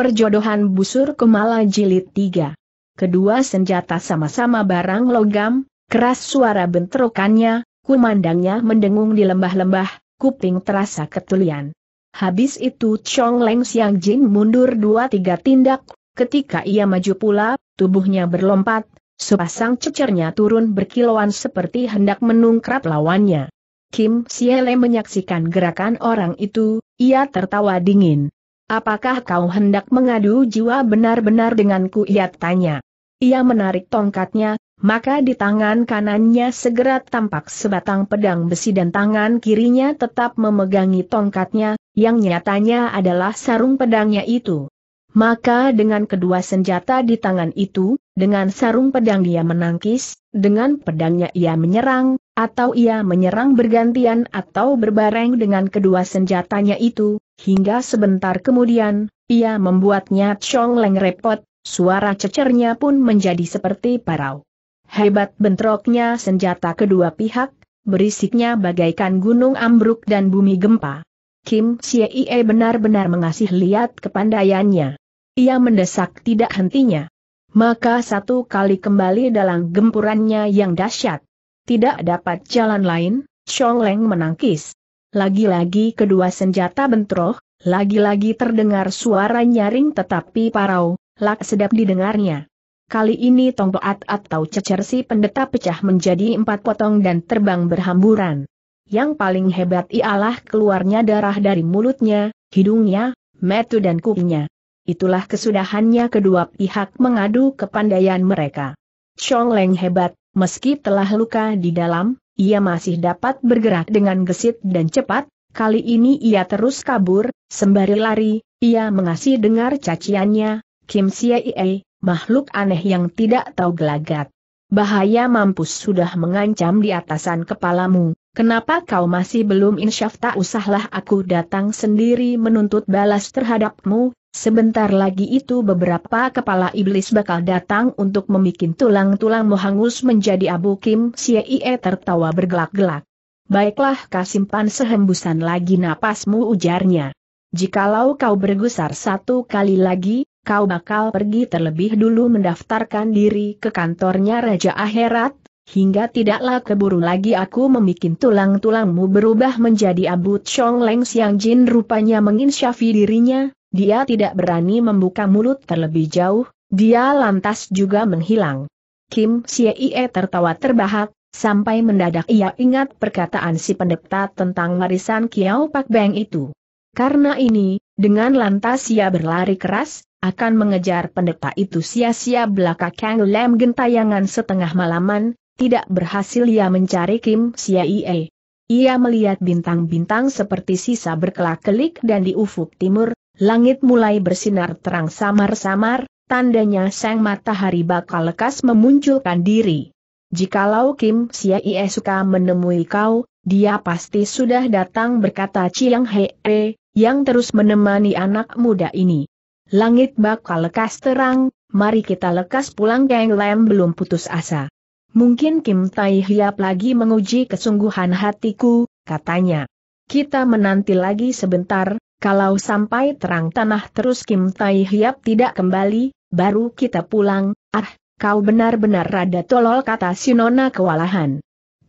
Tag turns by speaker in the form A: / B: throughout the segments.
A: Perjodohan Busur Kumala Jilid 3 Kedua senjata sama-sama barang logam, keras suara bentrokannya, kumandangnya mendengung di lembah-lembah, kuping terasa ketulian. Habis itu Chong Leng Xiang Jin mundur dua tiga tindak, ketika ia maju pula, tubuhnya berlompat, sepasang cecernya turun berkilauan seperti hendak menungkrap lawannya. Kim Siele menyaksikan gerakan orang itu, ia tertawa dingin. Apakah kau hendak mengadu jiwa benar-benar denganku? Ia tanya. Ia menarik tongkatnya, maka di tangan kanannya segera tampak sebatang pedang besi dan tangan kirinya tetap memegangi tongkatnya, yang nyatanya adalah sarung pedangnya itu. Maka dengan kedua senjata di tangan itu, dengan sarung pedang ia menangkis, dengan pedangnya ia menyerang, atau ia menyerang bergantian atau berbareng dengan kedua senjatanya itu, Hingga sebentar kemudian, ia membuatnya Chong Leng repot, suara cecernya pun menjadi seperti parau. Hebat bentroknya senjata kedua pihak, berisiknya bagaikan gunung ambruk dan bumi gempa. Kim Xie benar-benar mengasih lihat kepandaiannya. Ia mendesak tidak hentinya. Maka satu kali kembali dalam gempurannya yang dahsyat. Tidak dapat jalan lain, Chong Leng menangkis. Lagi-lagi kedua senjata bentroh, lagi-lagi terdengar suara nyaring tetapi parau, lak sedap didengarnya. Kali ini tongkat atau cecer si pendeta pecah menjadi empat potong dan terbang berhamburan. Yang paling hebat ialah keluarnya darah dari mulutnya, hidungnya, metu dan kupingnya. Itulah kesudahannya kedua pihak mengadu kepandaian mereka. Chong Leng hebat, meski telah luka di dalam, ia masih dapat bergerak dengan gesit dan cepat, kali ini ia terus kabur, sembari lari, ia mengasih dengar caciannya, Kim Siaie, makhluk aneh yang tidak tahu gelagat. Bahaya mampus sudah mengancam di atasan kepalamu, kenapa kau masih belum insyaf tak usahlah aku datang sendiri menuntut balas terhadapmu, Sebentar lagi itu beberapa kepala iblis bakal datang untuk membuat tulang tulang hangus menjadi abu Kim siye tertawa bergelak-gelak. Baiklah kau simpan sehembusan lagi napasmu ujarnya. Jikalau kau bergusar satu kali lagi, kau bakal pergi terlebih dulu mendaftarkan diri ke kantornya Raja Akhirat, hingga tidaklah keburu lagi aku membuat tulang-tulangmu berubah menjadi abu Chong Leng Siang Jin rupanya menginsyafi dirinya, dia tidak berani membuka mulut terlebih jauh, dia lantas juga menghilang. Kim Siee tertawa terbahak, sampai mendadak ia ingat perkataan si pendeta tentang warisan Kiao Pak Beng itu. Karena ini, dengan lantas ia berlari keras, akan mengejar pendeta itu sia-sia belaka Kang Lem gentayangan setengah malaman, tidak berhasil ia mencari Kim Siee. Ia melihat bintang-bintang seperti sisa berkelak-kelik dan di ufuk timur, langit mulai bersinar terang samar-samar, tandanya sang matahari bakal lekas memunculkan diri. Jikalau Kim Sia Ie suka menemui kau, dia pasti sudah datang berkata Chiang Hee, yang terus menemani anak muda ini. Langit bakal lekas terang, mari kita lekas pulang Geng Lam belum putus asa. Mungkin Kim Tai Hiap lagi menguji kesungguhan hatiku, katanya. Kita menanti lagi sebentar, kalau sampai terang tanah terus Kim Tai Hiap tidak kembali, baru kita pulang, ah, kau benar-benar rada tolol kata Sinona kewalahan.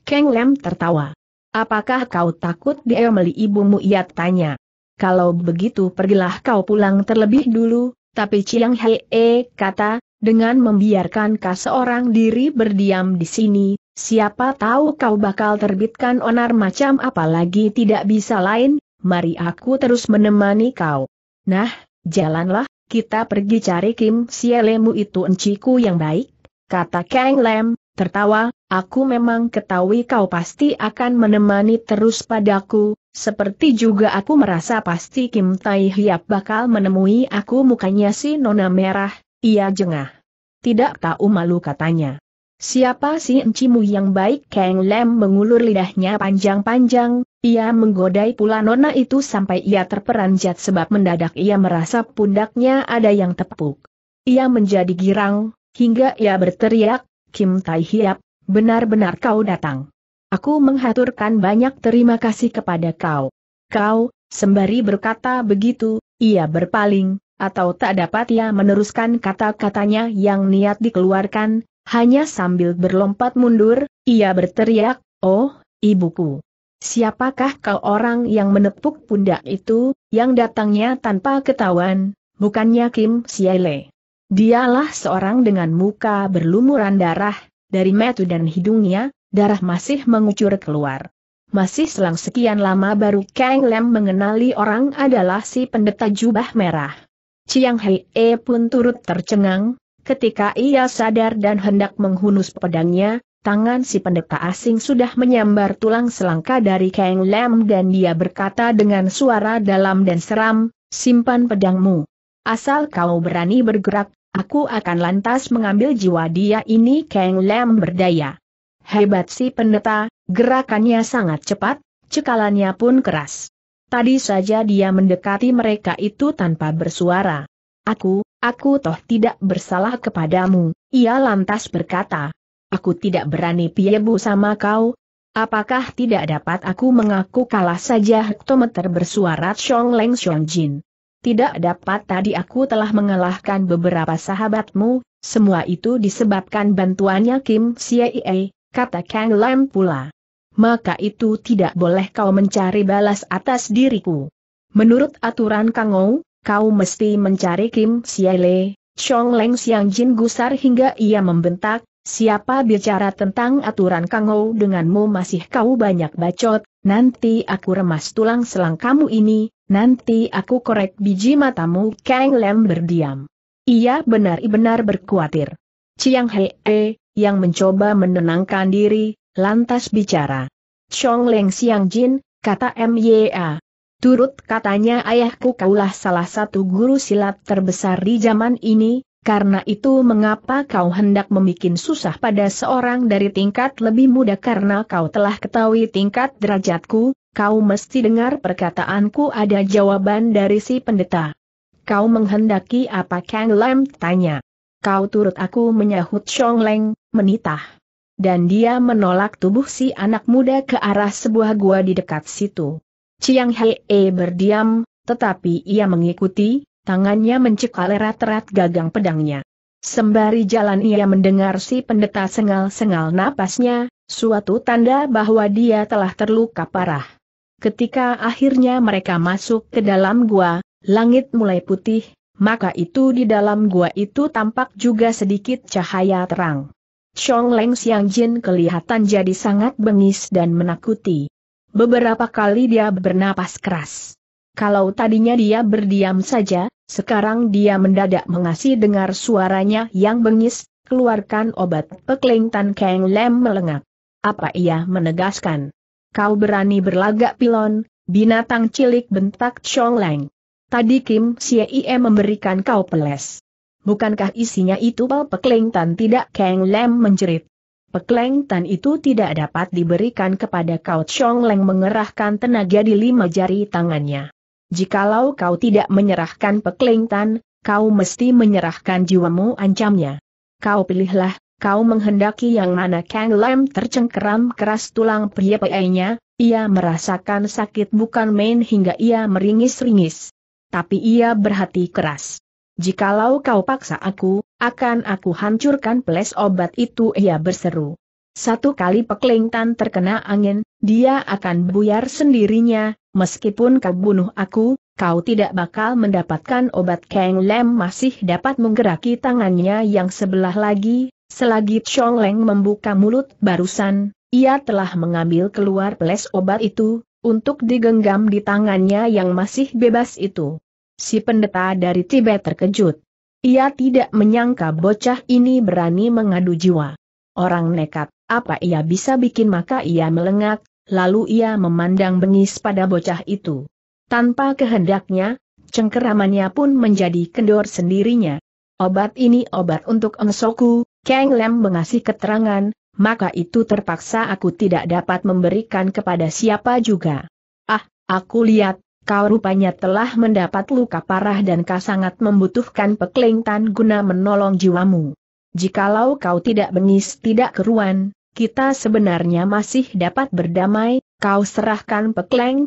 A: Keng Lem tertawa. Apakah kau takut dia meli ibumu ia tanya. Kalau begitu pergilah kau pulang terlebih dulu, tapi Chiang Hei eh, kata, dengan membiarkan kau seorang diri berdiam di sini, siapa tahu kau bakal terbitkan onar macam apalagi tidak bisa lain, mari aku terus menemani kau. Nah, jalanlah, kita pergi cari Kim Sielemu itu enciku yang baik, kata Kang Lem, tertawa, aku memang ketahui kau pasti akan menemani terus padaku, seperti juga aku merasa pasti Kim Tai Hiap bakal menemui aku mukanya si Nona Merah, ia jengah. Tidak tahu malu katanya. Siapa si encimu yang baik? Kang Lem mengulur lidahnya panjang-panjang, ia menggodai pula nona itu sampai ia terperanjat sebab mendadak ia merasa pundaknya ada yang tepuk. Ia menjadi girang, hingga ia berteriak, Kim Tai Hiap, benar-benar kau datang. Aku menghaturkan banyak terima kasih kepada kau. Kau, sembari berkata begitu, ia berpaling, atau tak dapat ia meneruskan kata-katanya yang niat dikeluarkan, hanya sambil berlompat mundur, ia berteriak, Oh, ibuku! Siapakah kau orang yang menepuk pundak itu, yang datangnya tanpa ketahuan, bukannya Kim Siele? Dialah seorang dengan muka berlumuran darah, dari metu dan hidungnya, darah masih mengucur keluar. Masih selang sekian lama baru Kang Lem mengenali orang adalah si pendeta jubah merah. Chiang Hei pun turut tercengang, Ketika ia sadar dan hendak menghunus pedangnya, tangan si pendeta asing sudah menyambar tulang selangka dari Kang Lam dan dia berkata dengan suara dalam dan seram, simpan pedangmu. Asal kau berani bergerak, aku akan lantas mengambil jiwa dia ini Kang Lam berdaya. Hebat si pendeta, gerakannya sangat cepat, cekalannya pun keras. Tadi saja dia mendekati mereka itu tanpa bersuara. Aku, Aku toh tidak bersalah kepadamu, ia lantas berkata. Aku tidak berani piebu sama kau. Apakah tidak dapat aku mengaku kalah saja hektometer bersuara Xiong Leng Xiong Jin? Tidak dapat tadi aku telah mengalahkan beberapa sahabatmu, semua itu disebabkan bantuannya Kim Siei, kata Kang Lam pula. Maka itu tidak boleh kau mencari balas atas diriku. Menurut aturan Kang Ou, kau mesti mencari Kim Siele, Chong Leng Siang Jin gusar hingga ia membentak, siapa bicara tentang aturan kango denganmu masih kau banyak bacot, nanti aku remas tulang selang kamu ini, nanti aku korek biji matamu Kang Lem berdiam. Ia benar-benar berkuatir. Chiang Hee, yang mencoba menenangkan diri, lantas bicara. Chong Leng Siang Jin, kata MYA, Turut katanya ayahku kaulah salah satu guru silat terbesar di zaman ini, karena itu mengapa kau hendak membuat susah pada seorang dari tingkat lebih muda karena kau telah ketahui tingkat derajatku, kau mesti dengar perkataanku ada jawaban dari si pendeta. Kau menghendaki apa Kang Lam tanya. Kau turut aku menyahut Chong Leng, menitah. Dan dia menolak tubuh si anak muda ke arah sebuah gua di dekat situ. Chiang Hei berdiam, tetapi ia mengikuti, tangannya mencekal erat-erat gagang pedangnya. Sembari jalan ia mendengar si pendeta sengal-sengal napasnya, suatu tanda bahwa dia telah terluka parah. Ketika akhirnya mereka masuk ke dalam gua, langit mulai putih, maka itu di dalam gua itu tampak juga sedikit cahaya terang. Chong Leng Siang Jin kelihatan jadi sangat bengis dan menakuti. Beberapa kali dia bernapas keras. Kalau tadinya dia berdiam saja, sekarang dia mendadak mengasih dengar suaranya yang bengis, keluarkan obat pekling Tan Kang Lem melengak. Apa ia menegaskan? Kau berani berlagak pilon, binatang cilik bentak Chong Leng. Tadi Kim Sie memberikan kau peles. Bukankah isinya itu bal pekling Tan tidak Kang Lem menjerit tan itu tidak dapat diberikan kepada kau Chong Leng mengerahkan tenaga di lima jari tangannya. Jikalau kau tidak menyerahkan tan, kau mesti menyerahkan jiwamu ancamnya. Kau pilihlah, kau menghendaki yang mana Kang Lam tercengkeram keras tulang pria peainya, ia merasakan sakit bukan main hingga ia meringis-ringis. Tapi ia berhati keras. Jikalau kau paksa aku, akan aku hancurkan peles obat itu ia berseru. Satu kali pekelingtan terkena angin, dia akan buyar sendirinya, meskipun kau bunuh aku, kau tidak bakal mendapatkan obat Kang Lem masih dapat menggeraki tangannya yang sebelah lagi, selagi Chong Leng membuka mulut barusan, ia telah mengambil keluar peles obat itu, untuk digenggam di tangannya yang masih bebas itu. Si pendeta dari Tibet terkejut. Ia tidak menyangka bocah ini berani mengadu jiwa. Orang nekat, apa ia bisa bikin maka ia melengak, lalu ia memandang bengis pada bocah itu. Tanpa kehendaknya, cengkeramannya pun menjadi kendor sendirinya. Obat ini obat untuk engsoku, Kang Lem mengasih keterangan, maka itu terpaksa aku tidak dapat memberikan kepada siapa juga. Ah, aku lihat, kau rupanya telah mendapat luka parah dan kau sangat membutuhkan tan guna menolong jiwamu. Jikalau kau tidak bengis tidak keruan, kita sebenarnya masih dapat berdamai, kau serahkan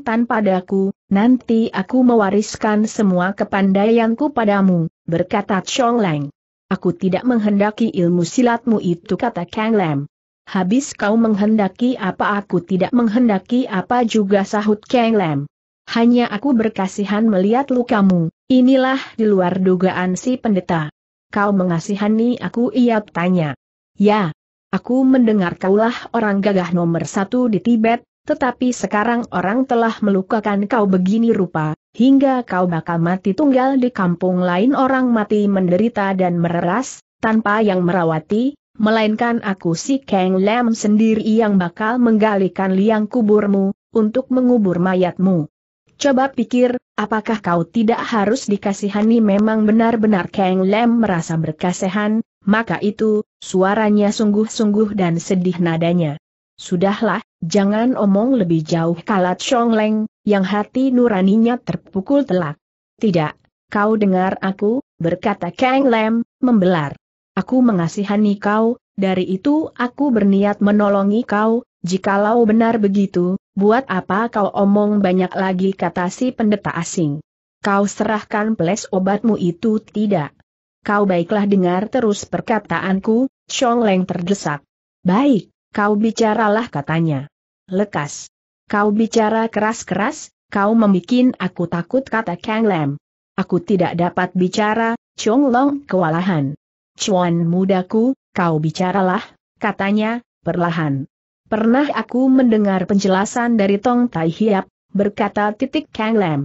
A: tan padaku, nanti aku mewariskan semua kepandaianku padamu, berkata Chong Leng. Aku tidak menghendaki ilmu silatmu itu kata Kang Lam. Habis kau menghendaki apa aku tidak menghendaki apa juga sahut Kang Lam. Hanya aku berkasihan melihat lukamu, inilah di luar dugaan si pendeta. Kau mengasihani aku ia tanya. Ya, aku mendengar kaulah orang gagah nomor satu di Tibet, tetapi sekarang orang telah melukakan kau begini rupa, hingga kau bakal mati tunggal di kampung lain orang mati menderita dan mereras, tanpa yang merawati, melainkan aku si Kang Lam sendiri yang bakal menggalikan liang kuburmu, untuk mengubur mayatmu. Coba pikir, apakah kau tidak harus dikasihani memang benar-benar Kang Lem merasa berkasihan, maka itu, suaranya sungguh-sungguh dan sedih nadanya. Sudahlah, jangan omong lebih jauh kalat Shong Leng, yang hati nuraninya terpukul telak. Tidak, kau dengar aku, berkata Kang Lem, membelar. Aku mengasihani kau, dari itu aku berniat menolongi kau, jikalau benar begitu, Buat apa kau omong banyak lagi kata si pendeta asing. Kau serahkan peles obatmu itu tidak. Kau baiklah dengar terus perkataanku, Chong Leng terdesak. Baik, kau bicaralah katanya. Lekas. Kau bicara keras-keras, kau membuat aku takut kata Kang Lam. Aku tidak dapat bicara, Chong Long kewalahan. Chuan mudaku, kau bicaralah, katanya, perlahan. Pernah aku mendengar penjelasan dari Tong Tai Hiap, berkata titik Kang Lam.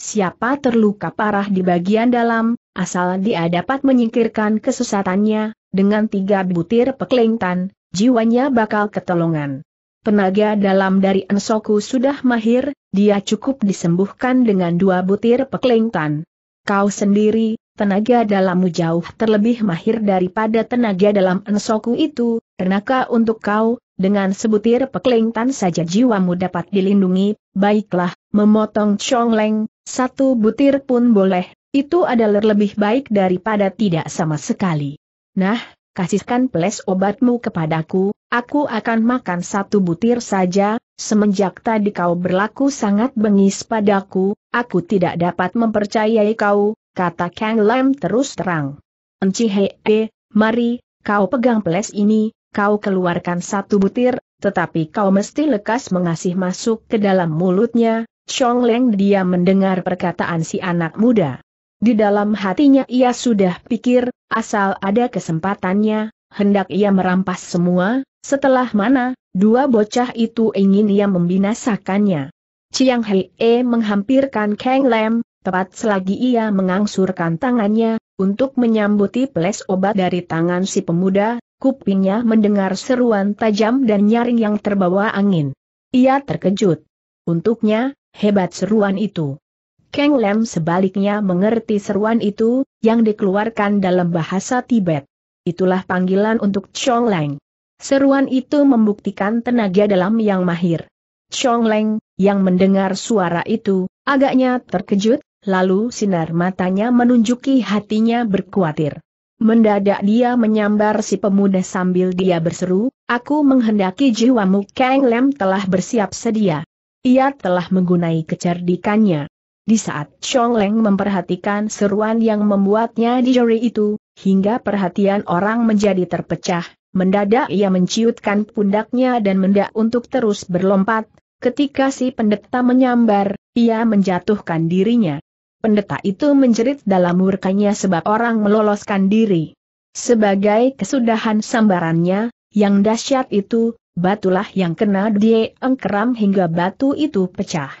A: Siapa terluka parah di bagian dalam, asal dia dapat menyingkirkan kesesatannya, dengan tiga butir peklingtan, jiwanya bakal ketolongan. Penaga dalam dari Ensoku sudah mahir, dia cukup disembuhkan dengan dua butir peklingtan. Kau sendiri, tenaga dalammu jauh terlebih mahir daripada tenaga dalam Ensoku itu, Tenaga untuk kau, dengan sebutir pekelingtan saja jiwamu dapat dilindungi, baiklah, memotong Chong Leng, satu butir pun boleh, itu adalah lebih baik daripada tidak sama sekali. Nah, kasihkan peles obatmu kepadaku, aku akan makan satu butir saja, semenjak tadi kau berlaku sangat bengis padaku, aku tidak dapat mempercayai kau, kata Kang Lam terus terang. Enci hee, mari, kau pegang peles ini, kau keluarkan satu butir, tetapi kau mesti lekas mengasih masuk ke dalam mulutnya, Chong Leng dia mendengar perkataan si anak muda. Di dalam hatinya ia sudah pikir, asal ada kesempatannya, hendak ia merampas semua, setelah mana, dua bocah itu ingin ia membinasakannya. Chiang Hei E menghampirkan Kang Lam, tepat selagi ia mengangsurkan tangannya, untuk menyambuti ples obat dari tangan si pemuda, kupingnya mendengar seruan tajam dan nyaring yang terbawa angin. Ia terkejut. Untuknya, hebat seruan itu. Keng Lem sebaliknya mengerti seruan itu, yang dikeluarkan dalam bahasa Tibet. Itulah panggilan untuk Chong Leng. Seruan itu membuktikan tenaga dalam yang mahir. Chong Leng, yang mendengar suara itu, agaknya terkejut, lalu sinar matanya menunjuki hatinya berkuatir. Mendadak dia menyambar si pemuda sambil dia berseru, aku menghendaki jiwamu Kang Lem telah bersiap sedia. Ia telah menggunai kecerdikannya. Di saat Chong Leng memperhatikan seruan yang membuatnya dijeri itu, hingga perhatian orang menjadi terpecah, mendadak ia menciutkan pundaknya dan mendak untuk terus berlompat, ketika si pendeta menyambar, ia menjatuhkan dirinya pendeta itu menjerit dalam murkanya sebab orang meloloskan diri. Sebagai kesudahan sambarannya, yang dahsyat itu, batulah yang kena dia engkeram hingga batu itu pecah.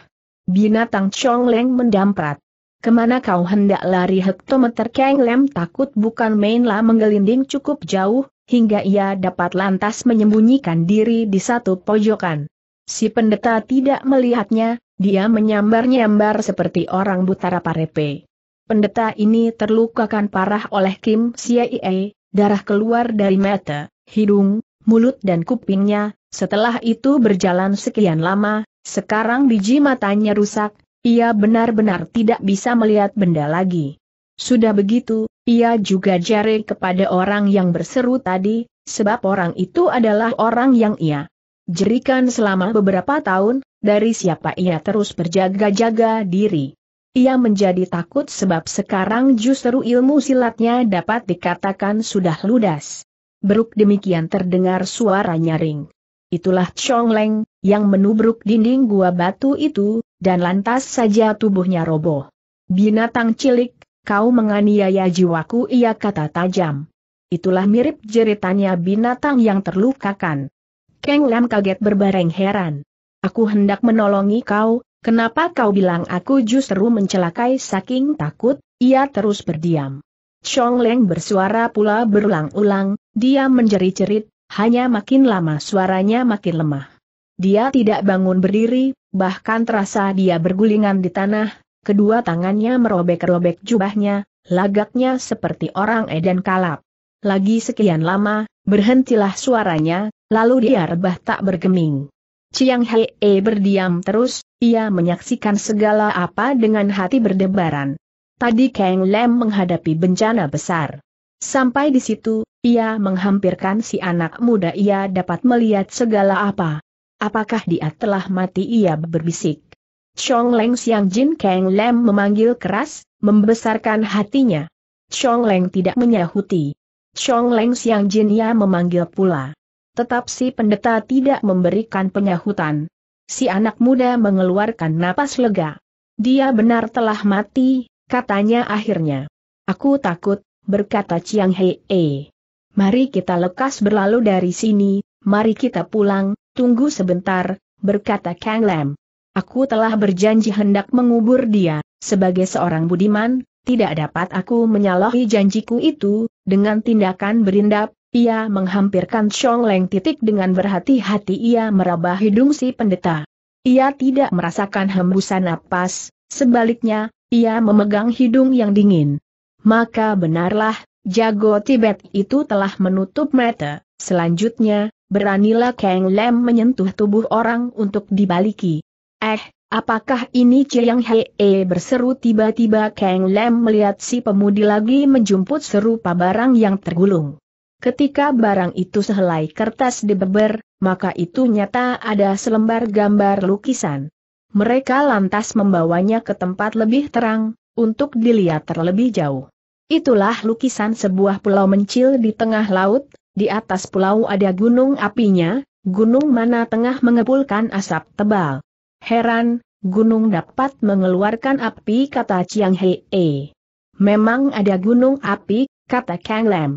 A: Binatang Chong Leng mendamprat. Kemana kau hendak lari hektometer Kang Lem takut bukan mainlah menggelinding cukup jauh, hingga ia dapat lantas menyembunyikan diri di satu pojokan. Si pendeta tidak melihatnya, dia menyambar-nyambar seperti orang buta parepe. Pendeta ini terlukakan parah oleh Kim Siaie, darah keluar dari mata, hidung, mulut dan kupingnya, setelah itu berjalan sekian lama, sekarang biji matanya rusak, ia benar-benar tidak bisa melihat benda lagi. Sudah begitu, ia juga jari kepada orang yang berseru tadi, sebab orang itu adalah orang yang ia jerikan selama beberapa tahun, dari siapa ia terus berjaga-jaga diri. Ia menjadi takut sebab sekarang justru ilmu silatnya dapat dikatakan sudah ludas. Beruk demikian terdengar suara nyaring. Itulah Chong Leng, yang menubruk dinding gua batu itu, dan lantas saja tubuhnya roboh. Binatang cilik, kau menganiaya jiwaku ia kata tajam. Itulah mirip jeritannya binatang yang terlukakan. Keng Lam kaget berbareng heran. Aku hendak menolongi kau, kenapa kau bilang aku justru mencelakai saking takut, ia terus berdiam. Chong Leng bersuara pula berulang-ulang, dia menjerit-jerit, hanya makin lama suaranya makin lemah. Dia tidak bangun berdiri, bahkan terasa dia bergulingan di tanah, kedua tangannya merobek-robek jubahnya, lagaknya seperti orang edan kalap. Lagi sekian lama, berhentilah suaranya, lalu dia rebah tak bergeming. Chiang Hei berdiam terus, ia menyaksikan segala apa dengan hati berdebaran. Tadi Kang Lem menghadapi bencana besar. Sampai di situ, ia menghampirkan si anak muda ia dapat melihat segala apa. Apakah dia telah mati ia berbisik. Chong Leng Siang Jin Kang Lem memanggil keras, membesarkan hatinya. Chong Leng tidak menyahuti. Chong Leng Siang Jin ia memanggil pula tetap si pendeta tidak memberikan penyahutan. Si anak muda mengeluarkan napas lega. Dia benar telah mati, katanya akhirnya. Aku takut, berkata Chiang Hei. -e. Mari kita lekas berlalu dari sini, mari kita pulang, tunggu sebentar, berkata Kang Lam. Aku telah berjanji hendak mengubur dia, sebagai seorang budiman, tidak dapat aku menyalahi janjiku itu, dengan tindakan berindap, ia menghampirkan Chong Leng titik dengan berhati-hati ia meraba hidung si pendeta. Ia tidak merasakan hembusan napas, sebaliknya, ia memegang hidung yang dingin. Maka benarlah, jago Tibet itu telah menutup mata, selanjutnya, beranilah Kang Lem menyentuh tubuh orang untuk dibaliki. Eh, apakah ini Chiang Hee berseru tiba-tiba Kang Lem melihat si pemudi lagi menjumput serupa barang yang tergulung. Ketika barang itu sehelai kertas dibeber, maka itu nyata ada selembar gambar lukisan. Mereka lantas membawanya ke tempat lebih terang, untuk dilihat terlebih jauh. Itulah lukisan sebuah pulau mencil di tengah laut, di atas pulau ada gunung apinya, gunung mana tengah mengepulkan asap tebal. Heran, gunung dapat mengeluarkan api kata Chiang Hei. Memang ada gunung api, kata Kang Lam.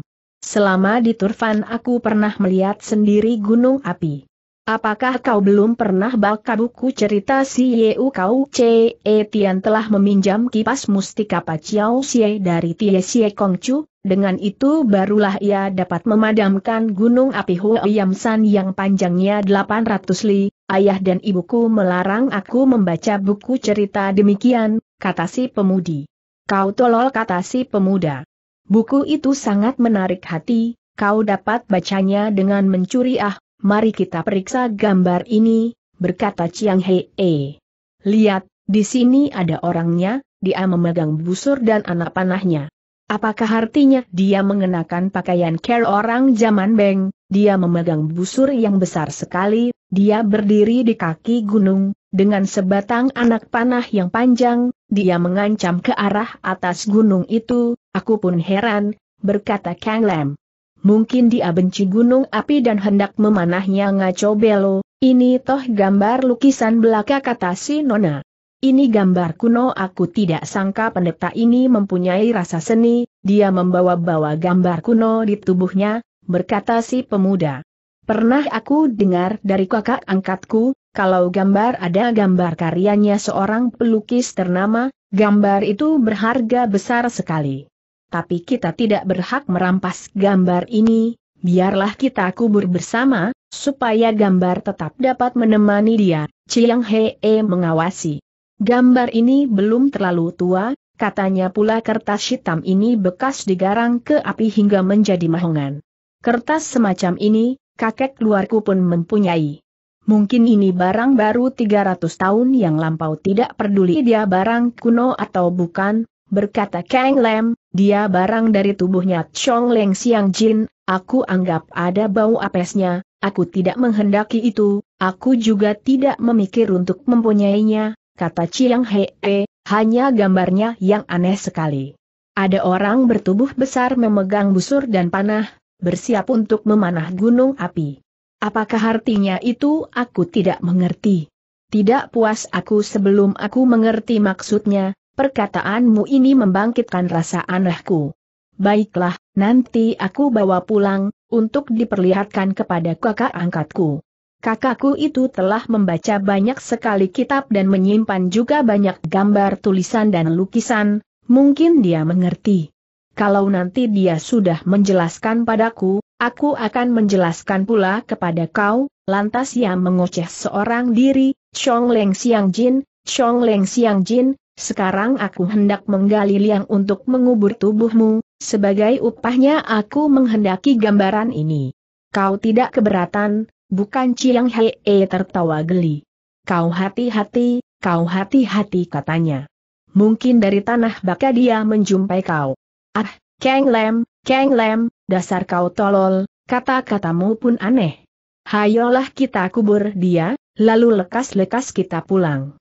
A: Selama di Turfan aku pernah melihat sendiri gunung api. Apakah kau belum pernah baca buku cerita si Yeu Kau Che Tian telah meminjam kipas mustika Paciao Xie dari Tie Xie Kongcu, dengan itu barulah ia dapat memadamkan gunung api Huayam San yang panjangnya 800 li. Ayah dan ibuku melarang aku membaca buku cerita demikian, kata si pemudi. Kau tolol kata si pemuda. Buku itu sangat menarik hati, kau dapat bacanya dengan mencuri ah, mari kita periksa gambar ini, berkata Chiang Hei. Lihat, di sini ada orangnya, dia memegang busur dan anak panahnya. Apakah artinya dia mengenakan pakaian care orang zaman Beng, dia memegang busur yang besar sekali, dia berdiri di kaki gunung, dengan sebatang anak panah yang panjang, dia mengancam ke arah atas gunung itu, Aku pun heran, berkata Kang Lam. Mungkin dia benci gunung api dan hendak memanahnya ngaco belo, ini toh gambar lukisan belaka kata si Nona. Ini gambar kuno aku tidak sangka pendeta ini mempunyai rasa seni, dia membawa-bawa gambar kuno di tubuhnya, berkata si pemuda. Pernah aku dengar dari kakak angkatku, kalau gambar ada gambar karyanya seorang pelukis ternama, gambar itu berharga besar sekali tapi kita tidak berhak merampas gambar ini, biarlah kita kubur bersama, supaya gambar tetap dapat menemani dia. Chiang Hee mengawasi. Gambar ini belum terlalu tua, katanya pula kertas hitam ini bekas digarang ke api hingga menjadi mahongan. Kertas semacam ini, kakek luarku pun mempunyai. Mungkin ini barang baru 300 tahun yang lampau tidak peduli dia barang kuno atau bukan, berkata Kang Lem, dia barang dari tubuhnya Chong Leng Siang Jin, aku anggap ada bau apesnya, aku tidak menghendaki itu, aku juga tidak memikir untuk mempunyainya, kata Chiang hee -e, hanya gambarnya yang aneh sekali. Ada orang bertubuh besar memegang busur dan panah, bersiap untuk memanah gunung api. Apakah artinya itu aku tidak mengerti. Tidak puas aku sebelum aku mengerti maksudnya, Perkataanmu ini membangkitkan rasa anehku. Baiklah, nanti aku bawa pulang, untuk diperlihatkan kepada kakak angkatku. Kakakku itu telah membaca banyak sekali kitab dan menyimpan juga banyak gambar tulisan dan lukisan, mungkin dia mengerti. Kalau nanti dia sudah menjelaskan padaku, aku akan menjelaskan pula kepada kau, lantas ia mengoceh seorang diri, Chong Leng Xiang Jin, Chong Leng Xiang Jin, sekarang aku hendak menggali liang untuk mengubur tubuhmu, sebagai upahnya aku menghendaki gambaran ini. Kau tidak keberatan, bukan Chiang Hee tertawa geli. Kau hati-hati, kau hati-hati katanya. Mungkin dari tanah baka dia menjumpai kau. Ah, Kang Lem, Kang Lem, dasar kau tolol, kata-katamu pun aneh. Hayolah kita kubur dia, lalu lekas-lekas kita pulang.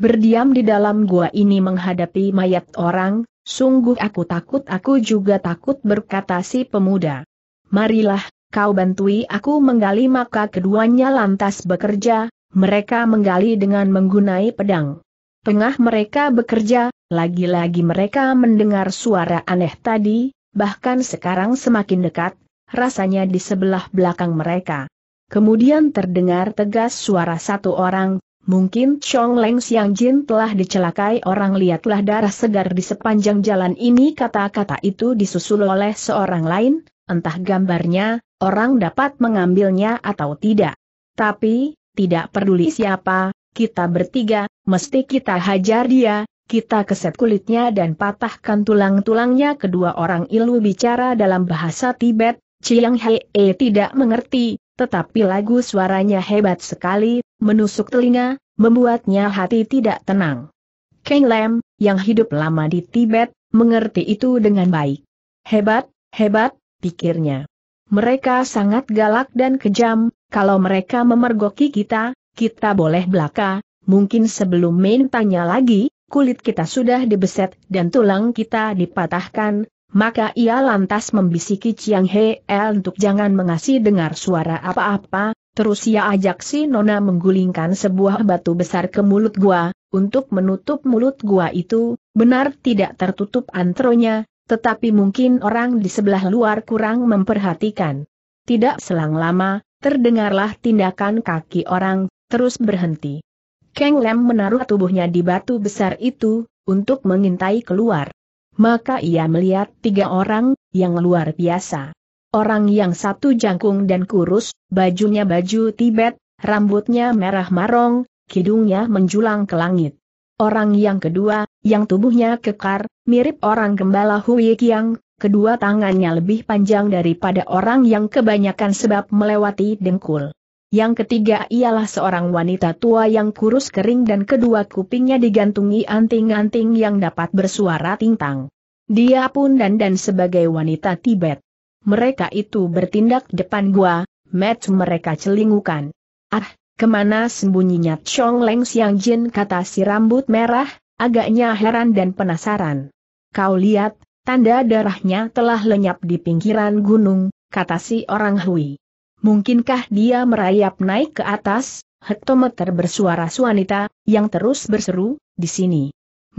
A: Berdiam di dalam gua ini menghadapi mayat orang, sungguh aku takut aku juga takut berkata si pemuda. Marilah, kau bantui aku menggali maka keduanya lantas bekerja, mereka menggali dengan menggunai pedang. Tengah mereka bekerja, lagi-lagi mereka mendengar suara aneh tadi, bahkan sekarang semakin dekat, rasanya di sebelah belakang mereka. Kemudian terdengar tegas suara satu orang, Mungkin Chong Leng Xiang Jin telah dicelakai orang lihatlah darah segar di sepanjang jalan ini kata-kata itu disusul oleh seorang lain, entah gambarnya, orang dapat mengambilnya atau tidak. Tapi, tidak peduli siapa, kita bertiga, mesti kita hajar dia, kita keset kulitnya dan patahkan tulang-tulangnya kedua orang ilmu bicara dalam bahasa Tibet, Chiang Hei tidak mengerti, tetapi lagu suaranya hebat sekali, menusuk telinga, membuatnya hati tidak tenang. Kang Lam, yang hidup lama di Tibet, mengerti itu dengan baik. Hebat, hebat, pikirnya. Mereka sangat galak dan kejam, kalau mereka memergoki kita, kita boleh belaka, mungkin sebelum main tanya lagi, kulit kita sudah dibeset dan tulang kita dipatahkan, maka ia lantas membisiki Chiang He El untuk jangan mengasih dengar suara apa-apa, terus ia ajak si Nona menggulingkan sebuah batu besar ke mulut gua, untuk menutup mulut gua itu, benar tidak tertutup antronya, tetapi mungkin orang di sebelah luar kurang memperhatikan. Tidak selang lama, terdengarlah tindakan kaki orang, terus berhenti. Keng Lem menaruh tubuhnya di batu besar itu, untuk mengintai keluar maka ia melihat tiga orang, yang luar biasa. Orang yang satu jangkung dan kurus, bajunya baju Tibet, rambutnya merah marong, hidungnya menjulang ke langit. Orang yang kedua, yang tubuhnya kekar, mirip orang gembala Hui kedua tangannya lebih panjang daripada orang yang kebanyakan sebab melewati dengkul. Yang ketiga ialah seorang wanita tua yang kurus kering dan kedua kupingnya digantungi anting-anting yang dapat bersuara tingtang. Dia pun dan sebagai wanita Tibet. Mereka itu bertindak depan gua, Match mereka celingukan. Ah, kemana sembunyinya Chong Leng Siang Jin kata si rambut merah, agaknya heran dan penasaran. Kau lihat, tanda darahnya telah lenyap di pinggiran gunung, kata si orang Hui. Mungkinkah dia merayap naik ke atas? Hektometer bersuara wanita, yang terus berseru, di sini.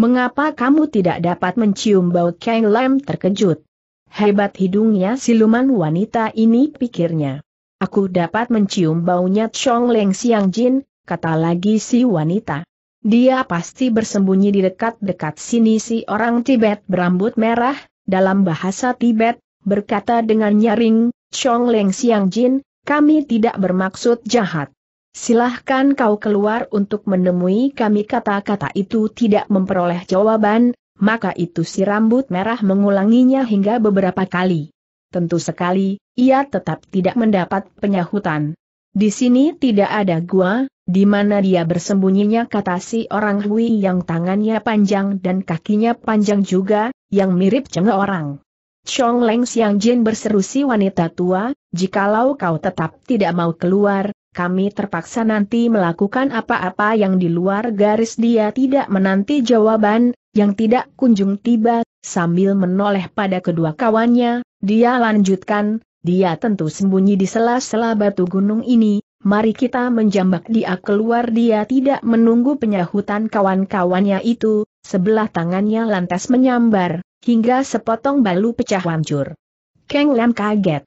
A: Mengapa kamu tidak dapat mencium bau Kang Lam terkejut? Hebat hidungnya siluman wanita ini pikirnya. Aku dapat mencium baunya Chong Leng Siang Jin, kata lagi si wanita. Dia pasti bersembunyi di dekat-dekat sini si orang Tibet berambut merah, dalam bahasa Tibet, berkata dengan nyaring, Chong Leng Siang Jin, kami tidak bermaksud jahat. Silahkan kau keluar untuk menemui kami kata-kata itu tidak memperoleh jawaban, maka itu si rambut merah mengulanginya hingga beberapa kali. Tentu sekali, ia tetap tidak mendapat penyahutan. Di sini tidak ada gua, di mana dia bersembunyinya kata si orang Hui yang tangannya panjang dan kakinya panjang juga, yang mirip orang. Chong Leng Xiang Jin berseru si wanita tua, jikalau kau tetap tidak mau keluar, kami terpaksa nanti melakukan apa-apa yang di luar garis dia tidak menanti jawaban, yang tidak kunjung tiba, sambil menoleh pada kedua kawannya, dia lanjutkan, dia tentu sembunyi di sela-sela batu gunung ini, mari kita menjambak dia keluar dia tidak menunggu penyahutan kawan-kawannya itu, sebelah tangannya lantas menyambar, hingga sepotong balu pecah hancur. Keng Lam kaget.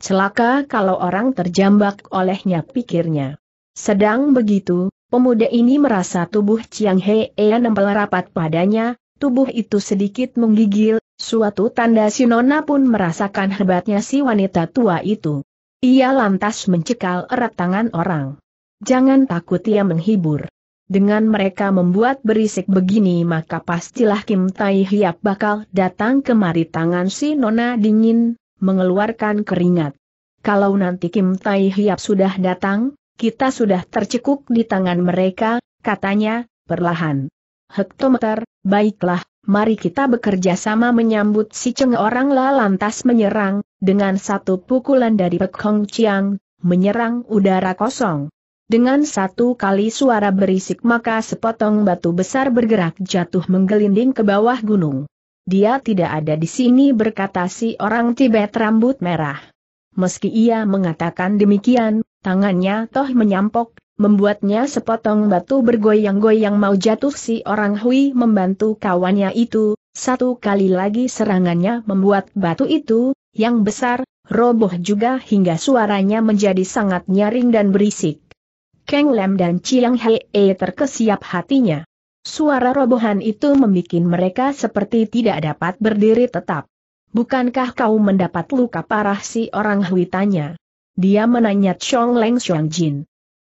A: Celaka kalau orang terjambak olehnya pikirnya. Sedang begitu, pemuda ini merasa tubuh Chiang Hei nempel rapat padanya, tubuh itu sedikit menggigil, suatu tanda si Nona pun merasakan hebatnya si wanita tua itu. Ia lantas mencekal erat tangan orang. Jangan takut ia menghibur. Dengan mereka membuat berisik begini maka pastilah Kim Tai Hiap bakal datang kemari tangan si Nona dingin, mengeluarkan keringat. Kalau nanti Kim Tai Hiap sudah datang, kita sudah tercekuk di tangan mereka, katanya, perlahan. Hektometer, baiklah, mari kita bekerja sama menyambut si ceng orang la lantas menyerang, dengan satu pukulan dari Pek Hong Chiang, menyerang udara kosong. Dengan satu kali suara berisik maka sepotong batu besar bergerak jatuh menggelinding ke bawah gunung. Dia tidak ada di sini berkata si orang Tibet rambut merah. Meski ia mengatakan demikian, tangannya toh menyampok, membuatnya sepotong batu bergoyang-goyang mau jatuh si orang Hui membantu kawannya itu, satu kali lagi serangannya membuat batu itu, yang besar, roboh juga hingga suaranya menjadi sangat nyaring dan berisik. Keng Lem dan Chiang Hei e terkesiap hatinya. Suara robohan itu membuat mereka seperti tidak dapat berdiri tetap. Bukankah kau mendapat luka parah si orang Hui tanya? Dia menanya Chong Leng Xiong Jin.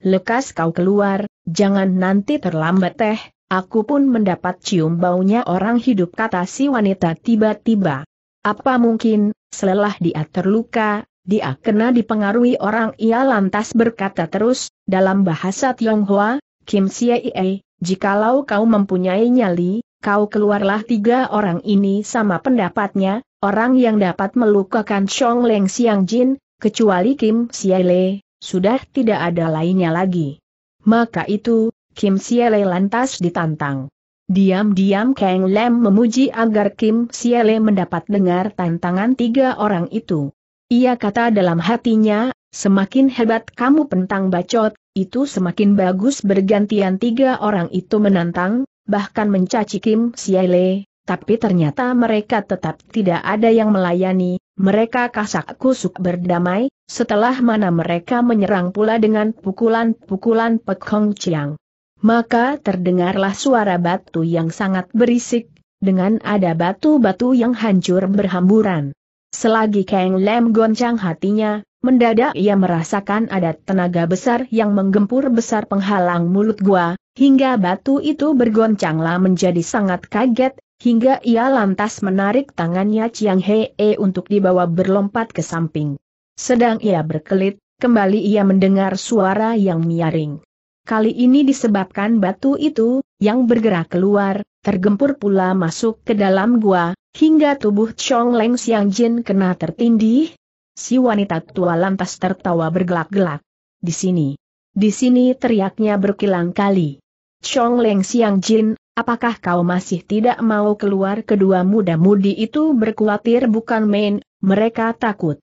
A: Lekas kau keluar, jangan nanti terlambat teh, aku pun mendapat cium baunya orang hidup kata si wanita tiba-tiba. Apa mungkin, selelah dia terluka, dia kena dipengaruhi orang ia lantas berkata terus, dalam bahasa Tionghoa, Kim Siei, jikalau kau mempunyai nyali, kau keluarlah tiga orang ini sama pendapatnya, orang yang dapat melukakan Song Leng Siang Jin, kecuali Kim Siele, sudah tidak ada lainnya lagi. Maka itu, Kim Siele lantas ditantang. Diam-diam Kang Lam memuji agar Kim Siele mendapat dengar tantangan tiga orang itu. Ia kata dalam hatinya, Semakin hebat kamu pentang bacot, itu semakin bagus bergantian tiga orang itu menantang, bahkan mencaci Kim Siale. tapi ternyata mereka tetap tidak ada yang melayani, mereka kasak kusuk berdamai, setelah mana mereka menyerang pula dengan pukulan-pukulan Pekong Chiang. Maka terdengarlah suara batu yang sangat berisik, dengan ada batu-batu yang hancur berhamburan. Selagi Kang Lem goncang hatinya, Mendadak ia merasakan ada tenaga besar yang menggempur besar penghalang mulut gua, hingga batu itu bergoncanglah menjadi sangat kaget, hingga ia lantas menarik tangannya Chiang Hee untuk dibawa berlompat ke samping. Sedang ia berkelit, kembali ia mendengar suara yang miaring. Kali ini disebabkan batu itu, yang bergerak keluar, tergempur pula masuk ke dalam gua, hingga tubuh Chong Leng Siang Jin kena tertindih, Si wanita tua lantas tertawa bergelak-gelak. Di sini. Di sini teriaknya berkilang kali. Chong Leng Xiang Jin, apakah kau masih tidak mau keluar kedua muda-mudi itu berkuatir bukan main, mereka takut.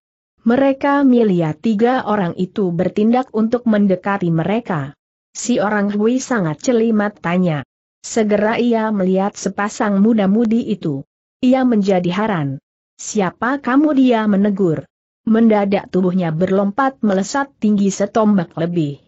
A: Mereka melihat tiga orang itu bertindak untuk mendekati mereka. Si orang Hui sangat celimat tanya. Segera ia melihat sepasang muda-mudi itu. Ia menjadi haran. Siapa kamu dia menegur? Mendadak tubuhnya berlompat melesat tinggi setombak lebih.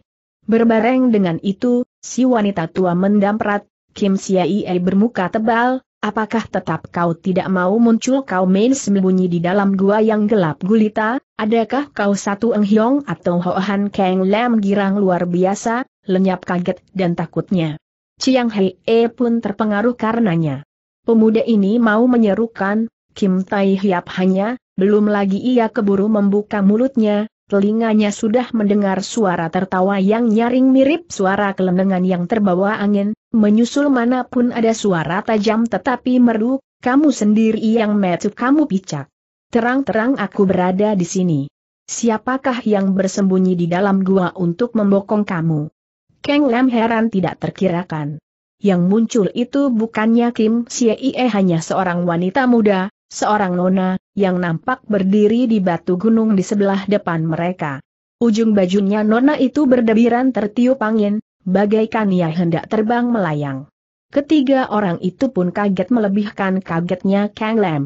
A: Berbareng dengan itu, si wanita tua mendamprat, Kim Ie bermuka tebal, Apakah tetap kau tidak mau muncul kau main sembunyi di dalam gua yang gelap gulita? Adakah kau satu enghiong atau hoahan keng lem girang luar biasa, lenyap kaget dan takutnya? Chiang Hei E pun terpengaruh karenanya. Pemuda ini mau menyerukan, Kim Tai Hiap hanya, belum lagi ia keburu membuka mulutnya, telinganya sudah mendengar suara tertawa yang nyaring mirip suara kelenengan yang terbawa angin, menyusul manapun ada suara tajam tetapi merdu, kamu sendiri yang metu kamu picak. Terang-terang aku berada di sini. Siapakah yang bersembunyi di dalam gua untuk membokong kamu? Keng Lam heran tidak terkirakan. Yang muncul itu bukannya Kim Siee hanya seorang wanita muda, seorang nona, yang nampak berdiri di batu gunung di sebelah depan mereka. Ujung bajunya nona itu berdebiran tertiup angin, bagaikan ia hendak terbang melayang. Ketiga orang itu pun kaget melebihkan kagetnya Kang Lam.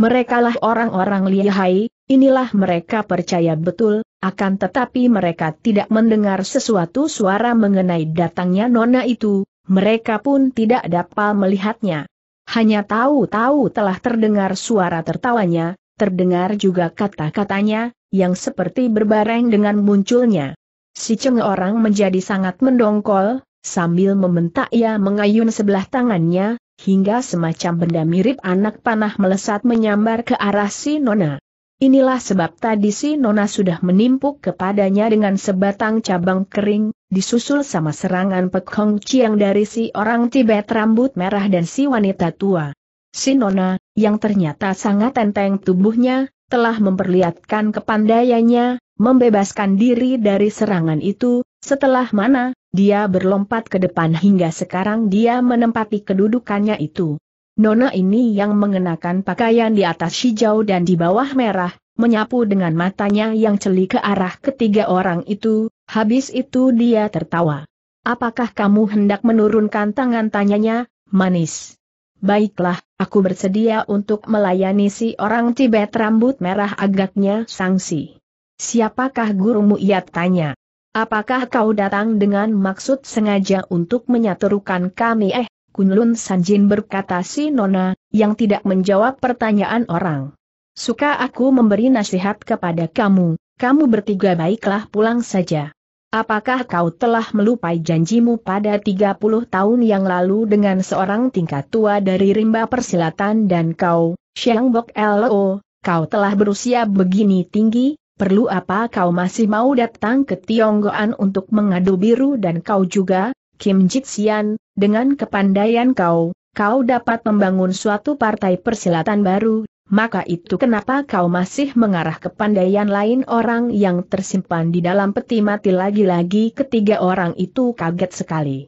A: Merekalah orang-orang lihai, inilah mereka percaya betul, akan tetapi mereka tidak mendengar sesuatu suara mengenai datangnya nona itu, mereka pun tidak dapat melihatnya. Hanya tahu-tahu telah terdengar suara tertawanya, terdengar juga kata-katanya, yang seperti berbareng dengan munculnya. Si cenge orang menjadi sangat mendongkol, sambil membentak ia mengayun sebelah tangannya, hingga semacam benda mirip anak panah melesat menyambar ke arah si Nona. Inilah sebab tadi si Nona sudah menimpuk kepadanya dengan sebatang cabang kering, disusul sama serangan Pek Hong Chiang dari si orang Tibet rambut merah dan si wanita tua. Si Nona, yang ternyata sangat enteng tubuhnya, telah memperlihatkan kepandaiannya, membebaskan diri dari serangan itu, setelah mana, dia berlompat ke depan hingga sekarang dia menempati kedudukannya itu. Nona ini yang mengenakan pakaian di atas hijau dan di bawah merah, menyapu dengan matanya yang celik ke arah ketiga orang itu, Habis itu dia tertawa. Apakah kamu hendak menurunkan tangan tanyanya, manis? Baiklah, aku bersedia untuk melayani si orang Tibet rambut merah agaknya sangsi. Siapakah gurumu ia tanya? Apakah kau datang dengan maksud sengaja untuk menyaturkan kami eh? Kunlun Sanjin berkata si Nona, yang tidak menjawab pertanyaan orang. Suka aku memberi nasihat kepada kamu, kamu bertiga baiklah pulang saja. Apakah kau telah melupai janjimu pada 30 tahun yang lalu dengan seorang tingkat tua dari rimba persilatan dan kau, Xiang Bok Lo, kau telah berusia begini tinggi, perlu apa kau masih mau datang ke Tionggoan untuk mengadu biru dan kau juga, Kim Jixian, dengan kepandaian kau, kau dapat membangun suatu partai persilatan baru, maka itu kenapa kau masih mengarah ke pandaian lain orang yang tersimpan di dalam peti mati lagi-lagi ketiga orang itu kaget sekali.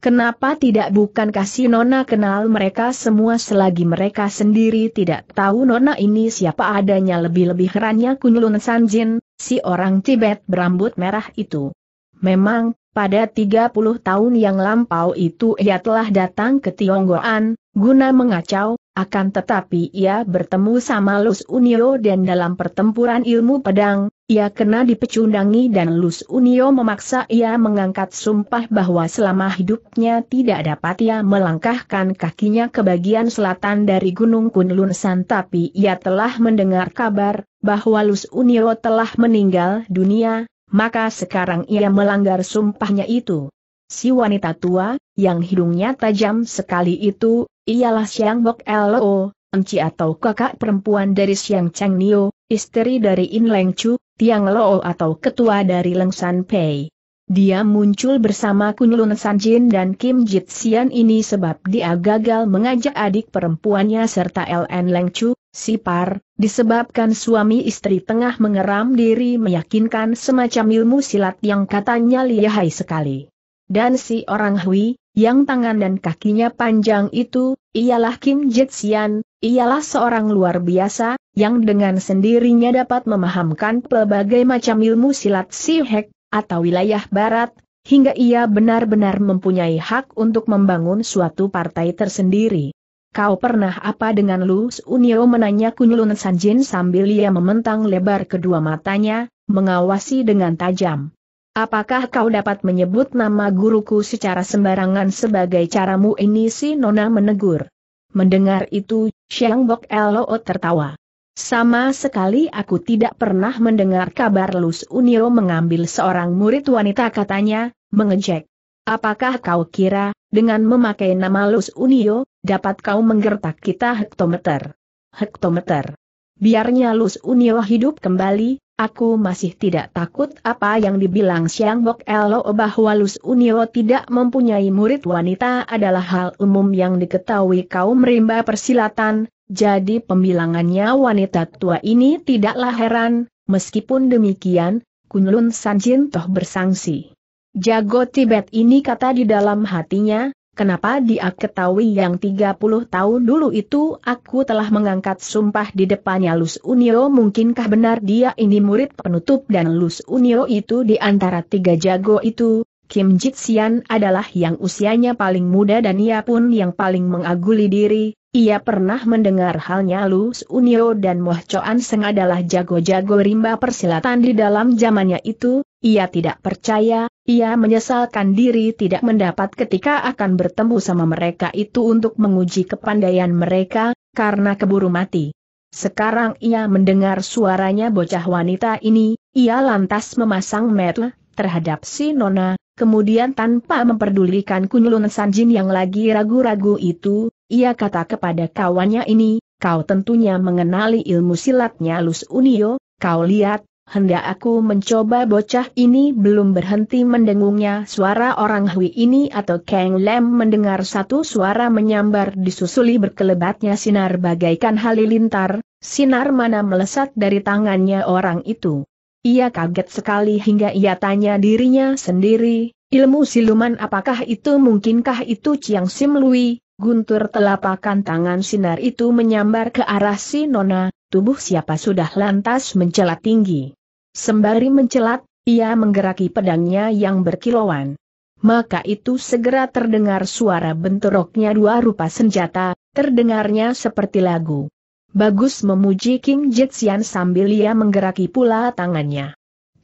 A: Kenapa tidak bukan kasih Nona kenal mereka semua selagi mereka sendiri tidak tahu Nona ini siapa adanya lebih-lebih herannya Kunlun Sanjin, si orang Tibet berambut merah itu. Memang, pada 30 tahun yang lampau itu ia telah datang ke Tionggoan, guna mengacau, akan tetapi ia bertemu sama Lus Unio dan dalam pertempuran ilmu pedang, ia kena dipecundangi dan Lus Unio memaksa ia mengangkat sumpah bahwa selama hidupnya tidak dapat ia melangkahkan kakinya ke bagian selatan dari Gunung Kunlun San tapi ia telah mendengar kabar, bahwa Lus Unio telah meninggal dunia, maka sekarang ia melanggar sumpahnya itu. Si wanita tua, yang hidungnya tajam sekali itu, ialah Siang Bok Lo, Enci atau kakak perempuan dari Siang Chang Nio, istri dari In Leng Chu, Tiang Lo atau ketua dari Leng San Pei. Dia muncul bersama Kun Lun San Jin dan Kim Jit Sian ini sebab dia gagal mengajak adik perempuannya serta LN Leng Chu, Sipar, disebabkan suami istri tengah mengeram diri meyakinkan semacam ilmu silat yang katanya lihai sekali. Dan si orang Hui, yang tangan dan kakinya panjang itu, ialah Kim Jetsian, ialah seorang luar biasa, yang dengan sendirinya dapat memahamkan pelbagai macam ilmu silat Sihek, atau wilayah barat, hingga ia benar-benar mempunyai hak untuk membangun suatu partai tersendiri. Kau pernah apa dengan Lu Unio menanya Kunyulun Sanjin sambil ia mementang lebar kedua matanya, mengawasi dengan tajam. Apakah kau dapat menyebut nama guruku secara sembarangan sebagai caramu ini si Nona menegur. Mendengar itu, Xiang Bok Lo tertawa. Sama sekali aku tidak pernah mendengar kabar Lu Unio mengambil seorang murid wanita katanya, mengejek. Apakah kau kira, dengan memakai nama Lus Unio, Dapat kau menggertak kita hektometer. Hektometer. Biarnya Lus Unio hidup kembali, aku masih tidak takut apa yang dibilang Siang Bok Elo bahwa Lus Unio tidak mempunyai murid wanita adalah hal umum yang diketahui kaum rimba persilatan, jadi pembilangannya wanita tua ini tidaklah heran, meskipun demikian, Kunlun Sanjin toh bersangsi. Jago Tibet ini kata di dalam hatinya, Kenapa dia ketahui yang 30 tahun dulu itu aku telah mengangkat sumpah di depannya Lus Unio mungkinkah benar dia ini murid penutup dan Lus Unio itu di antara tiga jago itu, Kim Jitsian adalah yang usianya paling muda dan ia pun yang paling mengaguli diri, ia pernah mendengar halnya Lus Unio dan Moh Choan Seng adalah jago-jago rimba persilatan di dalam zamannya itu, ia tidak percaya, ia menyesalkan diri tidak mendapat ketika akan bertemu sama mereka itu untuk menguji kepandaian mereka, karena keburu mati. Sekarang ia mendengar suaranya bocah wanita ini, ia lantas memasang metu terhadap si Nona, Kemudian tanpa memperdulikan Kunlun Sanjin yang lagi ragu-ragu itu, ia kata kepada kawannya ini, kau tentunya mengenali ilmu silatnya Lus Unio, kau lihat, hendak aku mencoba bocah ini belum berhenti mendengungnya suara orang Hui ini atau Kang Lem mendengar satu suara menyambar disusuli berkelebatnya sinar bagaikan halilintar, sinar mana melesat dari tangannya orang itu. Ia kaget sekali hingga ia tanya dirinya sendiri, ilmu siluman apakah itu mungkinkah itu Chiang Sim Lui, guntur telapakan tangan sinar itu menyambar ke arah si Nona, tubuh siapa sudah lantas mencelat tinggi. Sembari mencelat, ia menggeraki pedangnya yang berkilauan. Maka itu segera terdengar suara bentroknya dua rupa senjata, terdengarnya seperti lagu. Bagus memuji King Jetsian sambil ia menggeraki pula tangannya.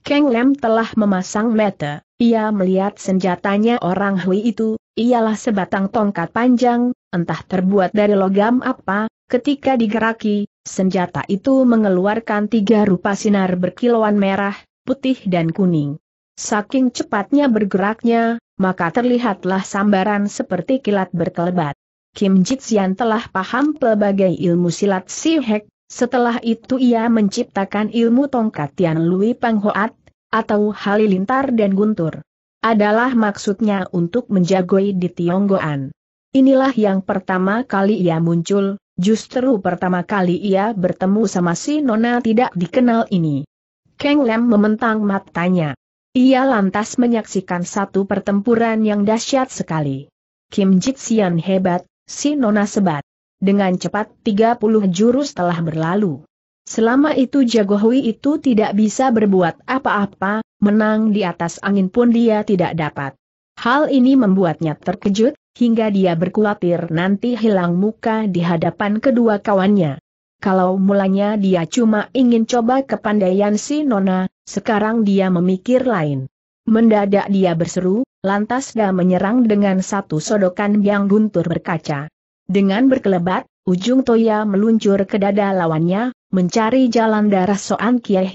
A: Kang Lem telah memasang mata, ia melihat senjatanya orang Hui itu, ialah sebatang tongkat panjang, entah terbuat dari logam apa, ketika digeraki, senjata itu mengeluarkan tiga rupa sinar berkilauan merah, putih dan kuning. Saking cepatnya bergeraknya, maka terlihatlah sambaran seperti kilat berkelebat. Kim Jitsian telah paham pelbagai ilmu silat si Hek, setelah itu ia menciptakan ilmu tongkat Tian Lui Pang Hoat, atau halilintar dan guntur. Adalah maksudnya untuk menjagoi di Tionggoan. Inilah yang pertama kali ia muncul, justru pertama kali ia bertemu sama si Nona tidak dikenal ini. Kang Lam mementang matanya. Ia lantas menyaksikan satu pertempuran yang dahsyat sekali. Kim Jitsian hebat, si Nona sebat. Dengan cepat 30 jurus telah berlalu. Selama itu Jago Hui itu tidak bisa berbuat apa-apa, menang di atas angin pun dia tidak dapat. Hal ini membuatnya terkejut, hingga dia berkhawatir nanti hilang muka di hadapan kedua kawannya. Kalau mulanya dia cuma ingin coba kepandaian si Nona, sekarang dia memikir lain. Mendadak dia berseru, lantas dia menyerang dengan satu sodokan yang guntur berkaca. Dengan berkelebat, ujung toya meluncur ke dada lawannya, mencari jalan darah Soan Kiai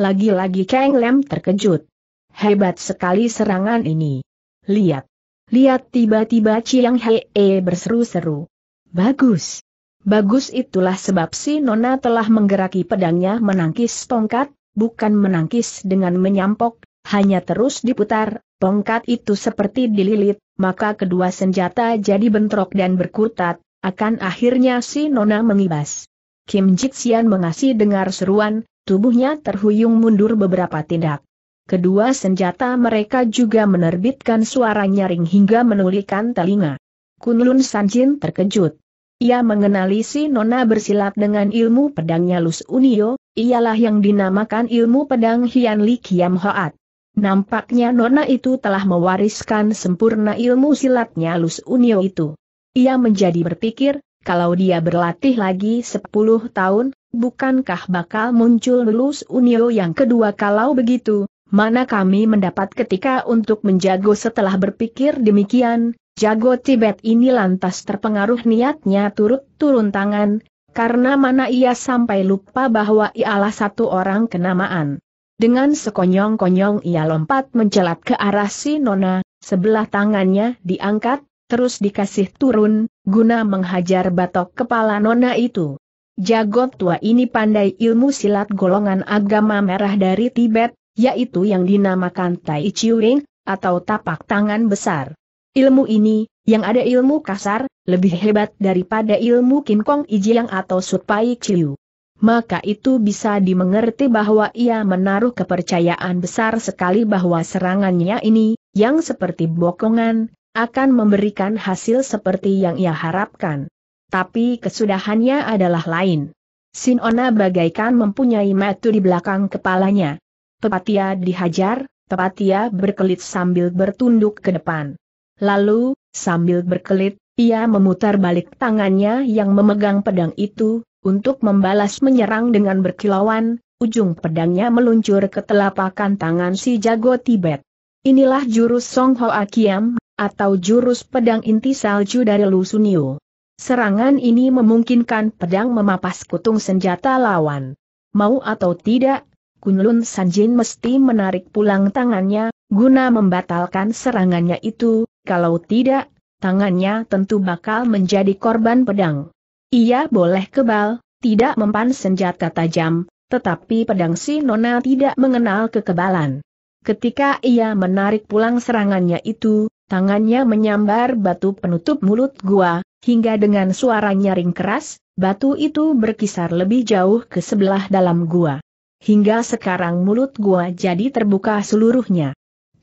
A: Lagi-lagi Kang Lem terkejut. Hebat sekali serangan ini. Lihat. Lihat tiba-tiba Chiang Hei berseru-seru. Bagus. Bagus itulah sebab si Nona telah menggeraki pedangnya menangkis tongkat, bukan menangkis dengan menyampok, hanya terus diputar, Tongkat itu seperti dililit, maka kedua senjata jadi bentrok dan berkutat, akan akhirnya si Nona mengibas. Kim Jixian mengasih dengar seruan, tubuhnya terhuyung mundur beberapa tindak. Kedua senjata mereka juga menerbitkan suara nyaring hingga menulikan telinga. Kunlun Sanjin terkejut. Ia mengenali si Nona bersilat dengan ilmu pedangnya Lus Unio, ialah yang dinamakan ilmu pedang Hian Li Kiam Hoat. Nampaknya Nona itu telah mewariskan sempurna ilmu silatnya Lus Unio itu. Ia menjadi berpikir, kalau dia berlatih lagi 10 tahun, bukankah bakal muncul Lus Unio yang kedua kalau begitu, mana kami mendapat ketika untuk menjago setelah berpikir demikian, jago Tibet ini lantas terpengaruh niatnya turut turun tangan, karena mana ia sampai lupa bahwa ialah satu orang kenamaan. Dengan sekonyong-konyong ia lompat mencelat ke arah si Nona, sebelah tangannya diangkat, terus dikasih turun, guna menghajar batok kepala Nona itu. Jagot tua ini pandai ilmu silat golongan agama merah dari Tibet, yaitu yang dinamakan Tai Chi Wing, atau tapak tangan besar. Ilmu ini, yang ada ilmu kasar, lebih hebat daripada ilmu Kim Kong ijiang atau supai Chiu maka itu bisa dimengerti bahwa ia menaruh kepercayaan besar sekali bahwa serangannya ini, yang seperti bokongan, akan memberikan hasil seperti yang ia harapkan. Tapi kesudahannya adalah lain. Sinona bagaikan mempunyai metu di belakang kepalanya. Pepatia dihajar, Pepatia berkelit sambil bertunduk ke depan. Lalu, sambil berkelit, ia memutar balik tangannya yang memegang pedang itu, untuk membalas menyerang dengan berkilauan, ujung pedangnya meluncur ke telapakan tangan si jago Tibet. Inilah jurus Song Hoa Kiam, atau jurus pedang inti salju dari Lu Sunio. Serangan ini memungkinkan pedang memapas kutung senjata lawan. Mau atau tidak, Kunlun Sanjin mesti menarik pulang tangannya, guna membatalkan serangannya itu, kalau tidak, tangannya tentu bakal menjadi korban pedang. Ia boleh kebal, tidak mempan senjata tajam, tetapi pedang si Nona tidak mengenal kekebalan. Ketika ia menarik pulang serangannya itu, tangannya menyambar batu penutup mulut gua, hingga dengan suara nyaring keras, batu itu berkisar lebih jauh ke sebelah dalam gua. Hingga sekarang mulut gua jadi terbuka seluruhnya.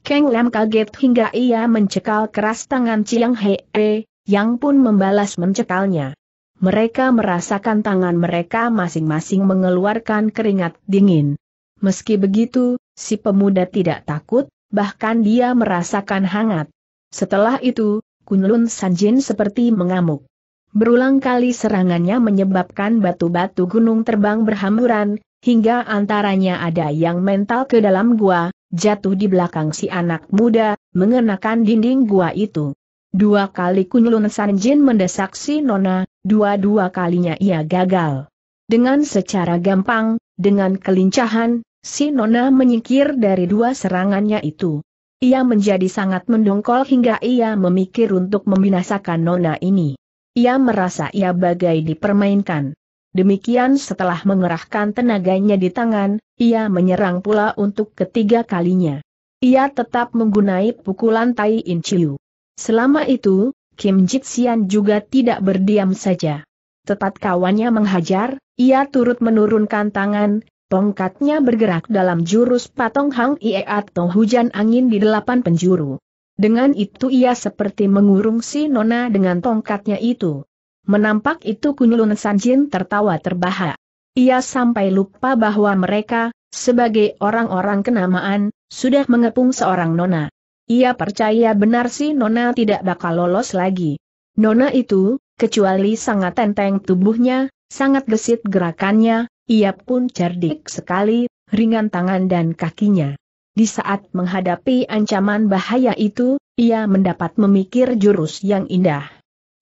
A: Keng Lam kaget hingga ia mencekal keras tangan Chiang Hee, yang pun membalas mencekalnya mereka merasakan tangan mereka masing-masing mengeluarkan keringat dingin. Meski begitu, si pemuda tidak takut, bahkan dia merasakan hangat. Setelah itu, Kunlun Sanjin seperti mengamuk. Berulang kali serangannya menyebabkan batu-batu gunung terbang berhamburan, hingga antaranya ada yang mental ke dalam gua, jatuh di belakang si anak muda, mengenakan dinding gua itu. Dua kali Kunlun Sanjin mendesak si Nona, dua-dua kalinya ia gagal. Dengan secara gampang, dengan kelincahan, si Nona menyingkir dari dua serangannya itu. Ia menjadi sangat mendongkol hingga ia memikir untuk membinasakan Nona ini. Ia merasa ia bagai dipermainkan. Demikian setelah mengerahkan tenaganya di tangan, ia menyerang pula untuk ketiga kalinya. Ia tetap menggunai pukulan Tai In Chiu. Selama itu, Kim Jitsian juga tidak berdiam saja. Tepat kawannya menghajar, ia turut menurunkan tangan, tongkatnya bergerak dalam jurus patong hang ie atau hujan angin di delapan penjuru. Dengan itu ia seperti mengurung si nona dengan tongkatnya itu. Menampak itu Kunlun Sanjin tertawa terbahak. Ia sampai lupa bahwa mereka, sebagai orang-orang kenamaan, sudah mengepung seorang nona. Ia percaya benar si Nona tidak bakal lolos lagi. Nona itu, kecuali sangat tenteng tubuhnya, sangat gesit gerakannya, ia pun cerdik sekali, ringan tangan dan kakinya. Di saat menghadapi ancaman bahaya itu, ia mendapat memikir jurus yang indah.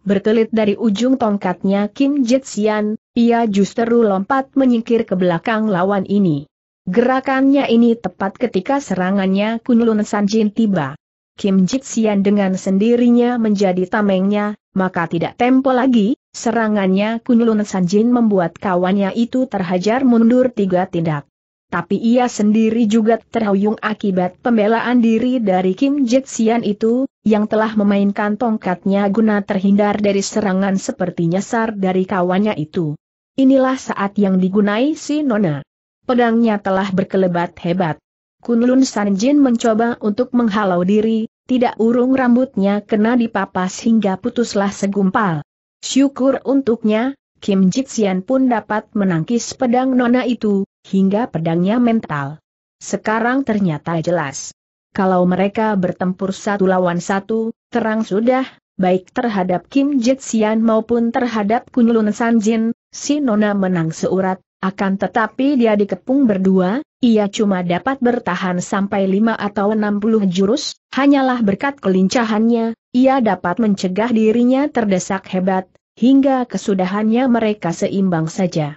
A: Berkelit dari ujung tongkatnya Kim Jitsian, ia justru lompat menyingkir ke belakang lawan ini. Gerakannya ini tepat ketika serangannya Kunlun Sanjin tiba. Kim Jitsian dengan sendirinya menjadi tamengnya, maka tidak tempo lagi, serangannya Kunlun Sanjin membuat kawannya itu terhajar mundur tiga tindak. Tapi ia sendiri juga terhuyung akibat pembelaan diri dari Kim Jitsian itu, yang telah memainkan tongkatnya guna terhindar dari serangan seperti nyasar dari kawannya itu. Inilah saat yang digunai si Nona pedangnya telah berkelebat hebat. Kunlun Sanjin mencoba untuk menghalau diri, tidak urung rambutnya kena dipapas hingga putuslah segumpal. Syukur untuknya, Kim Jixian pun dapat menangkis pedang nona itu, hingga pedangnya mental. Sekarang ternyata jelas. Kalau mereka bertempur satu lawan satu, terang sudah, baik terhadap Kim Jixian maupun terhadap Kunlun Sanjin, si nona menang seurat, akan tetapi dia dikepung berdua, ia cuma dapat bertahan sampai lima atau enam puluh jurus, hanyalah berkat kelincahannya, ia dapat mencegah dirinya terdesak hebat, hingga kesudahannya mereka seimbang saja.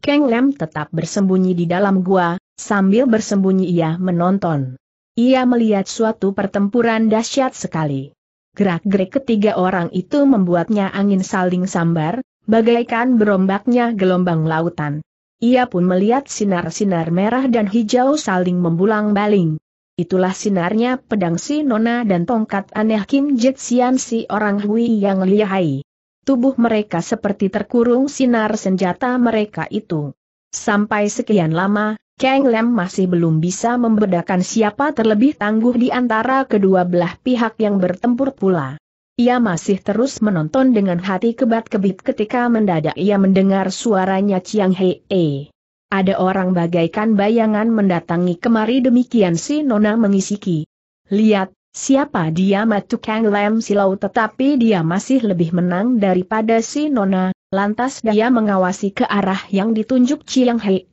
A: Keng Lem tetap bersembunyi di dalam gua, sambil bersembunyi ia menonton. Ia melihat suatu pertempuran dahsyat sekali. Gerak-gerik ketiga orang itu membuatnya angin saling sambar, bagaikan berombaknya gelombang lautan. Ia pun melihat sinar-sinar merah dan hijau saling membulang-baling. Itulah sinarnya pedang si Nona dan tongkat aneh Kim Jetsian si orang Hui yang lihai. Tubuh mereka seperti terkurung sinar senjata mereka itu. Sampai sekian lama, Kang Lem masih belum bisa membedakan siapa terlebih tangguh di antara kedua belah pihak yang bertempur pula. Ia masih terus menonton dengan hati kebat-kebit ketika mendadak ia mendengar suaranya Chiang Hei. Ada orang bagaikan bayangan mendatangi kemari demikian si Nona mengisiki. Lihat, siapa dia Kang Lam Silau tetapi dia masih lebih menang daripada si Nona, lantas dia mengawasi ke arah yang ditunjuk Chiang Hei,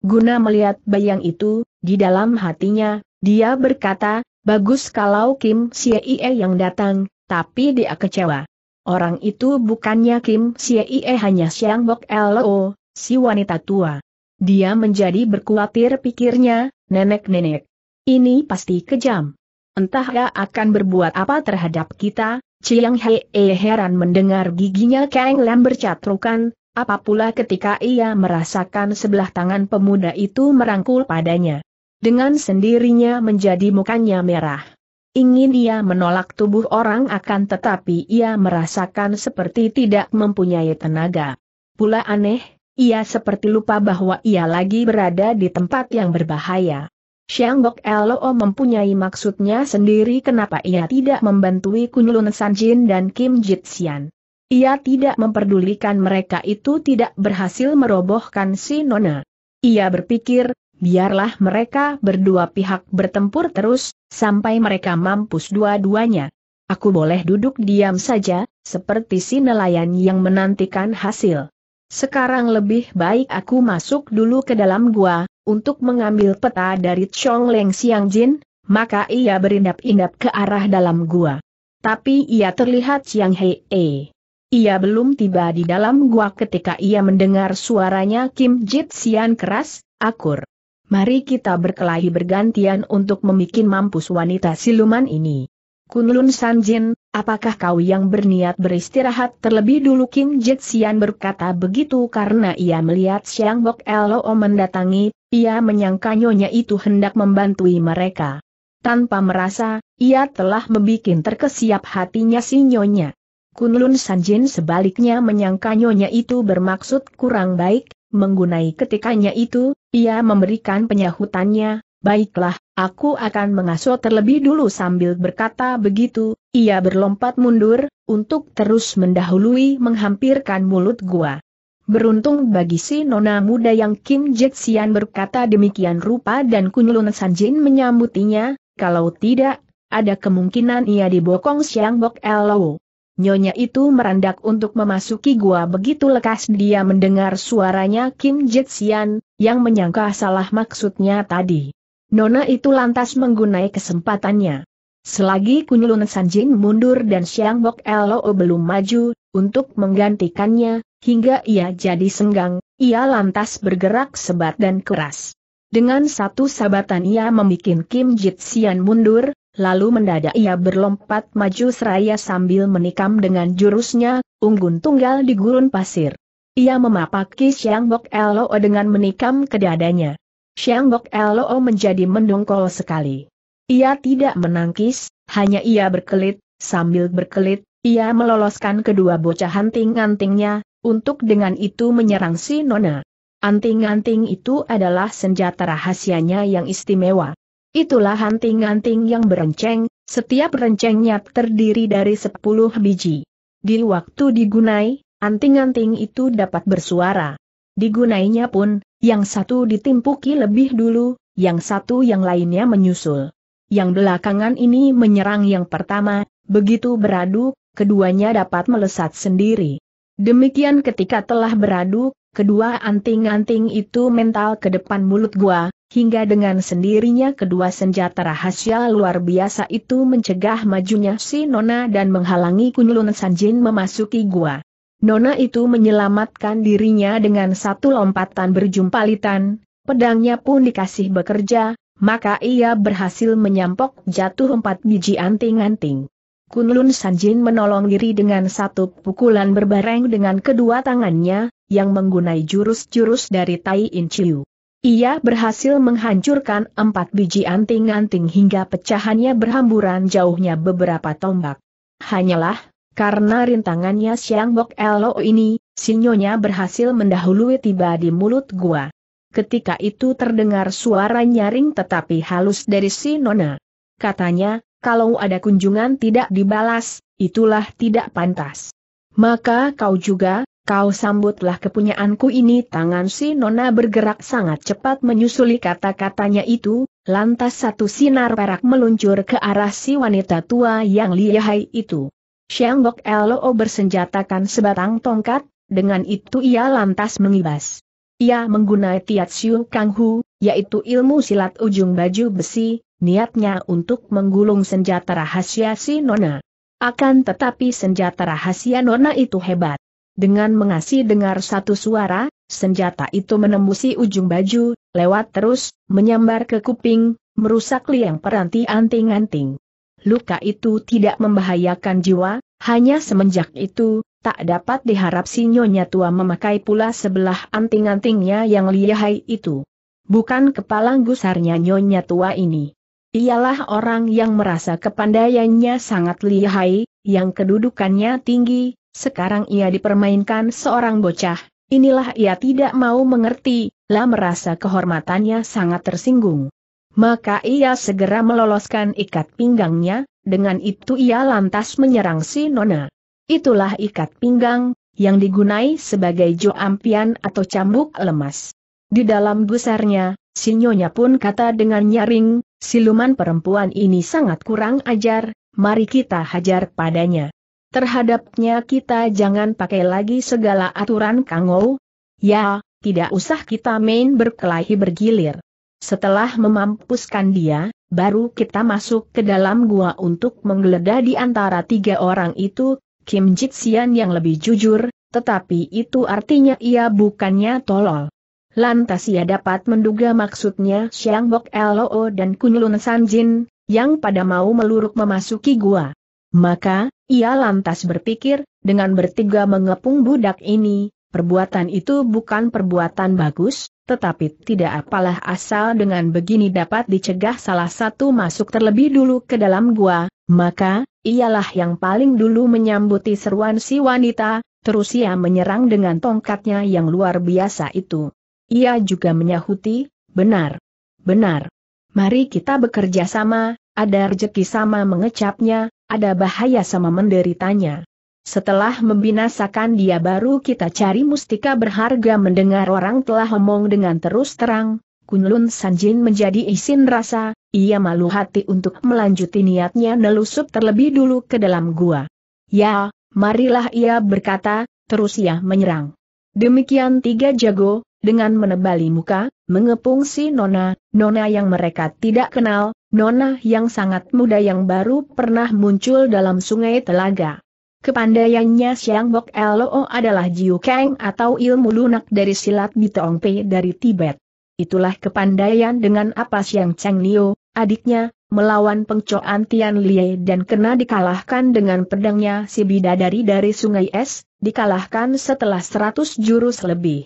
A: guna melihat bayang itu, di dalam hatinya, dia berkata, bagus kalau Kim Siee yang datang, tapi dia kecewa. Orang itu bukannya Kim Siei hanya Siang Bok Lo, si wanita tua. Dia menjadi berkuatir pikirnya, nenek-nenek. Ini pasti kejam. Entah ia akan berbuat apa terhadap kita, Ciang Hei heran mendengar giginya Kang Lam bercatrukan, apa pula ketika ia merasakan sebelah tangan pemuda itu merangkul padanya. Dengan sendirinya menjadi mukanya merah. Ingin ia menolak tubuh orang akan tetapi ia merasakan seperti tidak mempunyai tenaga. Pula aneh, ia seperti lupa bahwa ia lagi berada di tempat yang berbahaya. Bok Lo mempunyai maksudnya sendiri kenapa ia tidak membantu Kunlun Sanjin dan Kim Jitsian. Ia tidak memperdulikan mereka itu tidak berhasil merobohkan si Nona. Ia berpikir, Biarlah mereka berdua pihak bertempur terus, sampai mereka mampus dua-duanya. Aku boleh duduk diam saja, seperti si nelayan yang menantikan hasil. Sekarang lebih baik aku masuk dulu ke dalam gua, untuk mengambil peta dari Chong Leng Siang Jin, maka ia berindap-indap ke arah dalam gua. Tapi ia terlihat Chiang Hei. -e. Ia belum tiba di dalam gua ketika ia mendengar suaranya Kim Jit Sian keras, akur. Mari kita berkelahi bergantian untuk membuat mampus wanita siluman ini. Kunlun Sanjin, apakah kau yang berniat beristirahat terlebih dulu Kim Jetsian berkata begitu karena ia melihat Xiang Bok Elo mendatangi, ia menyangka nyonya itu hendak membantui mereka. Tanpa merasa, ia telah membuat terkesiap hatinya si nyonya. Kunlun Sanjin sebaliknya menyangka nyonya itu bermaksud kurang baik, menggunai ketikanya itu, ia memberikan penyahutannya, baiklah, aku akan mengasuh terlebih dulu sambil berkata begitu, ia berlompat mundur, untuk terus mendahului menghampirkan mulut gua. Beruntung bagi si nona muda yang Kim Jexian berkata demikian rupa dan Kunlun Sanjin menyambutinya, kalau tidak, ada kemungkinan ia dibokong Siang Bok Elo. Nyonya itu merendak untuk memasuki gua begitu lekas dia mendengar suaranya Kim Jitsian yang menyangka salah maksudnya tadi. Nona itu lantas menggunai kesempatannya. Selagi Kunlun Sanjin mundur dan Xiang Bok Lo belum maju, untuk menggantikannya, hingga ia jadi senggang, ia lantas bergerak sebat dan keras. Dengan satu sabatan ia membuat Kim Jitsian mundur, lalu mendadak ia berlompat maju seraya sambil menikam dengan jurusnya, unggun tunggal di gurun pasir. Ia memapaki Xiang Bok Loo dengan menikam ke dadanya. Xiang Bok Loo menjadi mendongkol sekali. Ia tidak menangkis, hanya ia berkelit, sambil berkelit, ia meloloskan kedua bocah anting-antingnya, untuk dengan itu menyerang si Nona. Anting-anting itu adalah senjata rahasianya yang istimewa. Itulah anting-anting yang berenceng, setiap rencengnya terdiri dari sepuluh biji. Di waktu digunai, anting-anting itu dapat bersuara. Digunainya pun, yang satu ditimpuki lebih dulu, yang satu yang lainnya menyusul. Yang belakangan ini menyerang yang pertama, begitu beradu, keduanya dapat melesat sendiri. Demikian ketika telah beradu, Kedua anting-anting itu mental ke depan mulut gua, hingga dengan sendirinya kedua senjata rahasia luar biasa itu mencegah majunya si Nona dan menghalangi Kunlun Sanjin memasuki gua. Nona itu menyelamatkan dirinya dengan satu lompatan berjumpalitan, pedangnya pun dikasih bekerja, maka ia berhasil menyampok jatuh empat biji anting-anting. Kunlun Sanjin menolong diri dengan satu pukulan berbareng dengan kedua tangannya, yang menggunai jurus-jurus dari Tai In Chiu. Ia berhasil menghancurkan empat biji anting-anting hingga pecahannya berhamburan jauhnya beberapa tombak. Hanyalah, karena rintangannya Siang Bok Elo ini, sinyonya berhasil mendahului tiba di mulut gua. Ketika itu terdengar suara nyaring tetapi halus dari si Nona. Katanya, kalau ada kunjungan tidak dibalas, itulah tidak pantas. Maka kau juga, Kau sambutlah kepunyaanku ini tangan si Nona bergerak sangat cepat menyusuli kata-katanya itu, lantas satu sinar perak meluncur ke arah si wanita tua yang lihai itu. Xiang Bok Lo bersenjatakan sebatang tongkat, dengan itu ia lantas mengibas. Ia menggunai Tiat Siu Kang Hu, yaitu ilmu silat ujung baju besi, niatnya untuk menggulung senjata rahasia si Nona. Akan tetapi senjata rahasia Nona itu hebat. Dengan mengasih dengar satu suara, senjata itu menembusi ujung baju, lewat terus, menyambar ke kuping, merusak liang peranti anting-anting. Luka itu tidak membahayakan jiwa, hanya semenjak itu, tak dapat diharap si nyonya tua memakai pula sebelah anting-antingnya yang lihai itu. Bukan kepala gusarnya nyonya tua ini. Ialah orang yang merasa kepandaiannya sangat lihai, yang kedudukannya tinggi, sekarang ia dipermainkan seorang bocah, inilah ia tidak mau mengerti, lah merasa kehormatannya sangat tersinggung. Maka ia segera meloloskan ikat pinggangnya, dengan itu ia lantas menyerang si Nona. Itulah ikat pinggang, yang digunai sebagai joampian atau cambuk lemas. Di dalam gusarnya, si Nyonya pun kata dengan nyaring, siluman perempuan ini sangat kurang ajar, mari kita hajar padanya terhadapnya kita jangan pakai lagi segala aturan kangou. Ya, tidak usah kita main berkelahi bergilir. Setelah memampuskan dia, baru kita masuk ke dalam gua untuk menggeledah di antara tiga orang itu, Kim Jixian yang lebih jujur, tetapi itu artinya ia bukannya tolol. Lantas ia dapat menduga maksudnya Xiang Bok Loo dan Kunlun Sanjin, yang pada mau meluruk memasuki gua. Maka, ia lantas berpikir, dengan bertiga mengepung budak ini, perbuatan itu bukan perbuatan bagus, tetapi tidak apalah asal dengan begini dapat dicegah salah satu masuk terlebih dulu ke dalam gua, maka, ialah yang paling dulu menyambuti seruan si wanita, terus ia menyerang dengan tongkatnya yang luar biasa itu. Ia juga menyahuti, benar, benar. Mari kita bekerja sama, ada rejeki sama mengecapnya, ada bahaya sama menderitanya. Setelah membinasakan dia baru kita cari mustika berharga mendengar orang telah omong dengan terus terang, Kunlun Sanjin menjadi isin rasa, ia malu hati untuk melanjuti niatnya nelusup terlebih dulu ke dalam gua. Ya, marilah ia berkata, terus ia menyerang. Demikian tiga jago, dengan menebali muka, mengepung si Nona, Nona yang mereka tidak kenal, nona yang sangat muda yang baru pernah muncul dalam sungai telaga. Kepandaiannya Siang Bok Loo adalah Jiu Kang atau ilmu lunak dari silat Bitong Pei dari Tibet. Itulah kepandaian dengan apa Siang Cheng Nio, adiknya, melawan pengcoan Tian Lie dan kena dikalahkan dengan pedangnya si bidadari dari Sungai Es, dikalahkan setelah 100 jurus lebih.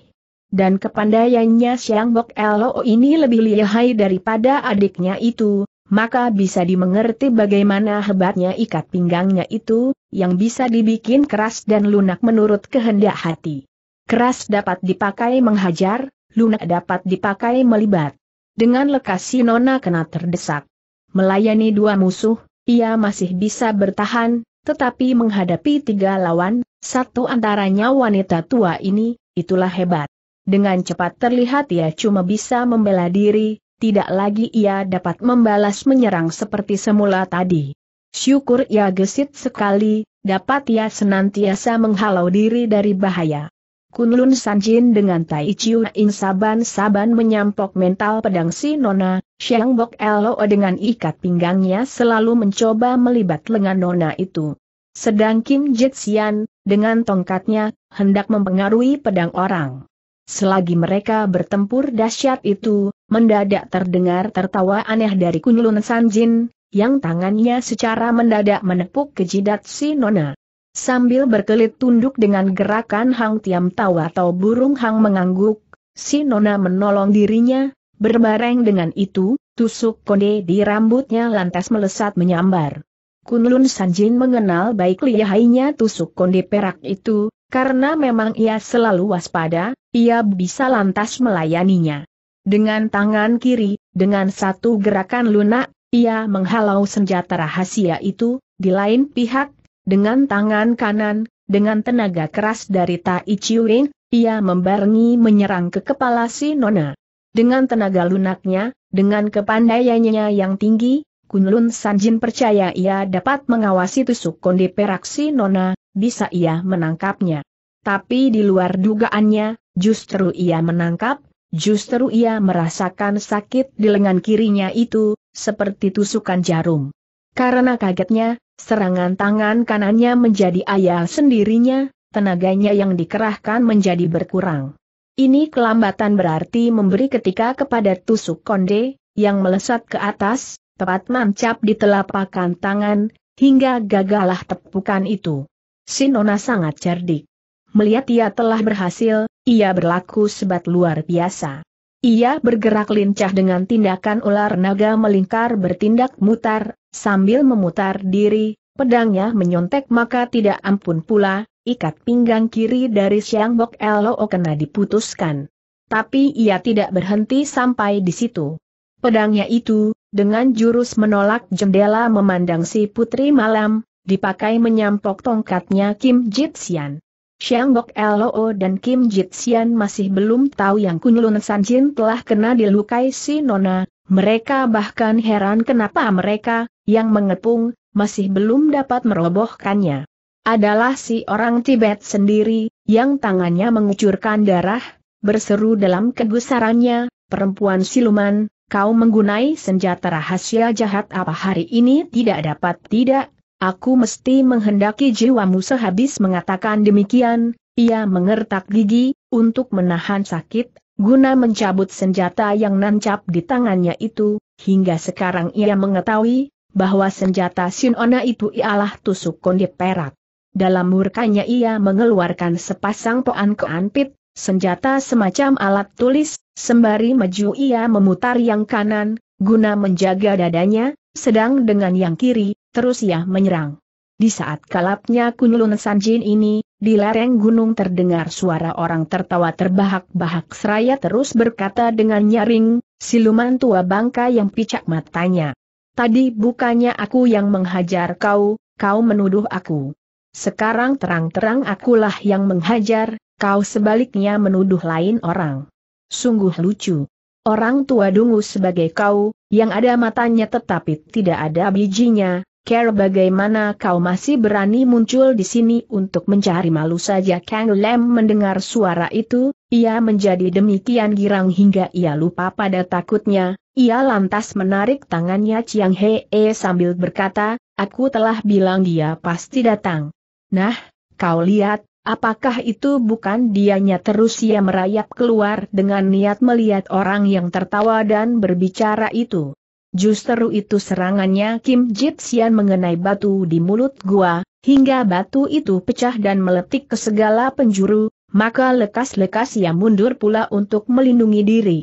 A: Dan kepandaiannya Siang Bok Loo ini lebih lihai daripada adiknya itu, maka bisa dimengerti bagaimana hebatnya ikat pinggangnya itu, yang bisa dibikin keras dan lunak menurut kehendak hati. Keras dapat dipakai menghajar, lunak dapat dipakai melibat. Dengan lekas si Nona kena terdesak. Melayani dua musuh, ia masih bisa bertahan, tetapi menghadapi tiga lawan, satu antaranya wanita tua ini, itulah hebat. Dengan cepat terlihat ia cuma bisa membela diri, tidak lagi ia dapat membalas menyerang seperti semula tadi. Syukur ia gesit sekali, dapat ia senantiasa menghalau diri dari bahaya. Kunlun Sanjin dengan Tai Chiu In saban-saban menyampok mental pedang si Nona, Xiang Bok Lo dengan ikat pinggangnya selalu mencoba melibat lengan Nona itu. Sedang Kim Jitsian, dengan tongkatnya, hendak mempengaruhi pedang orang. Selagi mereka bertempur dahsyat itu, mendadak terdengar tertawa aneh dari Kunlun Sanjin, yang tangannya secara mendadak menepuk ke jidat si Nona. Sambil berkelit tunduk dengan gerakan Hang Tiam Tawa atau burung Hang mengangguk, si Nona menolong dirinya, berbareng dengan itu, tusuk konde di rambutnya lantas melesat menyambar. Kunlun Sanjin mengenal baik lihainya tusuk konde perak itu, karena memang ia selalu waspada, ia bisa lantas melayaninya. Dengan tangan kiri, dengan satu gerakan lunak, ia menghalau senjata rahasia itu, di lain pihak, dengan tangan kanan, dengan tenaga keras dari Tai Chiwin, ia membarengi menyerang ke kepala si Nona. Dengan tenaga lunaknya, dengan kepandaiannya yang tinggi, Kunlun Sanjin percaya ia dapat mengawasi tusuk konde perak si Nona, bisa ia menangkapnya. Tapi di luar dugaannya, justru ia menangkap, Justru ia merasakan sakit di lengan kirinya itu, seperti tusukan jarum. Karena kagetnya, serangan tangan kanannya menjadi ayah sendirinya, tenaganya yang dikerahkan menjadi berkurang. Ini kelambatan berarti memberi ketika kepada tusuk konde, yang melesat ke atas, tepat mancap di telapakan tangan, hingga gagalah tepukan itu. Sinona sangat cerdik. Melihat ia telah berhasil, ia berlaku sebat luar biasa. Ia bergerak lincah dengan tindakan ular naga melingkar bertindak mutar, sambil memutar diri, pedangnya menyontek maka tidak ampun pula, ikat pinggang kiri dari Siang Bok Elo kena diputuskan. Tapi ia tidak berhenti sampai di situ. Pedangnya itu, dengan jurus menolak jendela memandang si putri malam, dipakai menyampok tongkatnya Kim Jitsian. Xiang Bok Loo dan Kim Jitsian masih belum tahu yang Kunlun Sanjin telah kena dilukai si Nona, mereka bahkan heran kenapa mereka, yang mengepung, masih belum dapat merobohkannya. Adalah si orang Tibet sendiri, yang tangannya mengucurkan darah, berseru dalam kegusarannya, perempuan siluman, kau menggunai senjata rahasia jahat apa hari ini tidak dapat tidak, Aku mesti menghendaki jiwamu sehabis mengatakan demikian, ia mengertak gigi, untuk menahan sakit, guna mencabut senjata yang nancap di tangannya itu, hingga sekarang ia mengetahui, bahwa senjata Sinona itu ialah tusuk konde perak. Dalam murkanya ia mengeluarkan sepasang poan keanpit, senjata semacam alat tulis, sembari maju ia memutar yang kanan, guna menjaga dadanya, sedang dengan yang kiri, terus ia menyerang. Di saat kalapnya Kunlun Sanjin ini, di lereng gunung terdengar suara orang tertawa terbahak-bahak seraya terus berkata dengan nyaring, siluman tua bangka yang picak matanya. Tadi bukannya aku yang menghajar kau, kau menuduh aku. Sekarang terang-terang akulah yang menghajar, kau sebaliknya menuduh lain orang. Sungguh lucu. Orang tua dungu sebagai kau, yang ada matanya tetapi tidak ada bijinya, Care bagaimana kau masih berani muncul di sini untuk mencari malu saja Kang Lem mendengar suara itu, ia menjadi demikian girang hingga ia lupa pada takutnya, ia lantas menarik tangannya Chiang Hee sambil berkata, aku telah bilang dia pasti datang. Nah, kau lihat, apakah itu bukan dianya terus ia merayap keluar dengan niat melihat orang yang tertawa dan berbicara itu. Justru itu serangannya Kim Jitsian mengenai batu di mulut gua, hingga batu itu pecah dan meletik ke segala penjuru, maka lekas-lekas ia mundur pula untuk melindungi diri.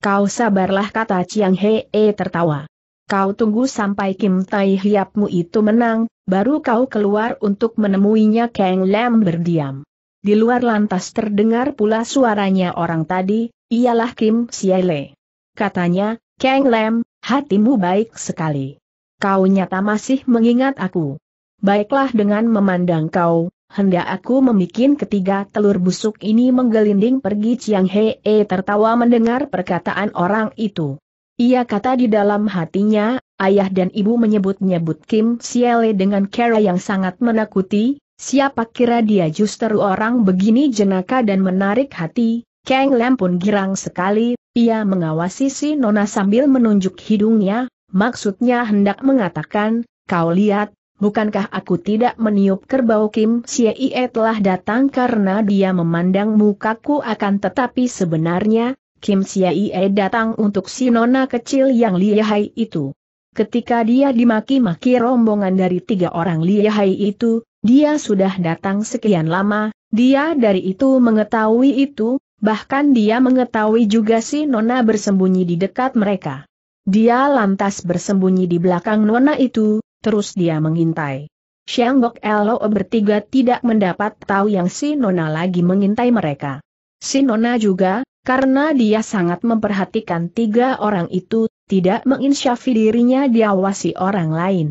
A: Kau sabarlah kata Chiang Hee eh, tertawa. Kau tunggu sampai Kim Tai Hiapmu itu menang, baru kau keluar untuk menemuinya Kang Lam berdiam. Di luar lantas terdengar pula suaranya orang tadi, ialah Kim Siele. Katanya, Kang Lem, hatimu baik sekali. Kau nyata masih mengingat aku. Baiklah dengan memandang kau, hendak aku membuat ketiga telur busuk ini menggelinding pergi Chiang Hee tertawa mendengar perkataan orang itu. Ia kata di dalam hatinya, ayah dan ibu menyebut-nyebut Kim Siele dengan cara yang sangat menakuti, siapa kira dia justru orang begini jenaka dan menarik hati, Kang Lam pun girang sekali, ia mengawasi si Nona sambil menunjuk hidungnya, maksudnya hendak mengatakan, kau lihat, bukankah aku tidak meniup kerbau Kim Siei telah datang karena dia memandang mukaku akan tetapi sebenarnya, Kim Siei datang untuk si Nona kecil yang lihai itu. Ketika dia dimaki-maki rombongan dari tiga orang lihai itu, dia sudah datang sekian lama, dia dari itu mengetahui itu, Bahkan dia mengetahui juga si Nona bersembunyi di dekat mereka. Dia lantas bersembunyi di belakang Nona itu, terus dia mengintai. Shanggok Elo bertiga tidak mendapat tahu yang si Nona lagi mengintai mereka. Si Nona juga, karena dia sangat memperhatikan tiga orang itu, tidak menginsyafi dirinya diawasi orang lain.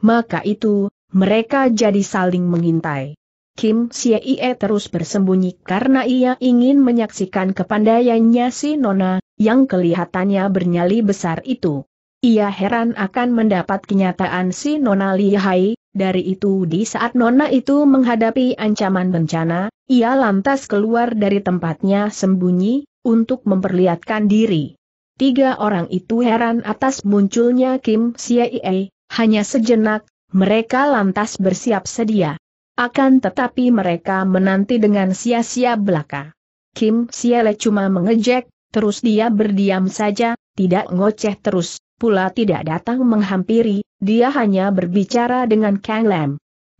A: Maka itu, mereka jadi saling mengintai. Kim Siee terus bersembunyi karena ia ingin menyaksikan kepandaiannya si Nona, yang kelihatannya bernyali besar itu. Ia heran akan mendapat kenyataan si Nona lihai, dari itu di saat Nona itu menghadapi ancaman bencana, ia lantas keluar dari tempatnya sembunyi, untuk memperlihatkan diri. Tiga orang itu heran atas munculnya Kim Siee, hanya sejenak, mereka lantas bersiap sedia. Akan tetapi mereka menanti dengan sia-sia belaka. Kim Siele cuma mengejek, terus dia berdiam saja, tidak ngoceh terus, pula tidak datang menghampiri, dia hanya berbicara dengan Kang Lam.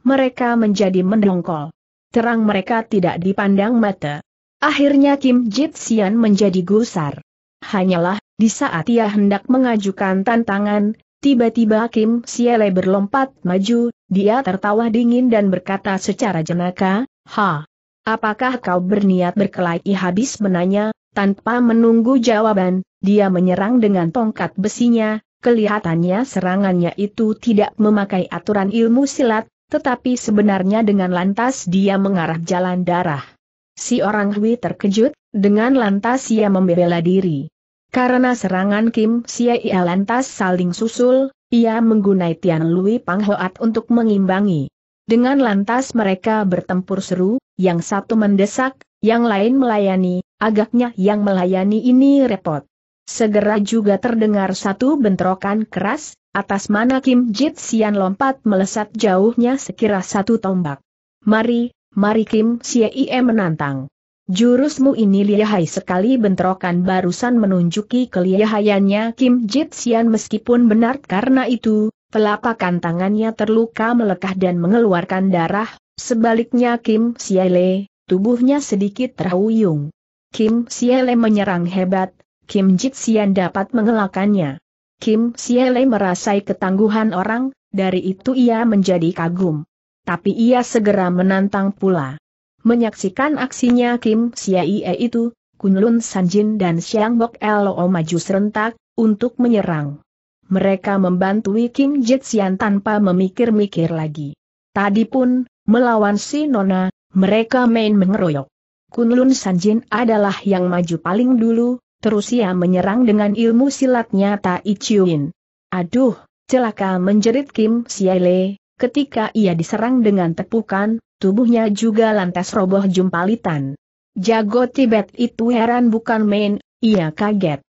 A: Mereka menjadi mendongkol. Terang mereka tidak dipandang mata. Akhirnya Kim Jit Sian menjadi gusar. Hanyalah, di saat ia hendak mengajukan tantangan, Tiba-tiba Kim Siele berlompat maju, dia tertawa dingin dan berkata secara jenaka, Ha! Apakah kau berniat berkelahi habis menanya, tanpa menunggu jawaban, dia menyerang dengan tongkat besinya, kelihatannya serangannya itu tidak memakai aturan ilmu silat, tetapi sebenarnya dengan lantas dia mengarah jalan darah. Si orang Hui terkejut, dengan lantas ia membela diri. Karena serangan Kim Siai lantas saling susul, ia menggunai Tian Lui Pang Hoat untuk mengimbangi. Dengan lantas mereka bertempur seru, yang satu mendesak, yang lain melayani, agaknya yang melayani ini repot. Segera juga terdengar satu bentrokan keras, atas mana Kim Jit Sian lompat melesat jauhnya sekira satu tombak. Mari, mari Kim Siei menantang. Jurusmu ini lihai sekali bentrokan barusan menunjuki kelihayannya Kim Jitsian meskipun benar karena itu, pelapakan tangannya terluka melekah dan mengeluarkan darah, sebaliknya Kim Siele, tubuhnya sedikit terhuyung. Kim Siele menyerang hebat, Kim Jitsian dapat mengelakannya. Kim Siele merasai ketangguhan orang, dari itu ia menjadi kagum. Tapi ia segera menantang pula. Menyaksikan aksinya Kim Siaie itu, Kunlun Sanjin dan Xiang Bok Lo maju serentak, untuk menyerang. Mereka membantu Kim Jetsian tanpa memikir-mikir lagi. Tadi pun, melawan si Nona, mereka main mengeroyok. Kunlun Sanjin adalah yang maju paling dulu, terus ia menyerang dengan ilmu silatnya Tai Chuin. Aduh, celaka menjerit Kim Siaile, ketika ia diserang dengan tepukan, tubuhnya juga lantas roboh jumpalitan. Jago Tibet itu heran bukan main, ia kaget.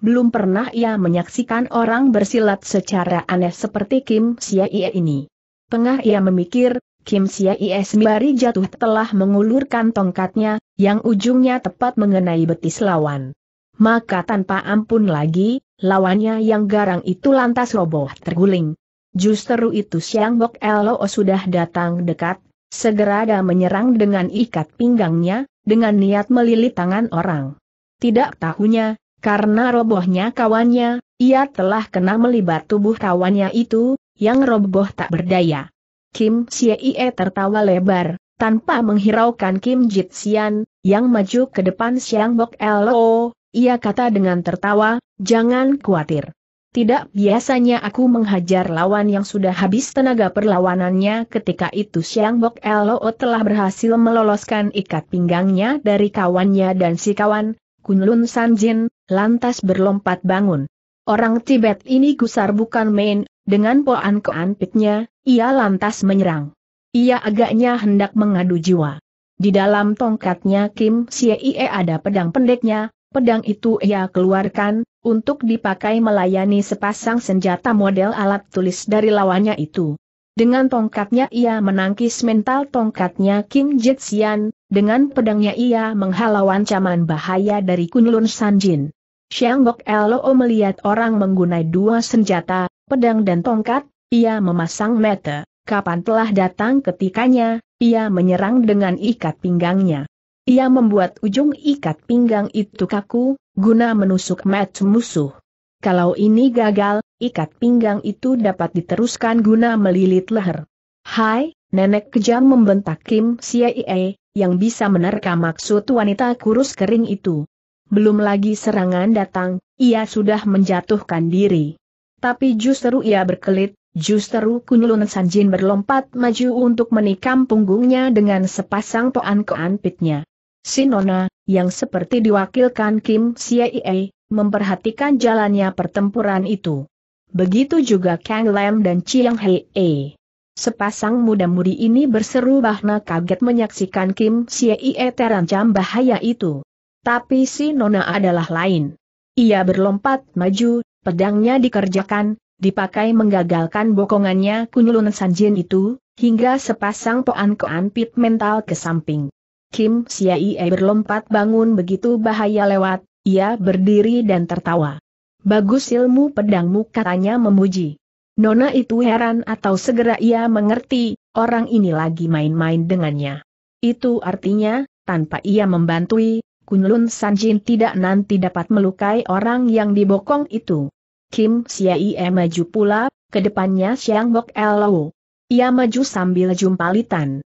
A: Belum pernah ia menyaksikan orang bersilat secara aneh seperti Kim Sia Ie ini. Tengah ia memikir, Kim Sia Ie sembari jatuh telah mengulurkan tongkatnya, yang ujungnya tepat mengenai betis lawan. Maka tanpa ampun lagi, lawannya yang garang itu lantas roboh terguling. Justru itu Siang Bok Elo sudah datang dekat, Segera ada menyerang dengan ikat pinggangnya, dengan niat melilit tangan orang. Tidak tahunya, karena robohnya kawannya, ia telah kena melibat tubuh kawannya itu, yang roboh tak berdaya. Kim Siei tertawa lebar, tanpa menghiraukan Kim Jitsian, yang maju ke depan Siang Bok Lo, ia kata dengan tertawa, jangan khawatir. Tidak biasanya aku menghajar lawan yang sudah habis tenaga perlawanannya ketika itu Siang Bok Lo telah berhasil meloloskan ikat pinggangnya dari kawannya dan si kawan, Kunlun Sanjin, lantas berlompat bangun. Orang Tibet ini gusar bukan main, dengan poan keanpitnya, ia lantas menyerang. Ia agaknya hendak mengadu jiwa. Di dalam tongkatnya Kim Siee ada pedang pendeknya, Pedang itu ia keluarkan, untuk dipakai melayani sepasang senjata model alat tulis dari lawannya itu. Dengan tongkatnya ia menangkis mental tongkatnya Kim Jitsian, dengan pedangnya ia menghalau ancaman bahaya dari Kunlun Sanjin. Bok Lo oh melihat orang menggunai dua senjata, pedang dan tongkat, ia memasang mata, kapan telah datang ketikanya, ia menyerang dengan ikat pinggangnya. Ia membuat ujung ikat pinggang itu kaku, guna menusuk mat musuh. Kalau ini gagal, ikat pinggang itu dapat diteruskan guna melilit leher. Hai, nenek kejam membentak Kim Siai-e, yang bisa menerka maksud wanita kurus kering itu. Belum lagi serangan datang, ia sudah menjatuhkan diri. Tapi justru ia berkelit, Justru Kunlun Sanjin berlompat maju untuk menikam punggungnya dengan sepasang poan pitnya. Si Nona, yang seperti diwakilkan Kim Siei, memperhatikan jalannya pertempuran itu. Begitu juga Kang Lam dan Chiang Hei. Sepasang muda-mudi ini berseru bahna kaget menyaksikan Kim Siei terancam bahaya itu. Tapi si Nona adalah lain. Ia berlompat maju, pedangnya dikerjakan, dipakai menggagalkan bokongannya Kunlun Sanjin itu, hingga sepasang poan-koan pit mental ke samping. Kim Siaie berlompat bangun begitu bahaya lewat, ia berdiri dan tertawa. Bagus ilmu pedangmu katanya memuji. Nona itu heran atau segera ia mengerti, orang ini lagi main-main dengannya. Itu artinya, tanpa ia membantui, Kunlun Sanjin tidak nanti dapat melukai orang yang dibokong itu. Kim Siaie maju pula, ke depannya Siang Bok Elo. Ia maju sambil jumpalitan.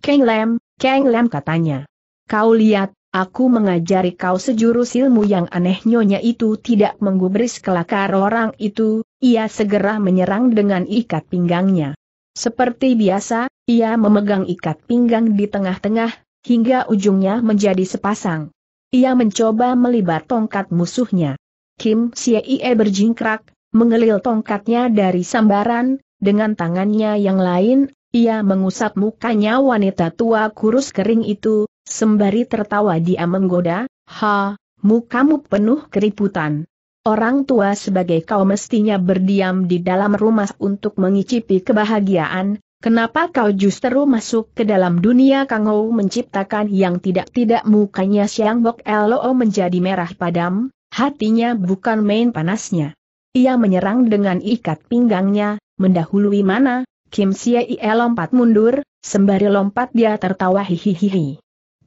A: Keng Lem, Kang Lam katanya. Kau lihat, aku mengajari kau sejurus ilmu yang aneh nyonya itu tidak menggubris kelakar orang itu, ia segera menyerang dengan ikat pinggangnya. Seperti biasa, ia memegang ikat pinggang di tengah-tengah, hingga ujungnya menjadi sepasang. Ia mencoba melibat tongkat musuhnya. Kim Siee berjingkrak, mengelil tongkatnya dari sambaran, dengan tangannya yang lain ia mengusap mukanya wanita tua kurus kering itu, sembari tertawa dia menggoda, ha, mukamu penuh keriputan. Orang tua sebagai kau mestinya berdiam di dalam rumah untuk mengicipi kebahagiaan, Kenapa kau justru masuk ke dalam dunia kangau menciptakan yang tidak-tidak mukanya Siang Bok Loo menjadi merah padam, hatinya bukan main panasnya. Ia menyerang dengan ikat pinggangnya, mendahului mana, Kim Ie e lompat mundur, sembari lompat dia tertawa hihihihi.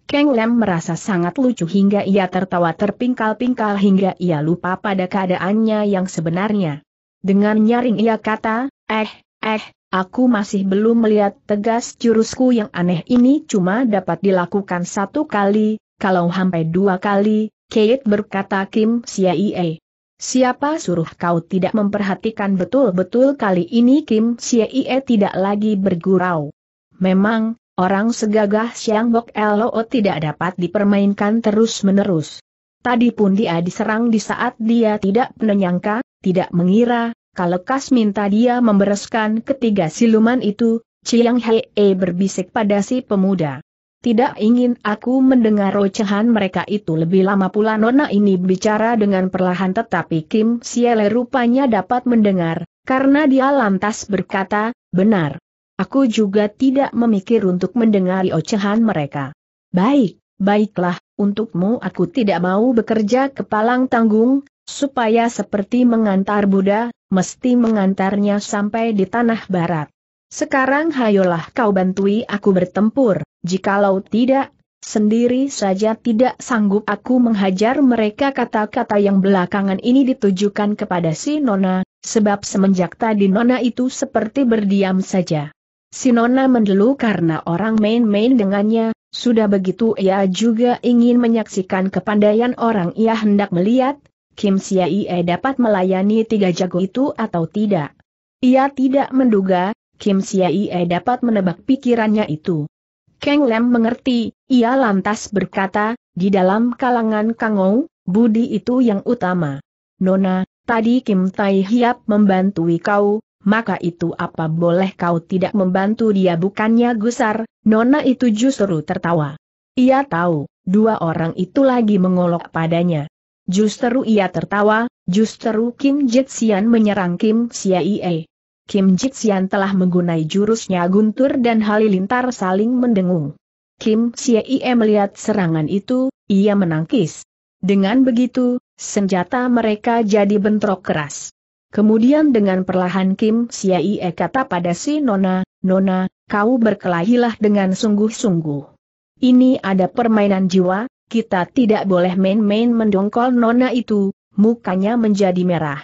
A: Kang Lem merasa sangat lucu hingga ia tertawa terpingkal-pingkal hingga ia lupa pada keadaannya yang sebenarnya. Dengan nyaring ia kata, eh, eh, aku masih belum melihat tegas jurusku yang aneh ini cuma dapat dilakukan satu kali, kalau sampai dua kali, Kate berkata Kim Ie. Siapa suruh kau tidak memperhatikan betul-betul kali ini Kim Siei tidak lagi bergurau. Memang, orang segagah Siang Bok elo tidak dapat dipermainkan terus-menerus. Tadi pun dia diserang di saat dia tidak menyangka, tidak mengira, kalau Kas minta dia membereskan ketiga siluman itu, Chiang Hei berbisik pada si pemuda. Tidak ingin aku mendengar ocehan mereka itu lebih lama pula Nona ini bicara dengan perlahan tetapi Kim Siele rupanya dapat mendengar, karena dia lantas berkata, benar. Aku juga tidak memikir untuk mendengar ocehan mereka. Baik, baiklah, untukmu aku tidak mau bekerja kepalang tanggung, supaya seperti mengantar Buddha, mesti mengantarnya sampai di tanah barat. Sekarang hayolah kau bantui aku bertempur, jikalau tidak, sendiri saja tidak sanggup aku menghajar mereka kata-kata yang belakangan ini ditujukan kepada si Nona, sebab semenjak tadi Nona itu seperti berdiam saja. Si Nona mendelu karena orang main-main dengannya, sudah begitu ia juga ingin menyaksikan kepandaian orang ia hendak melihat, Kim Ie dapat melayani tiga jago itu atau tidak. Ia tidak menduga, Kim Siaie dapat menebak pikirannya itu. Kang Lem mengerti, ia lantas berkata, di dalam kalangan Kang Kangou, budi itu yang utama. Nona, tadi Kim Tai Hiap membantui kau, maka itu apa boleh kau tidak membantu dia bukannya gusar, Nona itu justru tertawa. Ia tahu, dua orang itu lagi mengolok padanya. Justru ia tertawa, justru Kim Jetsian menyerang Kim Siaie. Kim Jitsian telah menggunai jurusnya Guntur dan Halilintar saling mendengung. Kim Sie melihat serangan itu, ia menangkis. Dengan begitu, senjata mereka jadi bentrok keras. Kemudian dengan perlahan Kim Sie kata pada si Nona, Nona, kau berkelahilah dengan sungguh-sungguh. Ini ada permainan jiwa, kita tidak boleh main-main mendongkol Nona itu, mukanya menjadi merah.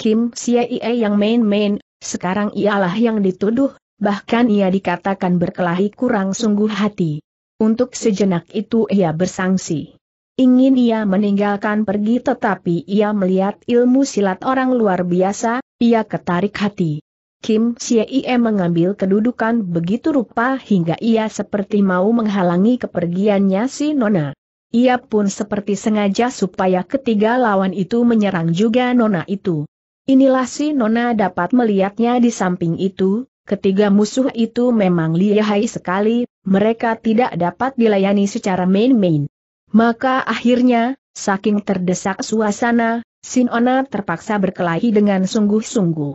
A: Kim Sie yang main-main, sekarang ialah yang dituduh, bahkan ia dikatakan berkelahi kurang sungguh hati. Untuk sejenak itu ia bersangsi. Ingin ia meninggalkan pergi tetapi ia melihat ilmu silat orang luar biasa, ia ketarik hati. Kim Siem mengambil kedudukan begitu rupa hingga ia seperti mau menghalangi kepergiannya si Nona. Ia pun seperti sengaja supaya ketiga lawan itu menyerang juga Nona itu. Inilah si Nona dapat melihatnya di samping itu, ketiga musuh itu memang lihai sekali, mereka tidak dapat dilayani secara main-main. Maka akhirnya, saking terdesak suasana, si Nona terpaksa berkelahi dengan sungguh-sungguh.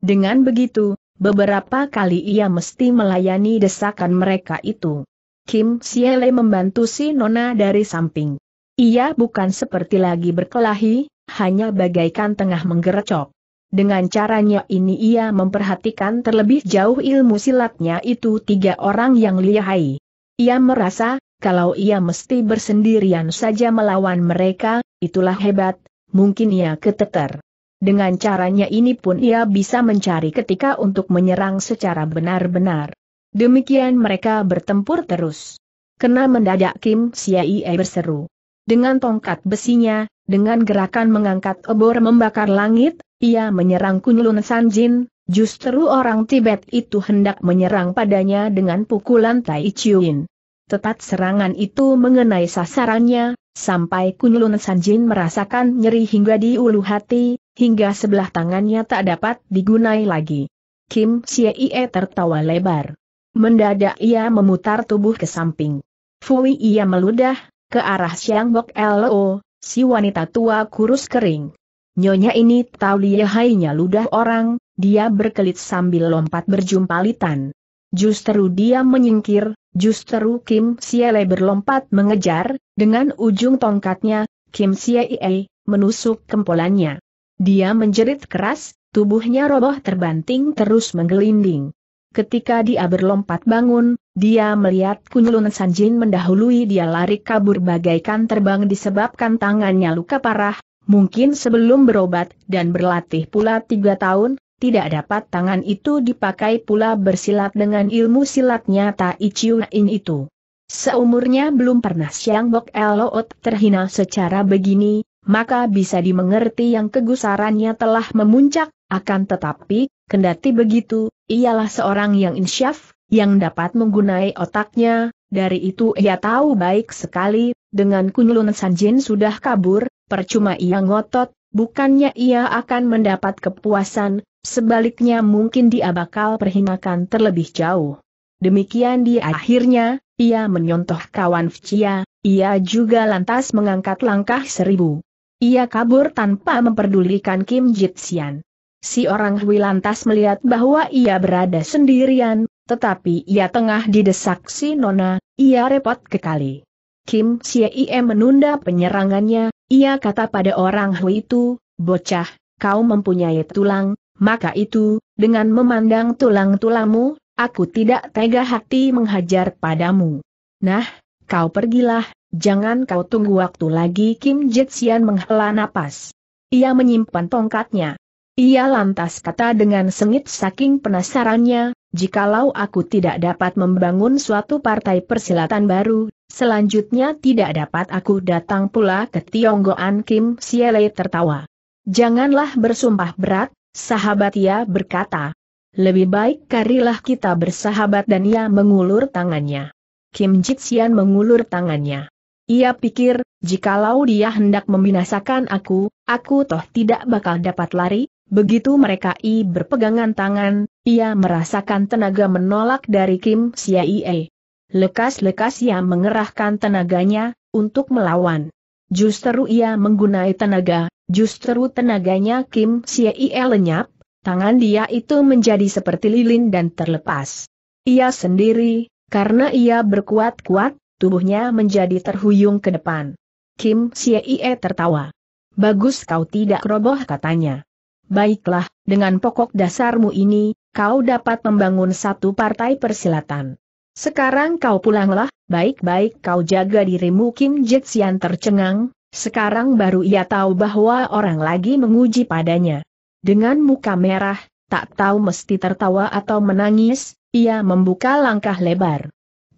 A: Dengan begitu, beberapa kali ia mesti melayani desakan mereka itu. Kim Siele membantu si Nona dari samping. Ia bukan seperti lagi berkelahi, hanya bagaikan tengah menggerecok. Dengan caranya ini ia memperhatikan terlebih jauh ilmu silatnya itu tiga orang yang lihai. Ia merasa, kalau ia mesti bersendirian saja melawan mereka, itulah hebat, mungkin ia keteter. Dengan caranya ini pun ia bisa mencari ketika untuk menyerang secara benar-benar. Demikian mereka bertempur terus. Kena mendadak Kim Siai berseru. Dengan tongkat besinya, dengan gerakan mengangkat obor membakar langit, ia menyerang Kunlun Sanjin, justru orang Tibet itu hendak menyerang padanya dengan pukulan Tai Chiuin. Tetap serangan itu mengenai sasarannya, sampai Kunlun Sanjin merasakan nyeri hingga di ulu hati, hingga sebelah tangannya tak dapat digunai lagi. Kim Xie tertawa lebar. Mendadak ia memutar tubuh ke samping. Fui ia meludah, ke arah Siang Bok Lo, si wanita tua kurus kering. Nyonya ini tahu lihainya ludah orang, dia berkelit sambil lompat berjumpa litan. Justru dia menyingkir, justru Kim Siele berlompat mengejar, dengan ujung tongkatnya, Kim Siele menusuk kempolannya. Dia menjerit keras, tubuhnya roboh terbanting terus menggelinding. Ketika dia berlompat bangun, dia melihat Kunyulun Sanjin mendahului dia lari kabur bagaikan terbang disebabkan tangannya luka parah, mungkin sebelum berobat dan berlatih pula tiga tahun, tidak dapat tangan itu dipakai pula bersilat dengan ilmu silatnya Tai Chiu itu. Seumurnya belum pernah Siang Bok Eloot terhina secara begini, maka bisa dimengerti yang kegusarannya telah memuncak, akan tetapi, kendati begitu, ialah seorang yang insyaf, yang dapat menggunai otaknya, dari itu ia tahu baik sekali, dengan Kunlun Sanjin sudah kabur, percuma ia ngotot, bukannya ia akan mendapat kepuasan, sebaliknya mungkin dia bakal perhinakan terlebih jauh. Demikian di akhirnya, ia menyontoh kawan Fcia, ia juga lantas mengangkat langkah seribu. Ia kabur tanpa memperdulikan Kim Jitsian. Si orang Hui lantas melihat bahwa ia berada sendirian, tetapi ia tengah didesak si Nona, ia repot kekali. Kim Siem menunda penyerangannya, ia kata pada orang Hui itu, bocah, kau mempunyai tulang, maka itu, dengan memandang tulang-tulangmu, aku tidak tega hati menghajar padamu. Nah, kau pergilah, jangan kau tunggu waktu lagi Kim Jetsian menghela napas. Ia menyimpan tongkatnya. Ia lantas kata dengan sengit saking penasarannya, jikalau aku tidak dapat membangun suatu partai persilatan baru, selanjutnya tidak dapat aku datang pula ke Tionggoan Kim Siele tertawa. Janganlah bersumpah berat, sahabat ia berkata. Lebih baik karilah kita bersahabat dan ia mengulur tangannya. Kim Jitsian mengulur tangannya. Ia pikir, jikalau dia hendak membinasakan aku, aku toh tidak bakal dapat lari, Begitu mereka i berpegangan tangan, ia merasakan tenaga menolak dari Kim Siaie. Lekas-lekas ia mengerahkan tenaganya, untuk melawan. Justru ia menggunai tenaga, justru tenaganya Kim Siaie lenyap, tangan dia itu menjadi seperti lilin dan terlepas. Ia sendiri, karena ia berkuat-kuat, tubuhnya menjadi terhuyung ke depan. Kim Siaie tertawa. Bagus kau tidak roboh katanya. Baiklah, dengan pokok dasarmu ini, kau dapat membangun satu partai persilatan. Sekarang kau pulanglah, baik-baik kau jaga dirimu Kim Jetsian tercengang, sekarang baru ia tahu bahwa orang lagi menguji padanya. Dengan muka merah, tak tahu mesti tertawa atau menangis, ia membuka langkah lebar.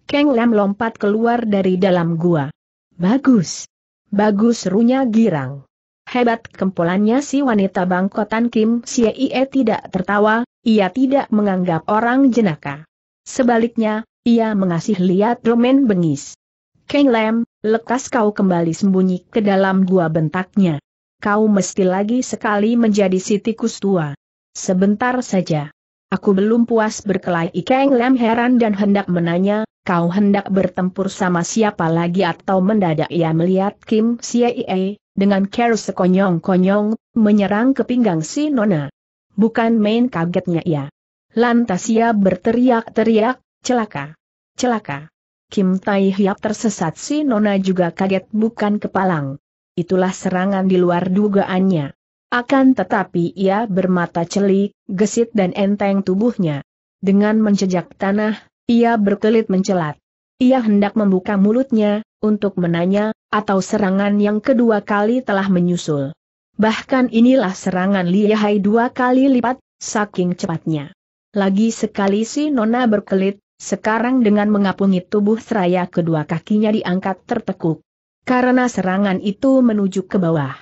A: Keng Lam lompat keluar dari dalam gua. Bagus. Bagus serunya girang. Hebat kempolannya si wanita bangkotan Kim Siei tidak tertawa, ia tidak menganggap orang jenaka. Sebaliknya, ia mengasih lihat Roman bengis. Keng Lam, lekas kau kembali sembunyi ke dalam gua bentaknya. Kau mesti lagi sekali menjadi si tikus tua. Sebentar saja. Aku belum puas berkelahi Keng Lam heran dan hendak menanya, kau hendak bertempur sama siapa lagi atau mendadak ia melihat Kim Siei dengan care sekonyong-konyong, menyerang ke pinggang si Nona. Bukan main kagetnya ya. Lantas ia berteriak-teriak, celaka, celaka. Kim Tai Hiap tersesat si Nona juga kaget bukan kepalang. Itulah serangan di luar dugaannya. Akan tetapi ia bermata celik, gesit dan enteng tubuhnya. Dengan menjejak tanah, ia berkelit mencelat. Ia hendak membuka mulutnya, untuk menanya, atau serangan yang kedua kali telah menyusul. Bahkan inilah serangan Liyahai dua kali lipat, saking cepatnya. Lagi sekali si Nona berkelit, sekarang dengan mengapungi tubuh seraya kedua kakinya diangkat tertekuk. Karena serangan itu menuju ke bawah.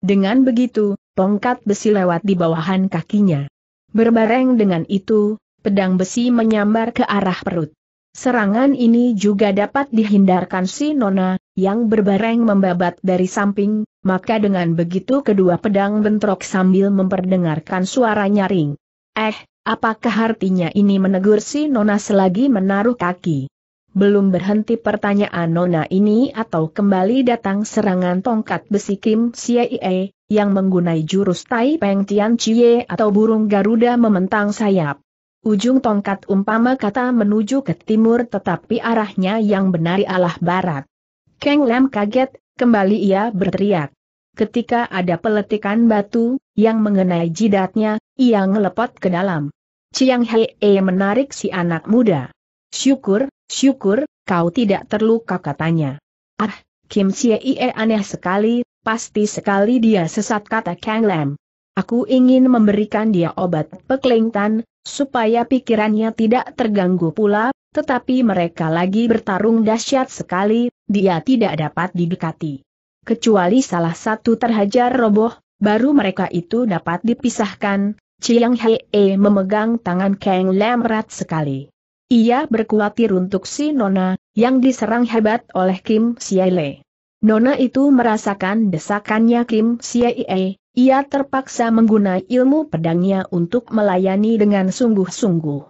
A: Dengan begitu, tongkat besi lewat di bawahan kakinya. Berbareng dengan itu, pedang besi menyambar ke arah perut. Serangan ini juga dapat dihindarkan si Nona, yang berbareng membabat dari samping, maka dengan begitu kedua pedang bentrok sambil memperdengarkan suara nyaring. Eh, apakah artinya ini menegur si Nona selagi menaruh kaki? Belum berhenti pertanyaan Nona ini atau kembali datang serangan tongkat besi Kim Siee, yang menggunai jurus Tai Peng Tian Chie atau burung Garuda mementang sayap. Ujung tongkat umpama kata menuju ke timur tetapi arahnya yang benar ialah barat. Keng Lam kaget, kembali ia berteriak. Ketika ada peletikan batu, yang mengenai jidatnya, ia ngelepot ke dalam. Chiang Hei -e menarik si anak muda. Syukur, syukur, kau tidak terluka katanya. Ah, Kim Xie E aneh sekali, pasti sekali dia sesat kata Kang Lam. Aku ingin memberikan dia obat peklingtan, supaya pikirannya tidak terganggu pula, tetapi mereka lagi bertarung dahsyat sekali, dia tidak dapat didekati. Kecuali salah satu terhajar roboh, baru mereka itu dapat dipisahkan, Chiang Hee memegang tangan Kang Lam erat sekali. Ia berkuatir untuk si Nona, yang diserang hebat oleh Kim Siale. Nona itu merasakan desakannya Kim Siee, ia terpaksa menggunakan ilmu pedangnya untuk melayani dengan sungguh-sungguh.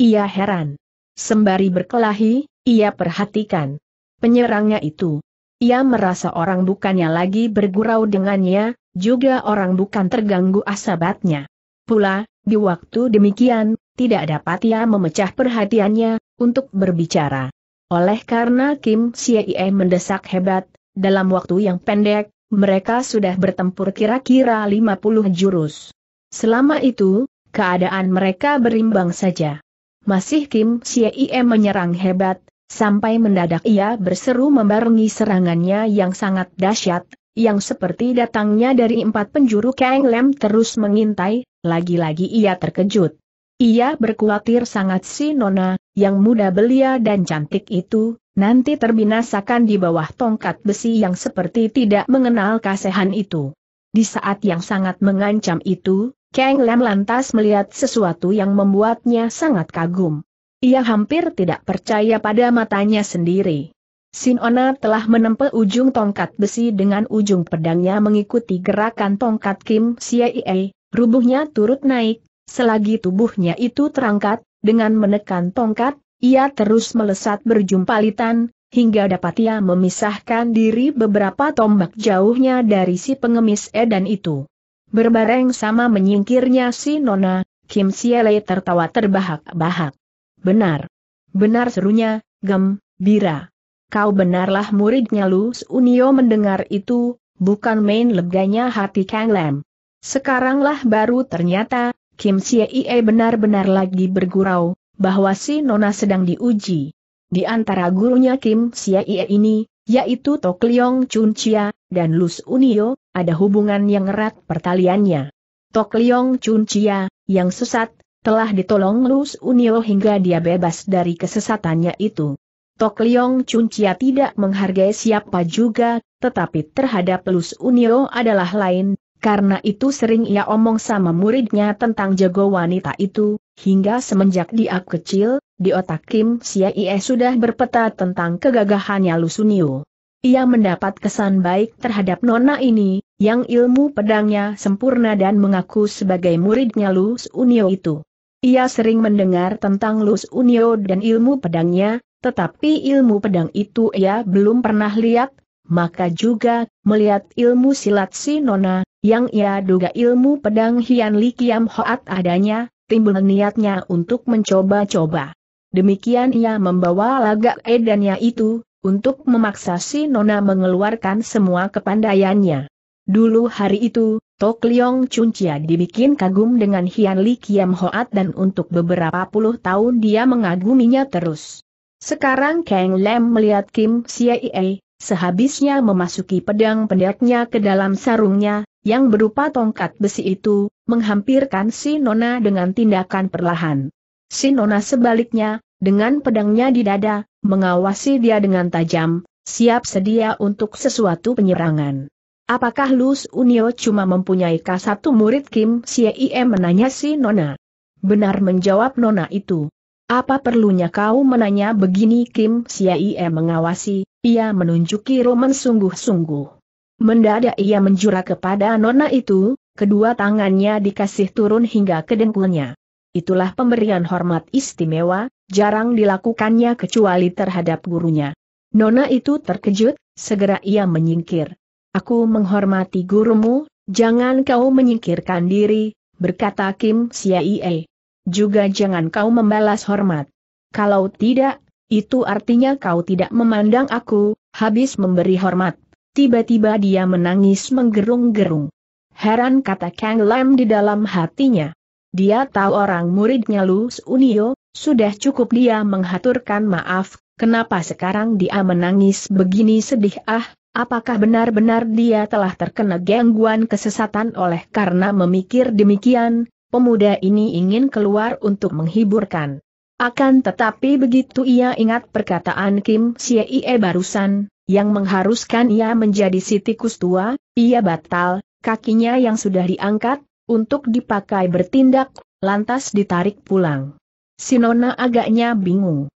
A: Ia heran. Sembari berkelahi, ia perhatikan penyerangnya itu. Ia merasa orang bukannya lagi bergurau dengannya, juga orang bukan terganggu asabatnya. Pula, di waktu demikian, tidak dapat ia memecah perhatiannya, untuk berbicara. Oleh karena Kim Siee mendesak hebat, dalam waktu yang pendek, mereka sudah bertempur kira-kira 50 jurus. Selama itu, keadaan mereka berimbang saja. Masih Kim Sieie menyerang hebat, sampai mendadak ia berseru membarungi serangannya yang sangat dahsyat, yang seperti datangnya dari empat penjuru Kang Lem terus mengintai, lagi-lagi ia terkejut. Ia berkuatir sangat si Nona, yang muda belia dan cantik itu, nanti terbinasakan di bawah tongkat besi yang seperti tidak mengenal kasehan itu. Di saat yang sangat mengancam itu, Kang Lam lantas melihat sesuatu yang membuatnya sangat kagum. Ia hampir tidak percaya pada matanya sendiri. Sinona telah menempel ujung tongkat besi dengan ujung pedangnya mengikuti gerakan tongkat Kim Siei, rubuhnya turut naik, selagi tubuhnya itu terangkat, dengan menekan tongkat, ia terus melesat berjumpa litan, hingga dapat ia memisahkan diri beberapa tombak jauhnya dari si pengemis edan itu. Berbareng sama menyingkirnya si Nona, Kim Siele tertawa terbahak-bahak. Benar. Benar serunya, Gem, Bira. Kau benarlah muridnya Lus Unio mendengar itu, bukan main leganya hati Kang Lam. Sekaranglah baru ternyata, Kim Siee benar-benar lagi bergurau, bahwa si Nona sedang diuji. Di antara gurunya Kim Sia Ie ini, yaitu Tok Leong Chun Chia, dan Lus Unio, ada hubungan yang erat pertaliannya. Tok Leong Chun Chia, yang sesat, telah ditolong Lus Unio hingga dia bebas dari kesesatannya itu. Tok Leong Chun Chia tidak menghargai siapa juga, tetapi terhadap Lus Unio adalah lain, karena itu sering ia omong sama muridnya tentang jago wanita itu, hingga semenjak dia kecil, di otak Kim Sia Ie sudah berpeta tentang kegagahannya Lusunio. Ia mendapat kesan baik terhadap nona ini, yang ilmu pedangnya sempurna dan mengaku sebagai muridnya Lus Unio itu. Ia sering mendengar tentang Lus Unio dan ilmu pedangnya, tetapi ilmu pedang itu ia belum pernah lihat, maka juga, melihat ilmu silat si nona yang ia duga ilmu pedang Hian Li Kiam Hoat adanya, timbul niatnya untuk mencoba-coba. Demikian ia membawa lagak edannya itu, untuk memaksa si nona mengeluarkan semua kepandaiannya. Dulu hari itu, Tok Liong Chia dibikin kagum dengan Hian Li Kiam Hoat dan untuk beberapa puluh tahun dia mengaguminya terus. Sekarang Kang Lem melihat Kim siai. Sehabisnya memasuki pedang pendeknya ke dalam sarungnya, yang berupa tongkat besi itu, menghampirkan si Nona dengan tindakan perlahan. Si Nona sebaliknya, dengan pedangnya di dada, mengawasi dia dengan tajam, siap sedia untuk sesuatu penyerangan. Apakah Lus Unio cuma mempunyai kasatu murid Kim Siem menanya si Nona? Benar menjawab Nona itu. Apa perlunya kau menanya begini Kim Siaie mengawasi, ia menunjuki Roman sungguh-sungguh. Mendadak ia menjura kepada nona itu, kedua tangannya dikasih turun hingga ke dengkulnya. Itulah pemberian hormat istimewa, jarang dilakukannya kecuali terhadap gurunya. Nona itu terkejut, segera ia menyingkir. Aku menghormati gurumu, jangan kau menyingkirkan diri, berkata Kim Siaie. Juga jangan kau membalas hormat. Kalau tidak, itu artinya kau tidak memandang aku, habis memberi hormat. Tiba-tiba dia menangis menggerung-gerung. Heran kata Kang Lam di dalam hatinya. Dia tahu orang muridnya Lus Unio, sudah cukup dia menghaturkan maaf, kenapa sekarang dia menangis begini sedih ah, apakah benar-benar dia telah terkena gangguan kesesatan oleh karena memikir demikian, pemuda ini ingin keluar untuk menghiburkan. Akan tetapi begitu ia ingat perkataan Kim Siei barusan, yang mengharuskan ia menjadi si tikus tua, ia batal, kakinya yang sudah diangkat, untuk dipakai bertindak, lantas ditarik pulang. Sinona agaknya bingung.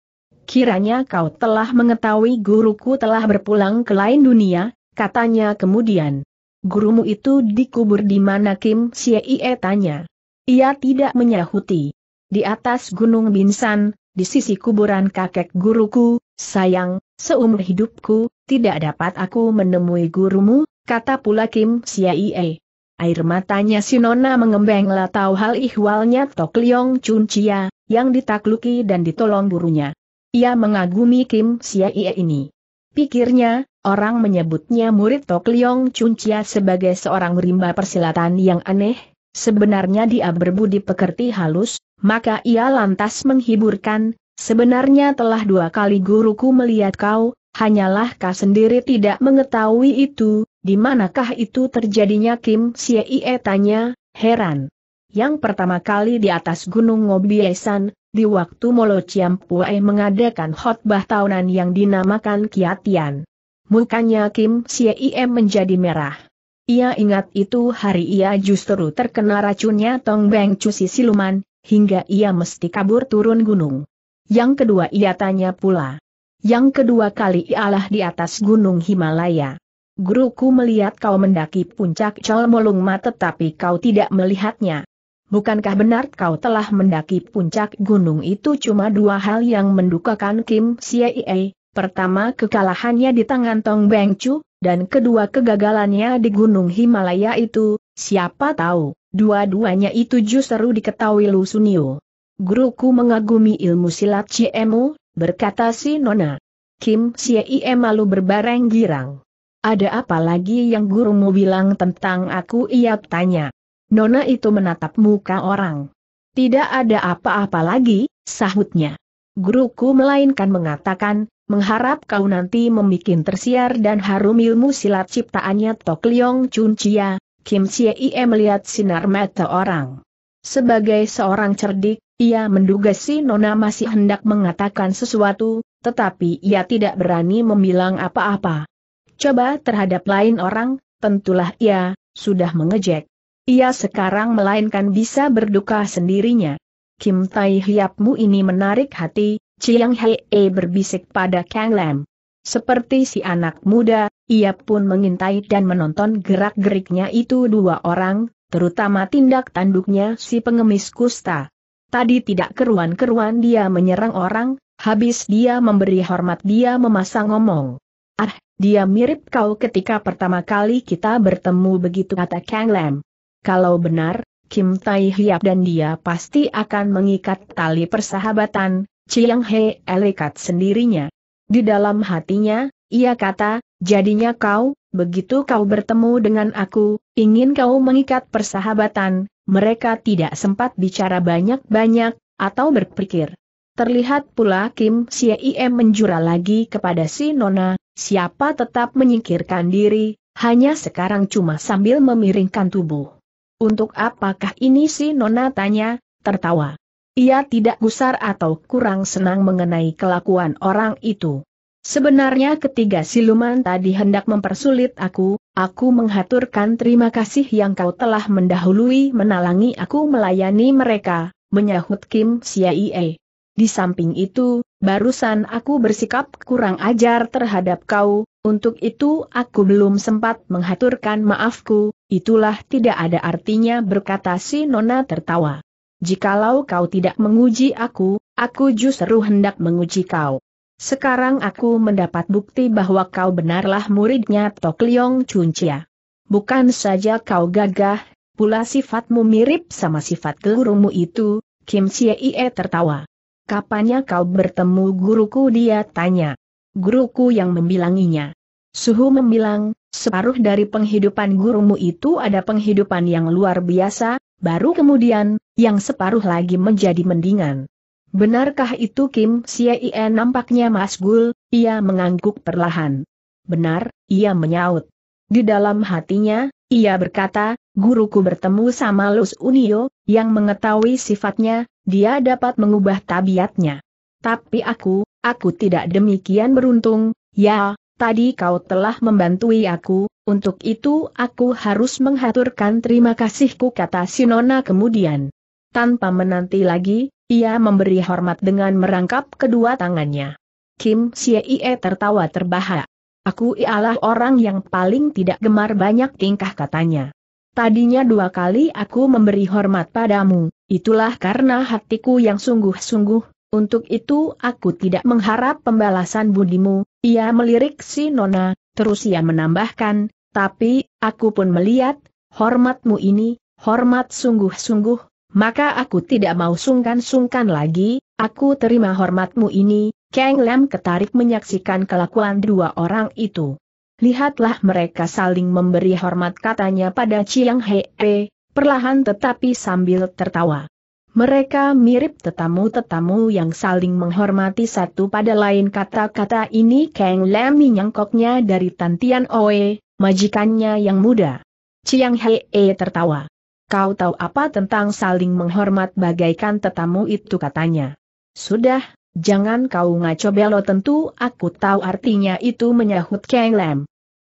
A: Kiranya kau telah mengetahui guruku telah berpulang ke lain dunia, katanya kemudian. Gurumu itu dikubur di mana Kim Siei tanya. Ia tidak menyahuti. Di atas Gunung Binsan, di sisi kuburan kakek guruku, sayang, seumur hidupku, tidak dapat aku menemui gurumu, kata pula Kim Siaie. Air matanya Sinona mengembeng tahu hal ihwalnya Tok Leong Chun Chia, yang ditakluki dan ditolong gurunya. Ia mengagumi Kim Siaie ini. Pikirnya, orang menyebutnya murid Tok Leong Chun Chia sebagai seorang rimba persilatan yang aneh, sebenarnya dia berbudi pekerti halus, maka ia lantas menghiburkan, sebenarnya telah dua kali guruku melihat kau, hanyalah kau sendiri tidak mengetahui itu, di manakah itu terjadinya Kim Siei tanya, heran. Yang pertama kali di atas Gunung Ngobiesan, di waktu Molo Ciampuai mengadakan khotbah tahunan yang dinamakan Kiatian. Mukanya Kim Siei menjadi merah. Ia ingat itu hari ia justru terkena racunnya Tong Beng Cusi siluman, hingga ia mesti kabur turun gunung. Yang kedua ia tanya pula. Yang kedua kali ialah di atas gunung Himalaya. Guruku melihat kau mendaki puncak Colmolung Ma tetapi kau tidak melihatnya. Bukankah benar kau telah mendaki puncak gunung itu cuma dua hal yang mendukakan Kim Siei? Pertama kekalahannya di tangan Tong Beng Chu, dan kedua kegagalannya di Gunung Himalaya itu, siapa tahu, dua-duanya itu justru diketahui Lu Sunio. Guruku mengagumi ilmu silat Ciemu, berkata si Nona. Kim Siei malu berbareng girang. Ada apa lagi yang gurumu bilang tentang aku ia tanya. Nona itu menatap muka orang. Tidak ada apa-apa lagi, sahutnya. Guruku melainkan mengatakan, Mengharap kau nanti membuat tersiar dan harum ilmu silat ciptaannya Tok Leong Chun Chia, Kim Chia Ie melihat sinar mata orang. Sebagai seorang cerdik, ia menduga si Nona masih hendak mengatakan sesuatu, tetapi ia tidak berani membilang apa-apa. Coba terhadap lain orang, tentulah ia, sudah mengejek. Ia sekarang melainkan bisa berduka sendirinya. Kim Tai Hiapmu ini menarik hati, Chiang Hei berbisik pada Kang Lam. Seperti si anak muda, ia pun mengintai dan menonton gerak-geriknya itu dua orang, terutama tindak tanduknya si pengemis kusta. Tadi tidak keruan-keruan dia menyerang orang, habis dia memberi hormat dia memasang ngomong. Ah, dia mirip kau ketika pertama kali kita bertemu begitu kata Kang Lam. Kalau benar, Kim Tai Hiap dan dia pasti akan mengikat tali persahabatan, Chiang He elekat sendirinya. Di dalam hatinya, ia kata, jadinya kau, begitu kau bertemu dengan aku, ingin kau mengikat persahabatan, mereka tidak sempat bicara banyak-banyak, atau berpikir. Terlihat pula Kim Siem menjura lagi kepada si Nona, siapa tetap menyingkirkan diri, hanya sekarang cuma sambil memiringkan tubuh. Untuk apakah ini si Nona tanya, tertawa. Ia tidak gusar atau kurang senang mengenai kelakuan orang itu. Sebenarnya ketiga siluman tadi hendak mempersulit aku, aku menghaturkan terima kasih yang kau telah mendahului menalangi aku melayani mereka, menyahut Kim Siaie. Di samping itu, barusan aku bersikap kurang ajar terhadap kau, untuk itu aku belum sempat menghaturkan maafku, itulah tidak ada artinya berkata si Nona tertawa. Jikalau kau tidak menguji aku, aku justru hendak menguji kau. Sekarang aku mendapat bukti bahwa kau benarlah muridnya Tok Liong Chuncia. Bukan saja kau gagah, pula sifatmu mirip sama sifat gurumu itu, Kim Sia Ie tertawa. Kapannya kau bertemu guruku dia tanya. Guruku yang membilanginya. Suhu membilang, separuh dari penghidupan gurumu itu ada penghidupan yang luar biasa, baru kemudian, yang separuh lagi menjadi mendingan. Benarkah itu Kim Siei nampaknya masgul, ia mengangguk perlahan. Benar, ia menyaut. Di dalam hatinya, ia berkata, guruku bertemu sama Lus Unio, yang mengetahui sifatnya, dia dapat mengubah tabiatnya. Tapi aku, aku tidak demikian beruntung, ya, tadi kau telah membantui aku, untuk itu aku harus menghaturkan terima kasihku kata Sinona kemudian. Tanpa menanti lagi, ia memberi hormat dengan merangkap kedua tangannya. Kim Siee tertawa terbahak. Aku ialah orang yang paling tidak gemar banyak tingkah katanya. Tadinya dua kali aku memberi hormat padamu, itulah karena hatiku yang sungguh-sungguh, untuk itu aku tidak mengharap pembalasan budimu, ia melirik si Nona, terus ia menambahkan, tapi, aku pun melihat, hormatmu ini, hormat sungguh-sungguh, maka aku tidak mau sungkan-sungkan lagi, aku terima hormatmu ini, Kang Lam ketarik menyaksikan kelakuan dua orang itu. Lihatlah mereka saling memberi hormat katanya pada Chiang Hei, perlahan tetapi sambil tertawa. Mereka mirip tetamu-tetamu yang saling menghormati satu pada lain kata-kata ini Kang Lam menyangkoknya dari Tantian Oe, majikannya yang muda. Chiang Hei tertawa. Kau tahu apa tentang saling menghormat bagaikan tetamu itu katanya. Sudah, jangan kau ngaco belo tentu aku tahu artinya itu menyahut Kang Lam.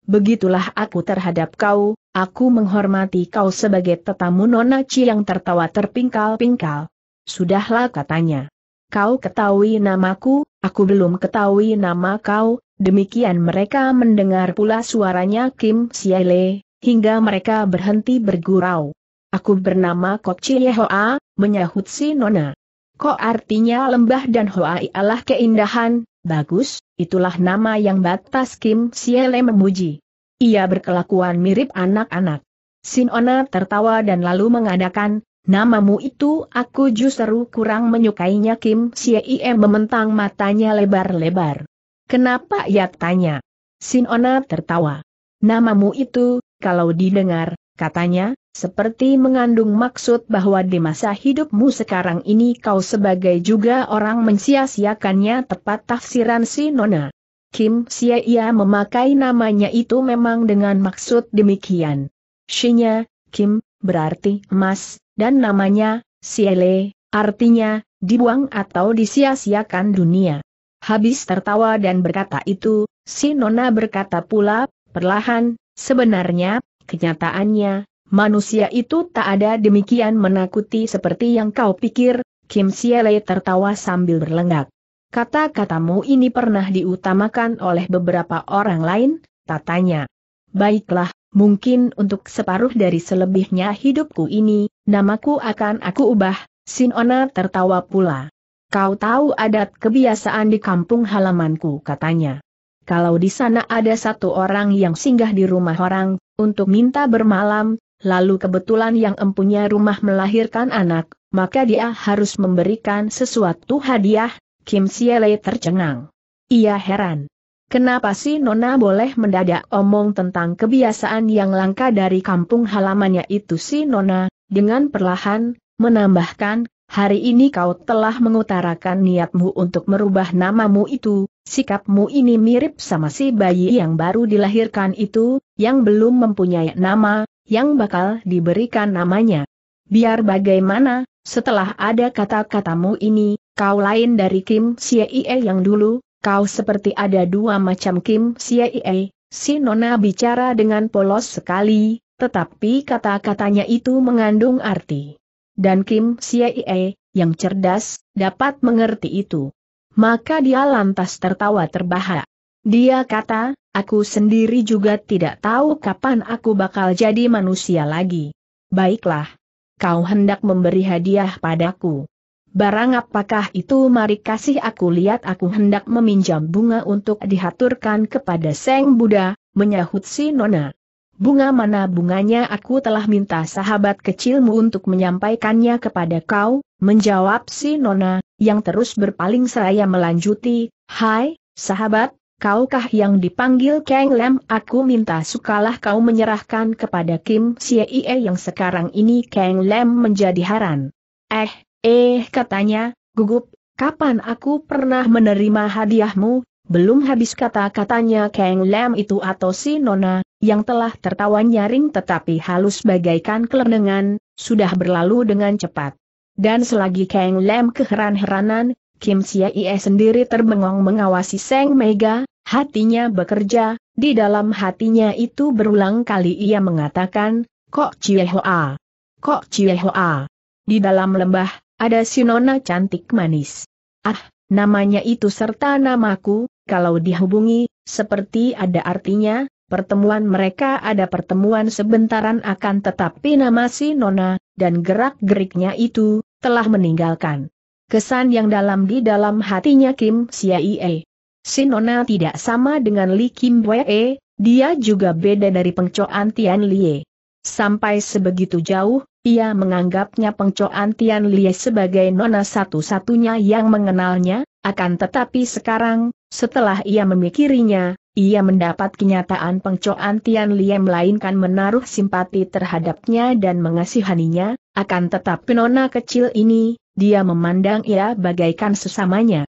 A: Begitulah aku terhadap kau, aku menghormati kau sebagai tetamu Nona cilang yang tertawa terpingkal-pingkal. Sudahlah katanya. Kau ketahui namaku, aku belum ketahui nama kau, demikian mereka mendengar pula suaranya Kim Siale, hingga mereka berhenti bergurau. Aku bernama Kokci Hoa, menyahut si Nona. Kok artinya lembah dan Hoa ialah keindahan, bagus, itulah nama yang batas Kim Siele memuji. Ia berkelakuan mirip anak-anak. Sinona tertawa dan lalu mengadakan, namamu itu aku justru kurang menyukainya Kim Siele mementang matanya lebar-lebar. Kenapa ia tanya? Sinona tertawa. Namamu itu, kalau didengar, katanya, seperti mengandung maksud bahwa di masa hidupmu sekarang ini kau sebagai juga orang mensia-siakannya tepat tafsiran si Nona. Kim Sia ia memakai namanya itu memang dengan maksud demikian. Shinya, Kim, berarti emas, dan namanya, Siele, artinya, dibuang atau disia-siakan dunia. Habis tertawa dan berkata itu, si Nona berkata pula, perlahan, sebenarnya, kenyataannya, manusia itu tak ada demikian menakuti seperti yang kau pikir, Kim Siele tertawa sambil berlenggak. Kata-katamu ini pernah diutamakan oleh beberapa orang lain, tatanya. Baiklah, mungkin untuk separuh dari selebihnya hidupku ini, namaku akan aku ubah, Sinona tertawa pula. Kau tahu adat kebiasaan di kampung halamanku katanya. Kalau di sana ada satu orang yang singgah di rumah orang, untuk minta bermalam, lalu kebetulan yang empunya rumah melahirkan anak, maka dia harus memberikan sesuatu hadiah, Kim Siele tercengang. Ia heran. Kenapa sih Nona boleh mendadak omong tentang kebiasaan yang langka dari kampung halamannya itu si Nona, dengan perlahan, menambahkan, hari ini kau telah mengutarakan niatmu untuk merubah namamu itu, sikapmu ini mirip sama si bayi yang baru dilahirkan itu, yang belum mempunyai nama, yang bakal diberikan namanya. Biar bagaimana, setelah ada kata-katamu ini, kau lain dari Kim Sie yang dulu, kau seperti ada dua macam Kim Sie, si Nona bicara dengan polos sekali, tetapi kata-katanya itu mengandung arti. Dan Kim Sie, yang cerdas, dapat mengerti itu. Maka dia lantas tertawa terbahak. Dia kata, Aku sendiri juga tidak tahu kapan aku bakal jadi manusia lagi. Baiklah. Kau hendak memberi hadiah padaku. Barang apakah itu mari kasih aku lihat aku hendak meminjam bunga untuk dihaturkan kepada Seng Buddha, menyahut si Nona. Bunga mana bunganya aku telah minta sahabat kecilmu untuk menyampaikannya kepada kau, menjawab si Nona, yang terus berpaling seraya melanjuti, Hai, sahabat, kaukah yang dipanggil Kang Lem? Aku minta sukalah kau menyerahkan kepada Kim Xie yang sekarang ini Kang Lem menjadi haran. Eh, eh katanya, gugup, kapan aku pernah menerima hadiahmu? Belum habis kata-katanya Kang Lem itu atau si Nona, yang telah tertawa nyaring tetapi halus bagaikan kelenengan, sudah berlalu dengan cepat. Dan selagi Kang Lem keheran-heranan, Kim Xie sendiri terbengong mengawasi Seng Mega, Hatinya bekerja, di dalam hatinya itu berulang kali ia mengatakan, Kok Ciehoa? Kok Ciehoa? Di dalam lembah, ada si nona cantik manis. Ah, namanya itu serta namaku, kalau dihubungi, seperti ada artinya, pertemuan mereka ada pertemuan sebentaran akan tetapi nama si nona, dan gerak-geriknya itu, telah meninggalkan. Kesan yang dalam di dalam hatinya Kim Siaie. Sinona tidak sama dengan Li Kim Wei. dia juga beda dari pengcoan Tian Lie. Sampai sebegitu jauh, ia menganggapnya pengcoan Tian Lie sebagai nona satu-satunya yang mengenalnya, akan tetapi sekarang, setelah ia memikirinya, ia mendapat kenyataan pengcoan Tian Lie melainkan menaruh simpati terhadapnya dan mengasihaninya, akan tetapi nona kecil ini, dia memandang ia bagaikan sesamanya.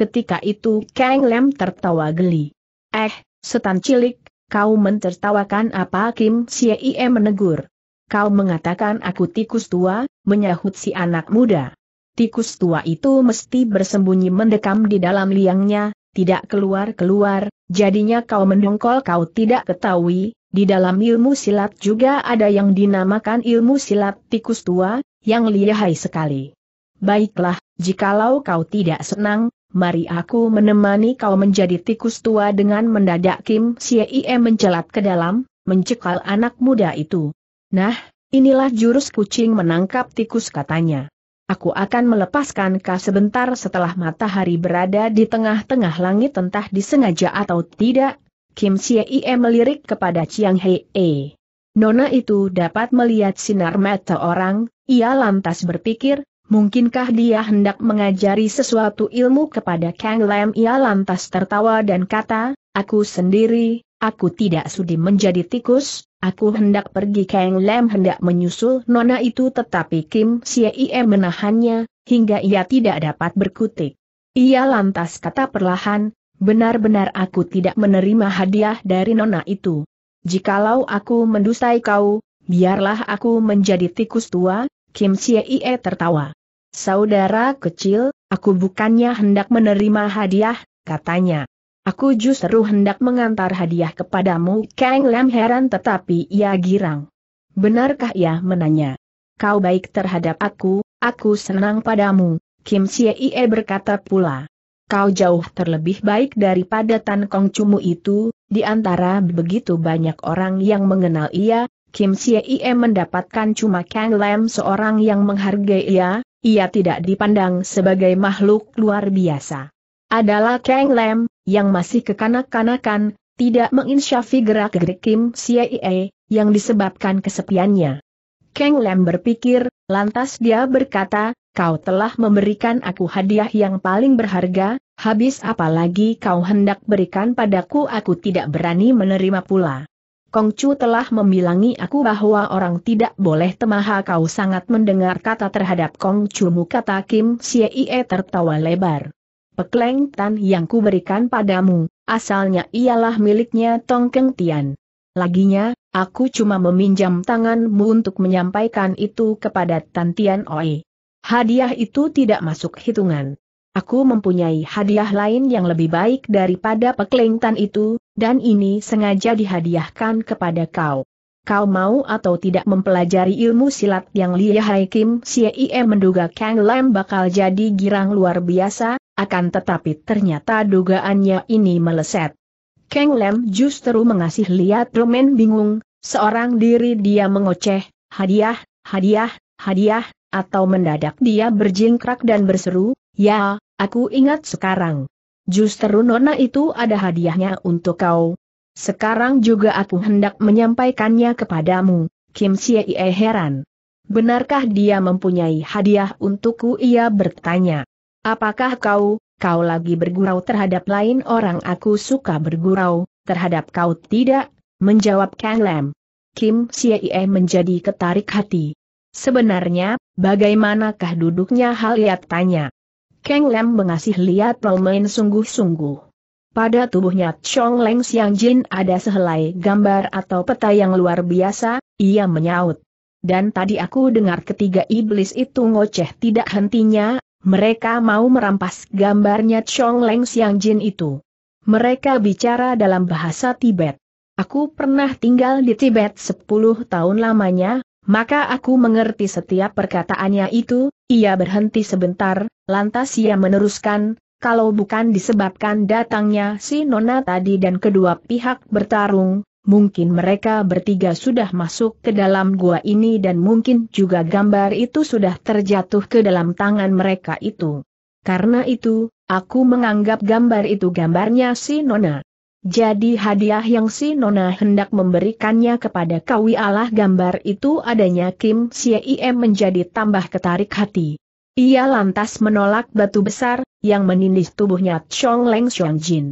A: Ketika itu Kang Lem tertawa geli. Eh, setan cilik, kau mentertawakan apa Kim Siye menegur. Kau mengatakan aku tikus tua, menyahut si anak muda. Tikus tua itu mesti bersembunyi mendekam di dalam liangnya, tidak keluar-keluar, jadinya kau mendongkol kau tidak ketahui, di dalam ilmu silat juga ada yang dinamakan ilmu silat tikus tua, yang lihai sekali. Baiklah, jikalau kau tidak senang, mari aku menemani kau menjadi tikus tua dengan mendadak Kim Sie mencelat ke dalam, mencekal anak muda itu. Nah, inilah jurus kucing menangkap tikus katanya. Aku akan melepaskan kau sebentar setelah matahari berada di tengah-tengah langit entah disengaja atau tidak. Kim Sie melirik kepada Chiang Hei. Nona itu dapat melihat sinar mata orang, ia lantas berpikir, Mungkinkah dia hendak mengajari sesuatu ilmu kepada Kang Lam Ia lantas tertawa dan kata, aku sendiri, aku tidak sudi menjadi tikus, aku hendak pergi Kang Lam hendak menyusul nona itu tetapi Kim Sie menahannya, hingga ia tidak dapat berkutik. Ia lantas kata perlahan, benar-benar aku tidak menerima hadiah dari nona itu. Jikalau aku mendustai kau, biarlah aku menjadi tikus tua, Kim Sie tertawa. Saudara kecil, aku bukannya hendak menerima hadiah, katanya. Aku justru hendak mengantar hadiah kepadamu. Kang Lam heran tetapi ia girang. Benarkah ia menanya? Kau baik terhadap aku, aku senang padamu. Kim Xie Ie berkata pula. Kau jauh terlebih baik daripada Tan Kong Cumu itu, di antara begitu banyak orang yang mengenal ia, Kim Xie Ie mendapatkan cuma Kang Lam seorang yang menghargai ia, ia tidak dipandang sebagai makhluk luar biasa. Adalah Kang Lem, yang masih kekanak-kanakan, tidak menginsyafi gerak-gerik Kim Siee, yang disebabkan kesepiannya. Kang Lem berpikir, lantas dia berkata, kau telah memberikan aku hadiah yang paling berharga, habis apalagi kau hendak berikan padaku aku tidak berani menerima pula. Kongcu telah membilangi aku bahwa orang tidak boleh temaha kau sangat mendengar kata terhadap Kongcumu kata Kim Siei tertawa lebar. Pekleng Tan yang kuberikan padamu, asalnya ialah miliknya Tong Keng Tian. Laginya, aku cuma meminjam tanganmu untuk menyampaikan itu kepada Tan Tian Oi. Hadiah itu tidak masuk hitungan. Aku mempunyai hadiah lain yang lebih baik daripada pekleng Tan itu, dan ini sengaja dihadiahkan kepada kau. Kau mau atau tidak mempelajari ilmu silat yang lihai Kim Sie menduga Kang Lam bakal jadi girang luar biasa, akan tetapi ternyata dugaannya ini meleset. Kang Lam justru mengasih lihat Roman bingung, seorang diri dia mengoceh, hadiah, hadiah, hadiah, atau mendadak dia berjingkrak dan berseru, ya, aku ingat sekarang. Justru nona itu ada hadiahnya untuk kau. Sekarang juga aku hendak menyampaikannya kepadamu, Kim Siei heran. Benarkah dia mempunyai hadiah untukku? Ia bertanya. Apakah kau, kau lagi bergurau terhadap lain orang? Aku suka bergurau, terhadap kau tidak, menjawab Kang Lam. Kim Siei menjadi ketarik hati. Sebenarnya, bagaimanakah duduknya hal ia tanya. Kang Lem mengasih lihat main sungguh-sungguh. Pada tubuhnya Chong Leng Xiang Jin ada sehelai gambar atau peta yang luar biasa, ia menyaut. Dan tadi aku dengar ketiga iblis itu ngoceh tidak hentinya, mereka mau merampas gambarnya Chong Leng Xiang Jin itu. Mereka bicara dalam bahasa Tibet. Aku pernah tinggal di Tibet 10 tahun lamanya, maka aku mengerti setiap perkataannya itu, ia berhenti sebentar, lantas ia meneruskan, kalau bukan disebabkan datangnya si Nona tadi dan kedua pihak bertarung, mungkin mereka bertiga sudah masuk ke dalam gua ini dan mungkin juga gambar itu sudah terjatuh ke dalam tangan mereka itu. Karena itu, aku menganggap gambar itu gambarnya si Nona. Jadi hadiah yang si Nona hendak memberikannya kepada Kawi Allah gambar itu adanya Kim Siem menjadi tambah ketarik hati. Ia lantas menolak batu besar, yang menindih tubuhnya Chong Leng Xiong Jin.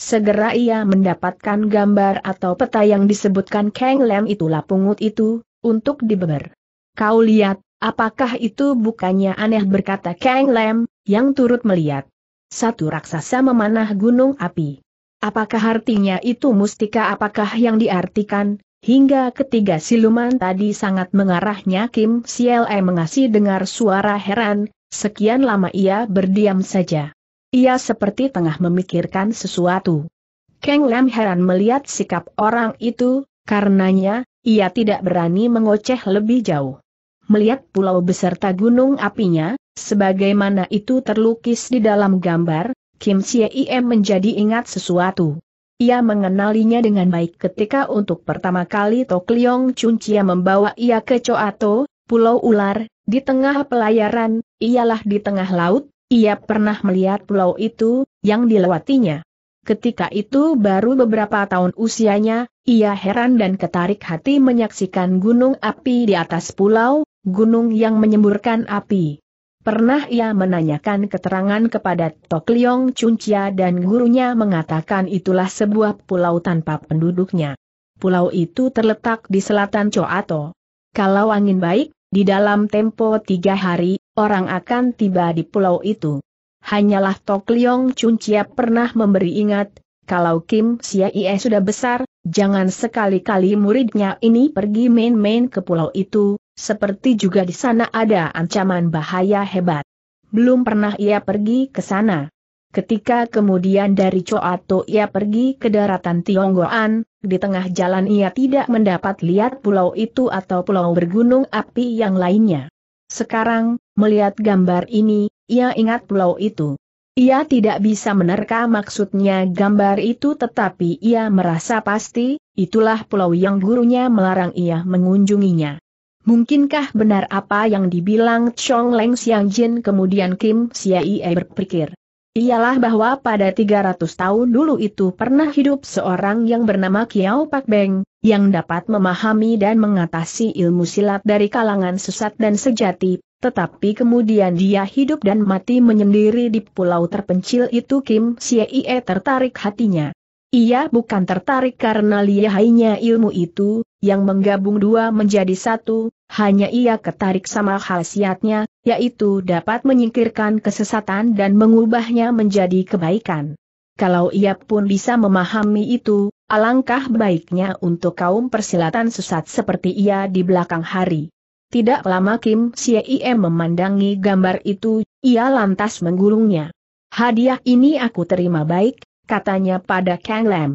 A: Segera ia mendapatkan gambar atau peta yang disebutkan Kang Lem itulah pungut itu, untuk dibeber. Kau lihat, apakah itu bukannya aneh berkata Kang Lem, yang turut melihat. Satu raksasa memanah gunung api. Apakah artinya itu mustika apakah yang diartikan? Hingga ketiga siluman tadi sangat mengarahnya Kim Siele mengasih dengar suara heran, sekian lama ia berdiam saja. Ia seperti tengah memikirkan sesuatu. Kang Lam heran melihat sikap orang itu, karenanya, ia tidak berani mengoceh lebih jauh. Melihat pulau beserta gunung apinya, sebagaimana itu terlukis di dalam gambar, Kim Chie Im menjadi ingat sesuatu. Ia mengenalinya dengan baik ketika untuk pertama kali Tok Leong Chun Chia membawa ia ke Coato, Pulau Ular, di tengah pelayaran, ialah di tengah laut, ia pernah melihat pulau itu, yang dilewatinya. Ketika itu baru beberapa tahun usianya, ia heran dan ketarik hati menyaksikan gunung api di atas pulau, gunung yang menyemburkan api. Pernah ia menanyakan keterangan kepada Tok Liong Chuncia dan gurunya mengatakan itulah sebuah pulau tanpa penduduknya. Pulau itu terletak di selatan Coato. Kalau angin baik, di dalam tempo tiga hari, orang akan tiba di pulau itu. Hanyalah Tok Liong Chuncia pernah memberi ingat, kalau Kim Ie sudah besar, jangan sekali-kali muridnya ini pergi main-main ke pulau itu, seperti juga di sana ada ancaman bahaya hebat. Belum pernah ia pergi ke sana. Ketika kemudian dari Coato ia pergi ke daratan Tionggoan, di tengah jalan ia tidak mendapat lihat pulau itu atau pulau bergunung api yang lainnya. Sekarang, melihat gambar ini, ia ingat pulau itu. Ia tidak bisa menerka maksudnya gambar itu tetapi ia merasa pasti, itulah pulau yang gurunya melarang ia mengunjunginya. Mungkinkah benar apa yang dibilang Chong Leng Xiang Jin kemudian Kim Siaie berpikir? Ialah bahwa pada 300 tahun dulu itu pernah hidup seorang yang bernama Kiao Pak Beng, yang dapat memahami dan mengatasi ilmu silat dari kalangan sesat dan sejati, tetapi kemudian dia hidup dan mati menyendiri di pulau terpencil itu Kim Siaie tertarik hatinya. Ia bukan tertarik karena lihainya ilmu itu, yang menggabung dua menjadi satu, hanya ia ketarik sama khasiatnya, yaitu dapat menyingkirkan kesesatan dan mengubahnya menjadi kebaikan. Kalau ia pun bisa memahami itu, alangkah baiknya untuk kaum persilatan sesat seperti ia di belakang hari. Tidak lama Kim Siei memandangi gambar itu, ia lantas menggulungnya. Hadiah ini aku terima baik, katanya pada Kang Lam.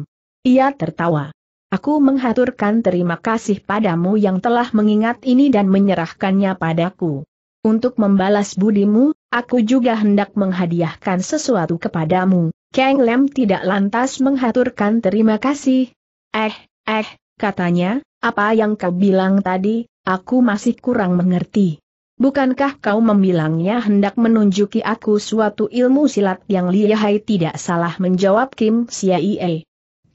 A: Ia tertawa. Aku menghaturkan terima kasih padamu yang telah mengingat ini dan menyerahkannya padaku. Untuk membalas budimu, aku juga hendak menghadiahkan sesuatu kepadamu. Kang Lem tidak lantas menghaturkan terima kasih. Eh, eh, katanya, apa yang kau bilang tadi, aku masih kurang mengerti. Bukankah kau membilangnya hendak menunjuki aku suatu ilmu silat yang lihai tidak salah menjawab Kim Siaie?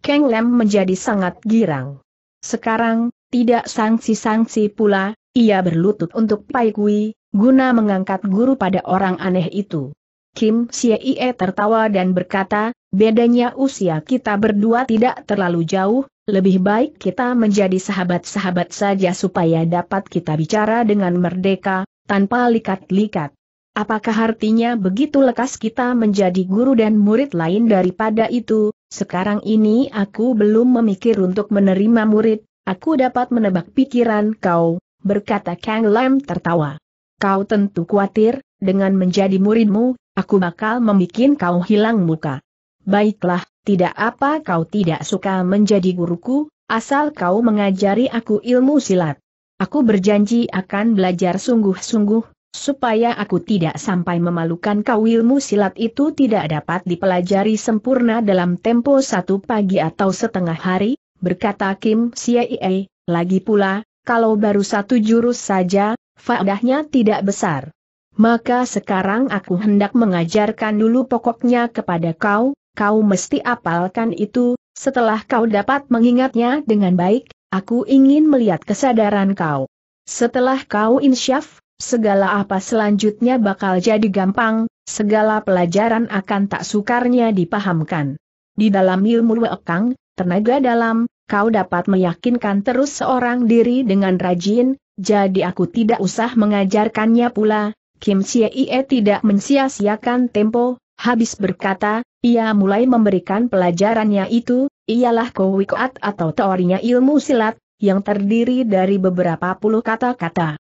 A: Kang Lem menjadi sangat girang. Sekarang, tidak sanksi-sanksi pula, ia berlutut untuk Pai Kui, guna mengangkat guru pada orang aneh itu. Kim Siei tertawa dan berkata, bedanya usia kita berdua tidak terlalu jauh, lebih baik kita menjadi sahabat-sahabat saja supaya dapat kita bicara dengan merdeka, tanpa likat-likat. Apakah artinya begitu lekas kita menjadi guru dan murid lain daripada itu, sekarang ini aku belum memikir untuk menerima murid, aku dapat menebak pikiran kau, berkata Kang Lam tertawa. Kau tentu khawatir, dengan menjadi muridmu, aku bakal membuat kau hilang muka. Baiklah, tidak apa kau tidak suka menjadi guruku, asal kau mengajari aku ilmu silat. Aku berjanji akan belajar sungguh-sungguh, supaya aku tidak sampai memalukan kau ilmu silat itu tidak dapat dipelajari sempurna dalam tempo satu pagi atau setengah hari, berkata Kim Siaie, lagi pula, kalau baru satu jurus saja, faedahnya tidak besar. Maka sekarang aku hendak mengajarkan dulu pokoknya kepada kau, kau mesti apalkan itu, setelah kau dapat mengingatnya dengan baik, aku ingin melihat kesadaran kau. Setelah kau insyaf, segala apa selanjutnya bakal jadi gampang, segala pelajaran akan tak sukarnya dipahamkan. Di dalam ilmu wekang, tenaga dalam, kau dapat meyakinkan terus seorang diri dengan rajin, jadi aku tidak usah mengajarkannya pula. Kim Sia Ie tidak mensia tempo, habis berkata, ia mulai memberikan pelajarannya itu, ialah kowikoat atau teorinya ilmu silat, yang terdiri dari beberapa puluh kata-kata.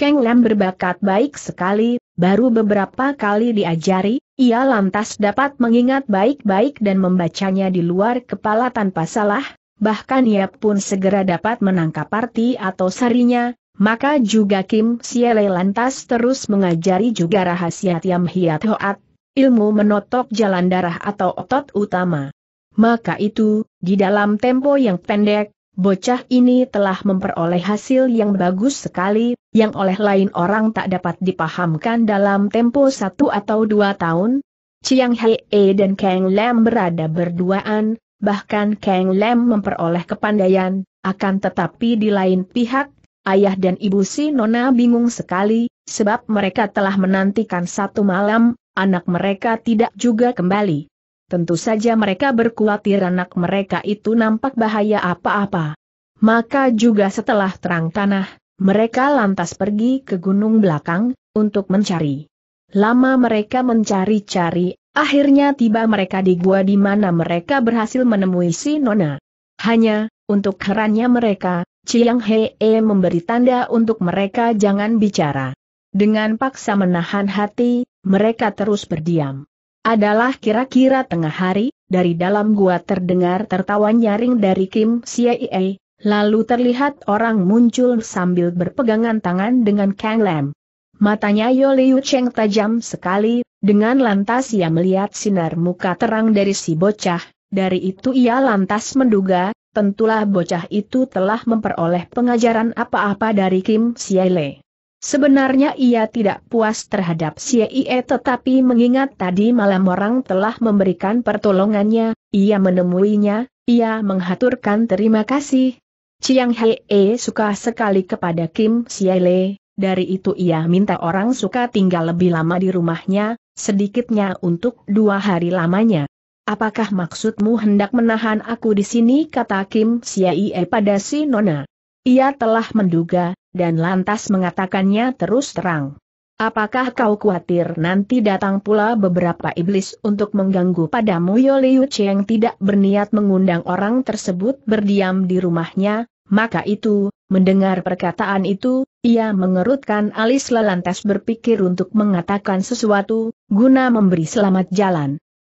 A: Kang Lam berbakat baik sekali, baru beberapa kali diajari, ia lantas dapat mengingat baik-baik dan membacanya di luar kepala tanpa salah, bahkan ia pun segera dapat menangkap arti atau sarinya, maka juga Kim Siele lantas terus mengajari juga rahasia Tiam Hiat Hoat, ilmu menotok jalan darah atau otot utama. Maka itu, di dalam tempo yang pendek, Bocah ini telah memperoleh hasil yang bagus sekali, yang oleh lain orang tak dapat dipahamkan dalam tempo satu atau dua tahun. Chiang Hei e dan Kang Lam berada berduaan, bahkan Kang Lam memperoleh kepandaian, akan tetapi di lain pihak, ayah dan ibu si Nona bingung sekali, sebab mereka telah menantikan satu malam, anak mereka tidak juga kembali. Tentu saja mereka berkuatir anak mereka itu nampak bahaya apa-apa. Maka juga setelah terang tanah, mereka lantas pergi ke gunung belakang, untuk mencari. Lama mereka mencari-cari, akhirnya tiba mereka di gua di mana mereka berhasil menemui si Nona. Hanya, untuk herannya mereka, Chiang Hee memberi tanda untuk mereka jangan bicara. Dengan paksa menahan hati, mereka terus berdiam. Adalah kira-kira tengah hari, dari dalam gua terdengar tertawa nyaring dari Kim Siei, lalu terlihat orang muncul sambil berpegangan tangan dengan Kang Lam. Matanya Yo Liu Cheng tajam sekali, dengan lantas ia melihat sinar muka terang dari si bocah, dari itu ia lantas menduga, tentulah bocah itu telah memperoleh pengajaran apa-apa dari Kim Siele. Sebenarnya ia tidak puas terhadap CIE tetapi mengingat tadi malam orang telah memberikan pertolongannya, ia menemuinya, ia menghaturkan terima kasih. Chiang Hee suka sekali kepada Kim Siele, dari itu ia minta orang suka tinggal lebih lama di rumahnya, sedikitnya untuk dua hari lamanya. Apakah maksudmu hendak menahan aku di sini kata Kim Siaie pada si Nona? Ia telah menduga, dan lantas mengatakannya terus terang. Apakah kau khawatir nanti datang pula beberapa iblis untuk mengganggu padamu Yo Liu Cheng tidak berniat mengundang orang tersebut berdiam di rumahnya, maka itu, mendengar perkataan itu, ia mengerutkan alis lelantas berpikir untuk mengatakan sesuatu, guna memberi selamat jalan.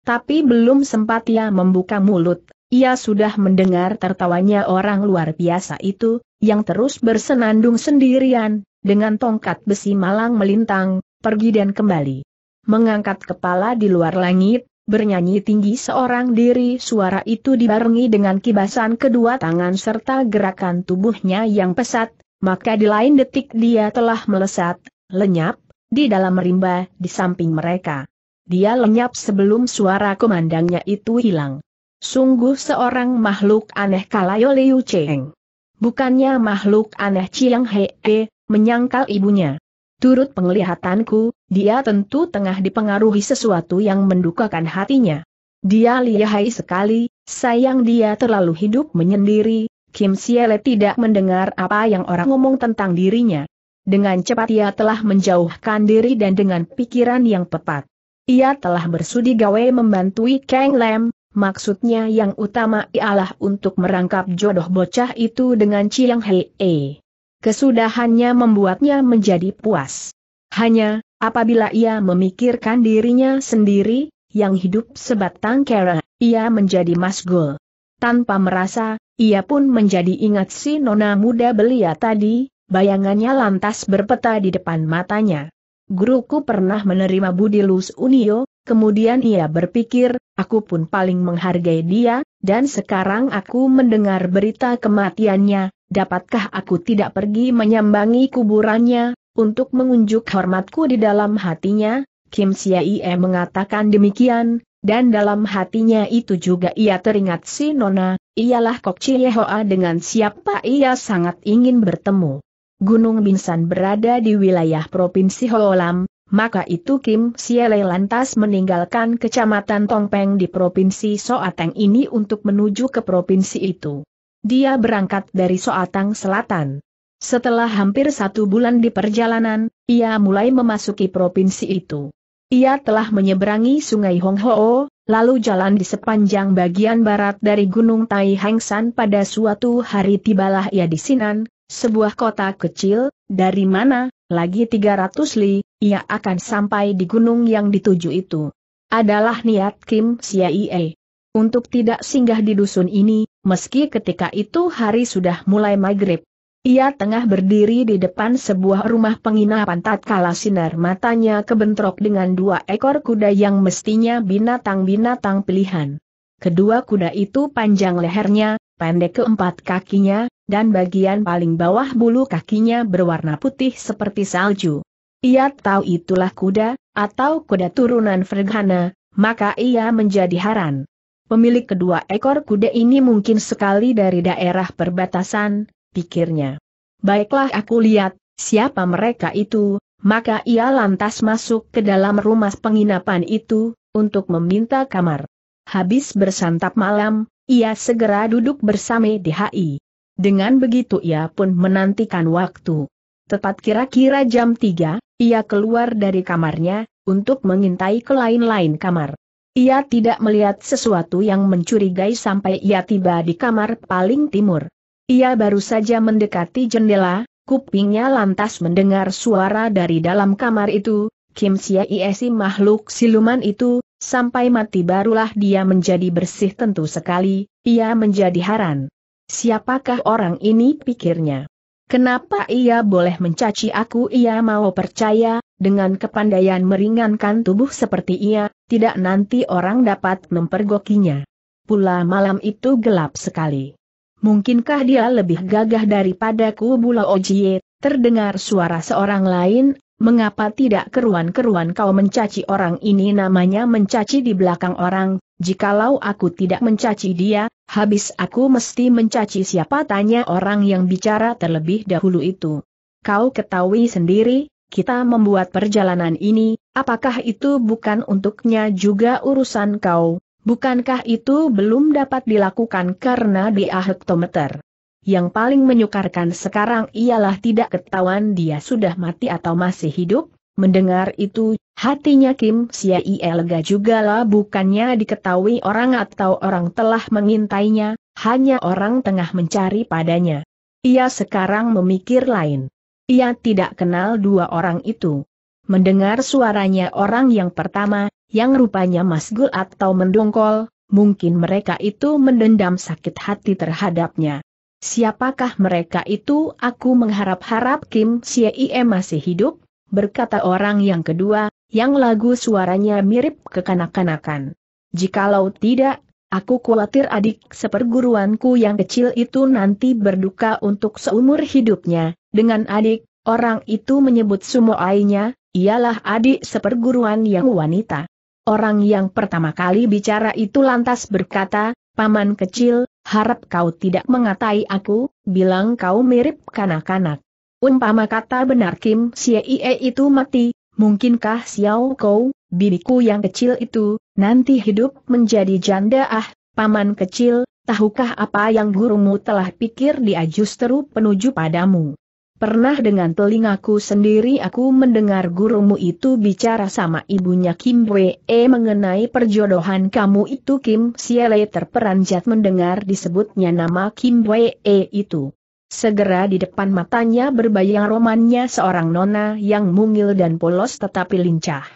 A: Tapi belum sempat ia membuka mulut, ia sudah mendengar tertawanya orang luar biasa itu, yang terus bersenandung sendirian, dengan tongkat besi malang melintang, pergi dan kembali. Mengangkat kepala di luar langit, bernyanyi tinggi seorang diri suara itu dibarengi dengan kibasan kedua tangan serta gerakan tubuhnya yang pesat, maka di lain detik dia telah melesat, lenyap, di dalam rimba di samping mereka. Dia lenyap sebelum suara komandangnya itu hilang. Sungguh seorang makhluk aneh kalayo Liu Cheng. Bukannya makhluk aneh Chiang Hee, menyangkal ibunya. Turut penglihatanku, dia tentu tengah dipengaruhi sesuatu yang mendukakan hatinya. Dia lihai sekali, sayang dia terlalu hidup menyendiri, Kim Siele tidak mendengar apa yang orang ngomong tentang dirinya. Dengan cepat ia telah menjauhkan diri dan dengan pikiran yang tepat. Ia telah bersudi gawe membantui Kang Lem, maksudnya yang utama ialah untuk merangkap jodoh bocah itu dengan Chiang Hei. Kesudahannya membuatnya menjadi puas. Hanya, apabila ia memikirkan dirinya sendiri, yang hidup sebatang kera, ia menjadi masgul. Tanpa merasa, ia pun menjadi ingat si nona muda belia tadi, bayangannya lantas berpeta di depan matanya. Guruku pernah menerima budi Lus Unio, kemudian ia berpikir, aku pun paling menghargai dia, dan sekarang aku mendengar berita kematiannya, dapatkah aku tidak pergi menyambangi kuburannya, untuk mengunjuk hormatku di dalam hatinya? Kim Siaie mengatakan demikian, dan dalam hatinya itu juga ia teringat si Nona, ialah Kok Hoa dengan siapa ia sangat ingin bertemu. Gunung Binsan berada di wilayah Provinsi Holam, maka itu Kim Siele lantas meninggalkan kecamatan Tongpeng di provinsi Soateng ini untuk menuju ke provinsi itu. Dia berangkat dari Soatang Selatan. Setelah hampir satu bulan di perjalanan, ia mulai memasuki provinsi itu. Ia telah menyeberangi sungai Hongho, lalu jalan di sepanjang bagian barat dari Gunung Tai Hengsan pada suatu hari tibalah ia di Sinan, sebuah kota kecil, dari mana lagi 300 li, ia akan sampai di gunung yang dituju itu. Adalah niat Kim Siaie. Untuk tidak singgah di dusun ini, meski ketika itu hari sudah mulai maghrib. Ia tengah berdiri di depan sebuah rumah penginapan tatkala sinar matanya kebentrok dengan dua ekor kuda yang mestinya binatang-binatang pilihan. Kedua kuda itu panjang lehernya, pendek keempat kakinya, dan bagian paling bawah bulu kakinya berwarna putih seperti salju. Ia tahu itulah kuda, atau kuda turunan Fergana, maka ia menjadi haran. Pemilik kedua ekor kuda ini mungkin sekali dari daerah perbatasan, pikirnya. Baiklah aku lihat, siapa mereka itu, maka ia lantas masuk ke dalam rumah penginapan itu, untuk meminta kamar. Habis bersantap malam, ia segera duduk bersama di HI. Dengan begitu ia pun menantikan waktu. Tepat kira-kira jam 3, ia keluar dari kamarnya, untuk mengintai ke lain-lain kamar. Ia tidak melihat sesuatu yang mencurigai sampai ia tiba di kamar paling timur. Ia baru saja mendekati jendela, kupingnya lantas mendengar suara dari dalam kamar itu, Kim Sia Iesi makhluk siluman itu, sampai mati barulah dia menjadi bersih tentu sekali, ia menjadi heran. Siapakah orang ini pikirnya? Kenapa ia boleh mencaci aku ia mau percaya, dengan kepandaian meringankan tubuh seperti ia, tidak nanti orang dapat mempergokinya. Pula malam itu gelap sekali. Mungkinkah dia lebih gagah daripada ku? Bula Ojie, terdengar suara seorang lain, mengapa tidak keruan-keruan kau mencaci orang ini namanya mencaci di belakang orang, Jikalau aku tidak mencaci dia, habis aku mesti mencaci siapa tanya orang yang bicara terlebih dahulu itu. Kau ketahui sendiri, kita membuat perjalanan ini, apakah itu bukan untuknya juga urusan kau, bukankah itu belum dapat dilakukan karena di ahektometer. Yang paling menyukarkan sekarang ialah tidak ketahuan dia sudah mati atau masih hidup, mendengar itu Hatinya Kim Siei lega juga lah bukannya diketahui orang atau orang telah mengintainya, hanya orang tengah mencari padanya. Ia sekarang memikir lain. Ia tidak kenal dua orang itu. Mendengar suaranya orang yang pertama, yang rupanya masgul atau mendongkol, mungkin mereka itu mendendam sakit hati terhadapnya. Siapakah mereka itu? Aku mengharap-harap Kim Ie masih hidup, berkata orang yang kedua, yang lagu suaranya mirip kekanak-kanakan. Jikalau tidak, aku khawatir adik seperguruanku yang kecil itu nanti berduka untuk seumur hidupnya, dengan adik, orang itu menyebut semua sumoainya, ialah adik seperguruan yang wanita. Orang yang pertama kali bicara itu lantas berkata, Paman kecil, harap kau tidak mengatai aku, bilang kau mirip kanak-kanak. Umpama kata benar Kim Siee itu mati, mungkinkah Xiao Kou, bibiku yang kecil itu, nanti hidup menjadi janda ah, paman kecil, tahukah apa yang gurumu telah pikir dia justru penuju padamu? Pernah dengan telingaku sendiri aku mendengar gurumu itu bicara sama ibunya Kim Wee mengenai perjodohan kamu itu Kim Siele terperanjat mendengar disebutnya nama Kim Wee itu. Segera di depan matanya berbayang romannya seorang nona yang mungil dan polos tetapi lincah.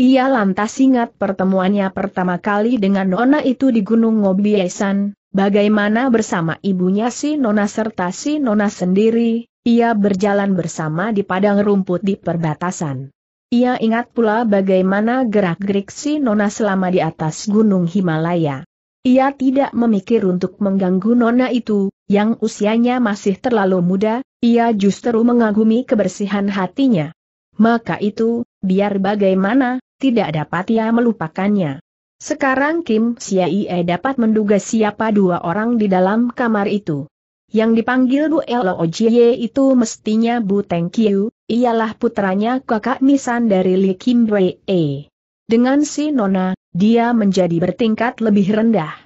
A: Ia lantas ingat pertemuannya pertama kali dengan nona itu di Gunung Ngobiesan, bagaimana bersama ibunya si nona serta si nona sendiri, ia berjalan bersama di padang rumput di perbatasan. Ia ingat pula bagaimana gerak-gerik si nona selama di atas Gunung Himalaya. Ia tidak memikir untuk mengganggu nona itu, yang usianya masih terlalu muda, ia justru mengagumi kebersihan hatinya. Maka itu, biar bagaimana, tidak dapat ia melupakannya. Sekarang Kim Siaie dapat menduga siapa dua orang di dalam kamar itu. Yang dipanggil Bu Elo Jie itu mestinya Bu Teng Kiu, ialah putranya kakak nisan dari Li Kim Wei Dengan si Nona, dia menjadi bertingkat lebih rendah.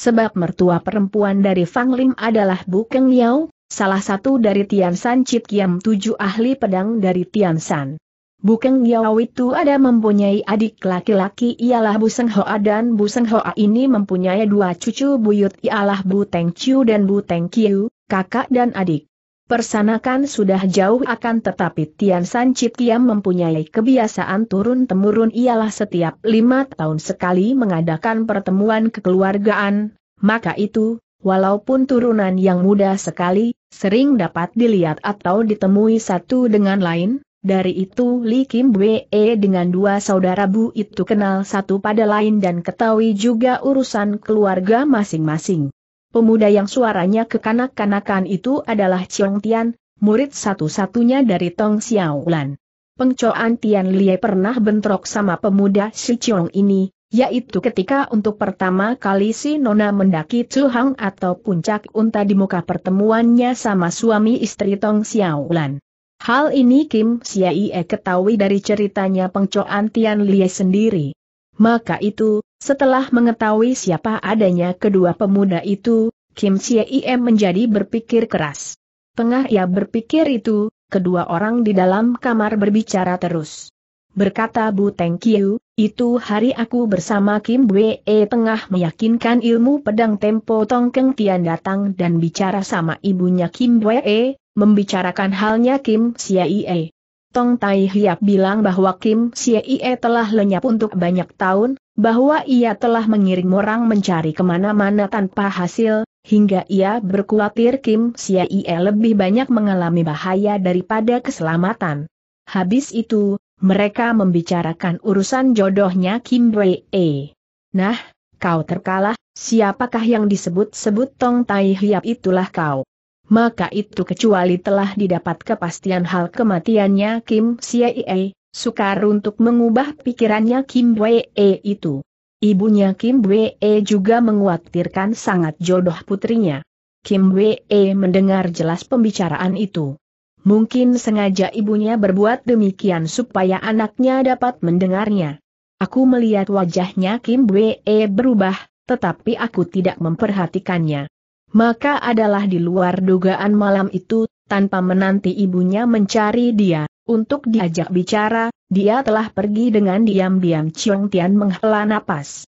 A: Sebab mertua perempuan dari Fang Lim adalah Bu Keng Yau, salah satu dari Tian San Chit Kiam tujuh ahli pedang dari Tian San. Bu Keng Yau itu ada mempunyai adik laki-laki ialah Bu Seng Hoa dan Bu Seng Hoa ini mempunyai dua cucu buyut ialah Bu Teng Chiu dan Bu Teng Kiu, kakak dan adik. Persanakan sudah jauh akan tetapi Tian San Chit Kiam mempunyai kebiasaan turun-temurun ialah setiap lima tahun sekali mengadakan pertemuan kekeluargaan, maka itu, walaupun turunan yang muda sekali, sering dapat dilihat atau ditemui satu dengan lain, dari itu Li Kim Wee dengan dua saudara Bu itu kenal satu pada lain dan ketahui juga urusan keluarga masing-masing. Pemuda yang suaranya kekanak-kanakan itu adalah Chiong Tian, murid satu-satunya dari Tong Xiaolan. Pengcoan Tian Lie pernah bentrok sama pemuda si Chiong ini, yaitu ketika untuk pertama kali si Nona mendaki Chuhang atau puncak unta di muka pertemuannya sama suami istri Tong Xiaolan. Hal ini Kim Xiaie ketahui dari ceritanya pengcoan Tian Lie sendiri. Maka itu, setelah mengetahui siapa adanya kedua pemuda itu, Kim Sye Im menjadi berpikir keras. Tengah ia berpikir itu, kedua orang di dalam kamar berbicara terus. Berkata Bu Teng Kiu, itu hari aku bersama Kim Wee tengah meyakinkan ilmu pedang tempo Tong Keng Tian datang dan bicara sama ibunya Kim Wee, membicarakan halnya Kim Siaie. Tong Tai Hiap bilang bahwa Kim Siei telah lenyap untuk banyak tahun, bahwa ia telah mengirim orang mencari kemana-mana tanpa hasil, hingga ia berkuatir Kim Siei lebih banyak mengalami bahaya daripada keselamatan. Habis itu, mereka membicarakan urusan jodohnya Kim Wei. Nah, kau terkalah, siapakah yang disebut-sebut Tong Tai Hiap itulah kau maka itu kecuali telah didapat kepastian hal kematiannya Kim Siee, sukar untuk mengubah pikirannya Kim Wee itu. Ibunya Kim Wee juga menguatirkan sangat jodoh putrinya. Kim Wee mendengar jelas pembicaraan itu. Mungkin sengaja ibunya berbuat demikian supaya anaknya dapat mendengarnya. Aku melihat wajahnya Kim Wee berubah, tetapi aku tidak memperhatikannya maka adalah di luar dugaan malam itu, tanpa menanti ibunya mencari dia, untuk diajak bicara, dia telah pergi dengan diam-diam Chiong Tian menghela napas.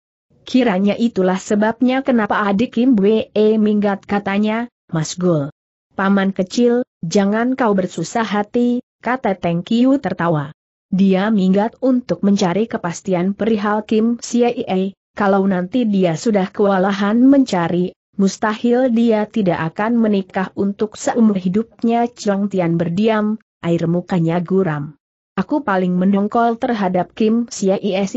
A: Kiranya itulah sebabnya kenapa adik Kim Bwe minggat katanya, Mas Gol. Paman kecil, jangan kau bersusah hati, kata Teng Kiu tertawa. Dia minggat untuk mencari kepastian perihal Kim Siei, kalau nanti dia sudah kewalahan mencari, mustahil dia tidak akan menikah untuk seumur hidupnya Chong Tian berdiam, air mukanya guram. Aku paling mendongkol terhadap Kim si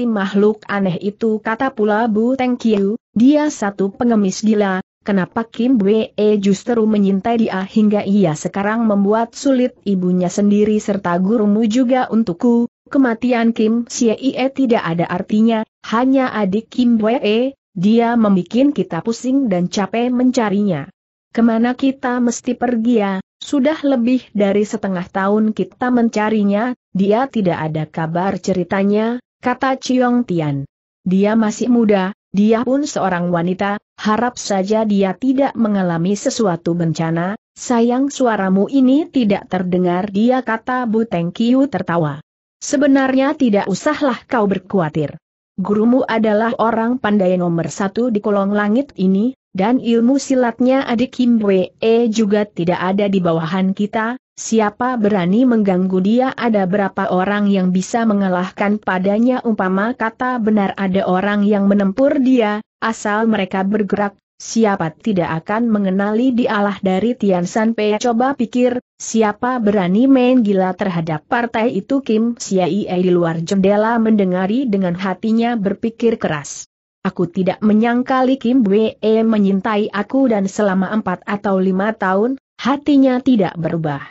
A: makhluk aneh itu kata pula Bu Teng Kiu, dia satu pengemis gila, kenapa Kim Wee justru menyintai dia hingga ia sekarang membuat sulit ibunya sendiri serta gurumu juga untukku, kematian Kim Ie tidak ada artinya, hanya adik Kim Wee, dia membuat kita pusing dan capek mencarinya. Kemana kita mesti pergi ya, sudah lebih dari setengah tahun kita mencarinya, dia tidak ada kabar ceritanya, kata Chiong Tian. Dia masih muda, dia pun seorang wanita, harap saja dia tidak mengalami sesuatu bencana, sayang suaramu ini tidak terdengar dia kata Buteng Kiu tertawa. Sebenarnya tidak usahlah kau berkhawatir gurumu adalah orang pandai nomor satu di kolong langit ini, dan ilmu silatnya adik Kim Wee e juga tidak ada di bawahan kita, siapa berani mengganggu dia ada berapa orang yang bisa mengalahkan padanya umpama kata benar ada orang yang menempur dia, asal mereka bergerak, Siapa tidak akan mengenali dialah dari Tian San Pei coba pikir, siapa berani main gila terhadap partai itu Kim Siaie di luar jendela mendengari dengan hatinya berpikir keras. Aku tidak menyangkali Kim Wee menyintai aku dan selama empat atau lima tahun, hatinya tidak berubah.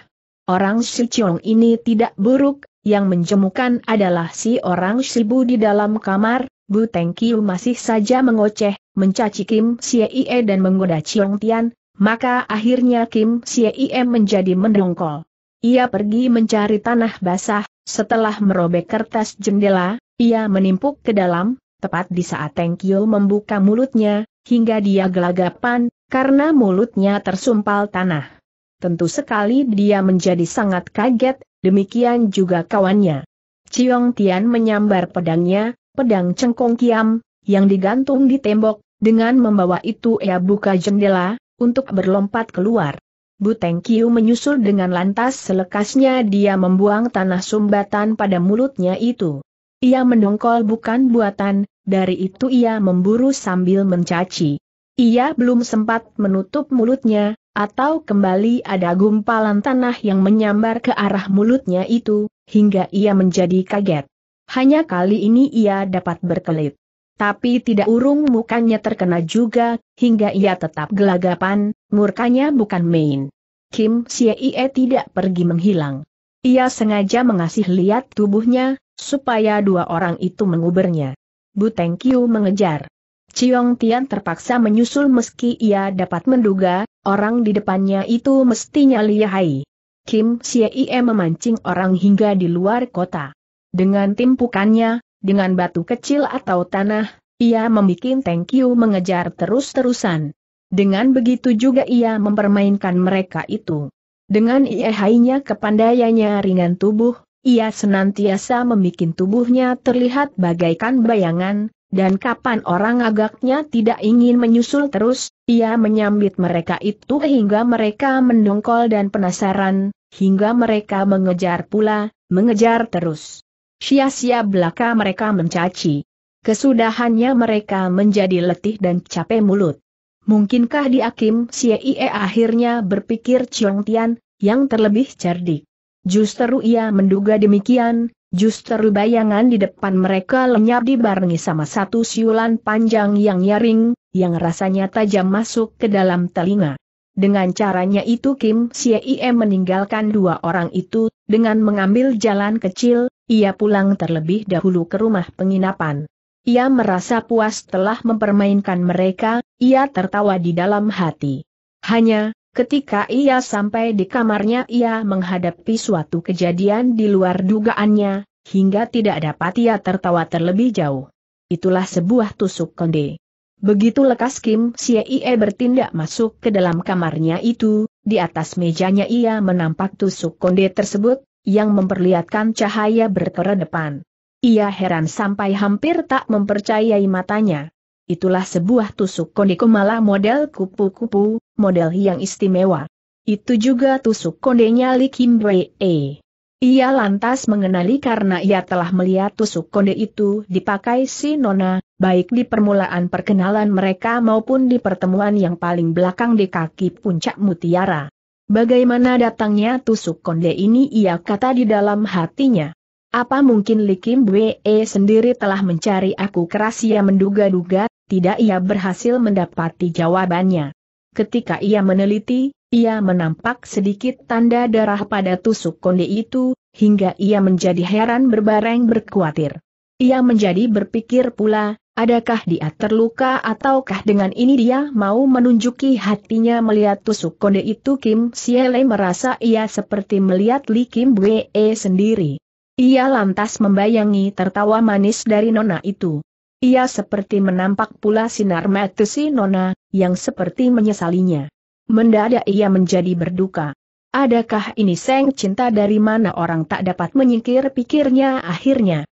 A: Orang si Chong ini tidak buruk, yang menjemukan adalah si orang Shibu di dalam kamar, Bu Tengkiu masih saja mengoceh, mencaci Kim Sie dan menggoda Chiong Tian, maka akhirnya Kim Sie menjadi mendongkol. Ia pergi mencari tanah basah, setelah merobek kertas jendela, ia menimpuk ke dalam, tepat di saat Teng Kyo membuka mulutnya, hingga dia gelagapan, karena mulutnya tersumpal tanah. Tentu sekali dia menjadi sangat kaget, demikian juga kawannya. Chiong Tian menyambar pedangnya, pedang cengkong kiam, yang digantung di tembok, dengan membawa itu ia buka jendela, untuk berlompat keluar. Buteng Kiu menyusul dengan lantas selekasnya dia membuang tanah sumbatan pada mulutnya itu. Ia mendongkol bukan buatan, dari itu ia memburu sambil mencaci. Ia belum sempat menutup mulutnya, atau kembali ada gumpalan tanah yang menyambar ke arah mulutnya itu, hingga ia menjadi kaget. Hanya kali ini ia dapat berkelit tapi tidak urung mukanya terkena juga, hingga ia tetap gelagapan, murkanya bukan main. Kim Siei tidak pergi menghilang. Ia sengaja mengasih lihat tubuhnya, supaya dua orang itu mengubernya. Bu Teng Kiu mengejar. Ciong Tian terpaksa menyusul meski ia dapat menduga, orang di depannya itu mestinya lihai. Kim Siei memancing orang hingga di luar kota. Dengan timpukannya, dengan batu kecil atau tanah, ia membuat Tengkiu mengejar terus-terusan. Dengan begitu juga ia mempermainkan mereka itu. Dengan iehainya kepandaiannya ringan tubuh, ia senantiasa membuat tubuhnya terlihat bagaikan bayangan, dan kapan orang agaknya tidak ingin menyusul terus, ia menyambit mereka itu hingga mereka mendongkol dan penasaran, hingga mereka mengejar pula, mengejar terus. Sia-sia belaka mereka mencaci. Kesudahannya mereka menjadi letih dan capek mulut. Mungkinkah di Akim Siee akhirnya berpikir Chiong Tian, yang terlebih cerdik. Justru ia menduga demikian, justru bayangan di depan mereka lenyap dibarengi sama satu siulan panjang yang nyaring, yang rasanya tajam masuk ke dalam telinga. Dengan caranya itu Kim Siee meninggalkan dua orang itu, dengan mengambil jalan kecil, ia pulang terlebih dahulu ke rumah penginapan. Ia merasa puas telah mempermainkan mereka, ia tertawa di dalam hati. Hanya, ketika ia sampai di kamarnya ia menghadapi suatu kejadian di luar dugaannya, hingga tidak dapat ia tertawa terlebih jauh. Itulah sebuah tusuk konde. Begitu lekas Kim Ie bertindak masuk ke dalam kamarnya itu, di atas mejanya ia menampak tusuk konde tersebut, yang memperlihatkan cahaya depan. Ia heran sampai hampir tak mempercayai matanya. Itulah sebuah tusuk kondeko malah model kupu-kupu, model yang istimewa. Itu juga tusuk kondenya Li Kim E. Ia lantas mengenali karena ia telah melihat tusuk konde itu dipakai si Nona, baik di permulaan perkenalan mereka maupun di pertemuan yang paling belakang di kaki puncak mutiara. Bagaimana datangnya tusuk konde ini ia kata di dalam hatinya. Apa mungkin Likim Bwe sendiri telah mencari aku keras ia menduga-duga, tidak ia berhasil mendapati jawabannya. Ketika ia meneliti, ia menampak sedikit tanda darah pada tusuk konde itu, hingga ia menjadi heran berbareng berkuatir. Ia menjadi berpikir pula, Adakah dia terluka ataukah dengan ini dia mau menunjuki hatinya melihat tusuk kode itu Kim Siele merasa ia seperti melihat Li Kim Wee sendiri. Ia lantas membayangi tertawa manis dari nona itu. Ia seperti menampak pula sinar mata si nona, yang seperti menyesalinya. Mendadak ia menjadi berduka. Adakah ini seng cinta dari mana orang tak dapat menyingkir pikirnya akhirnya?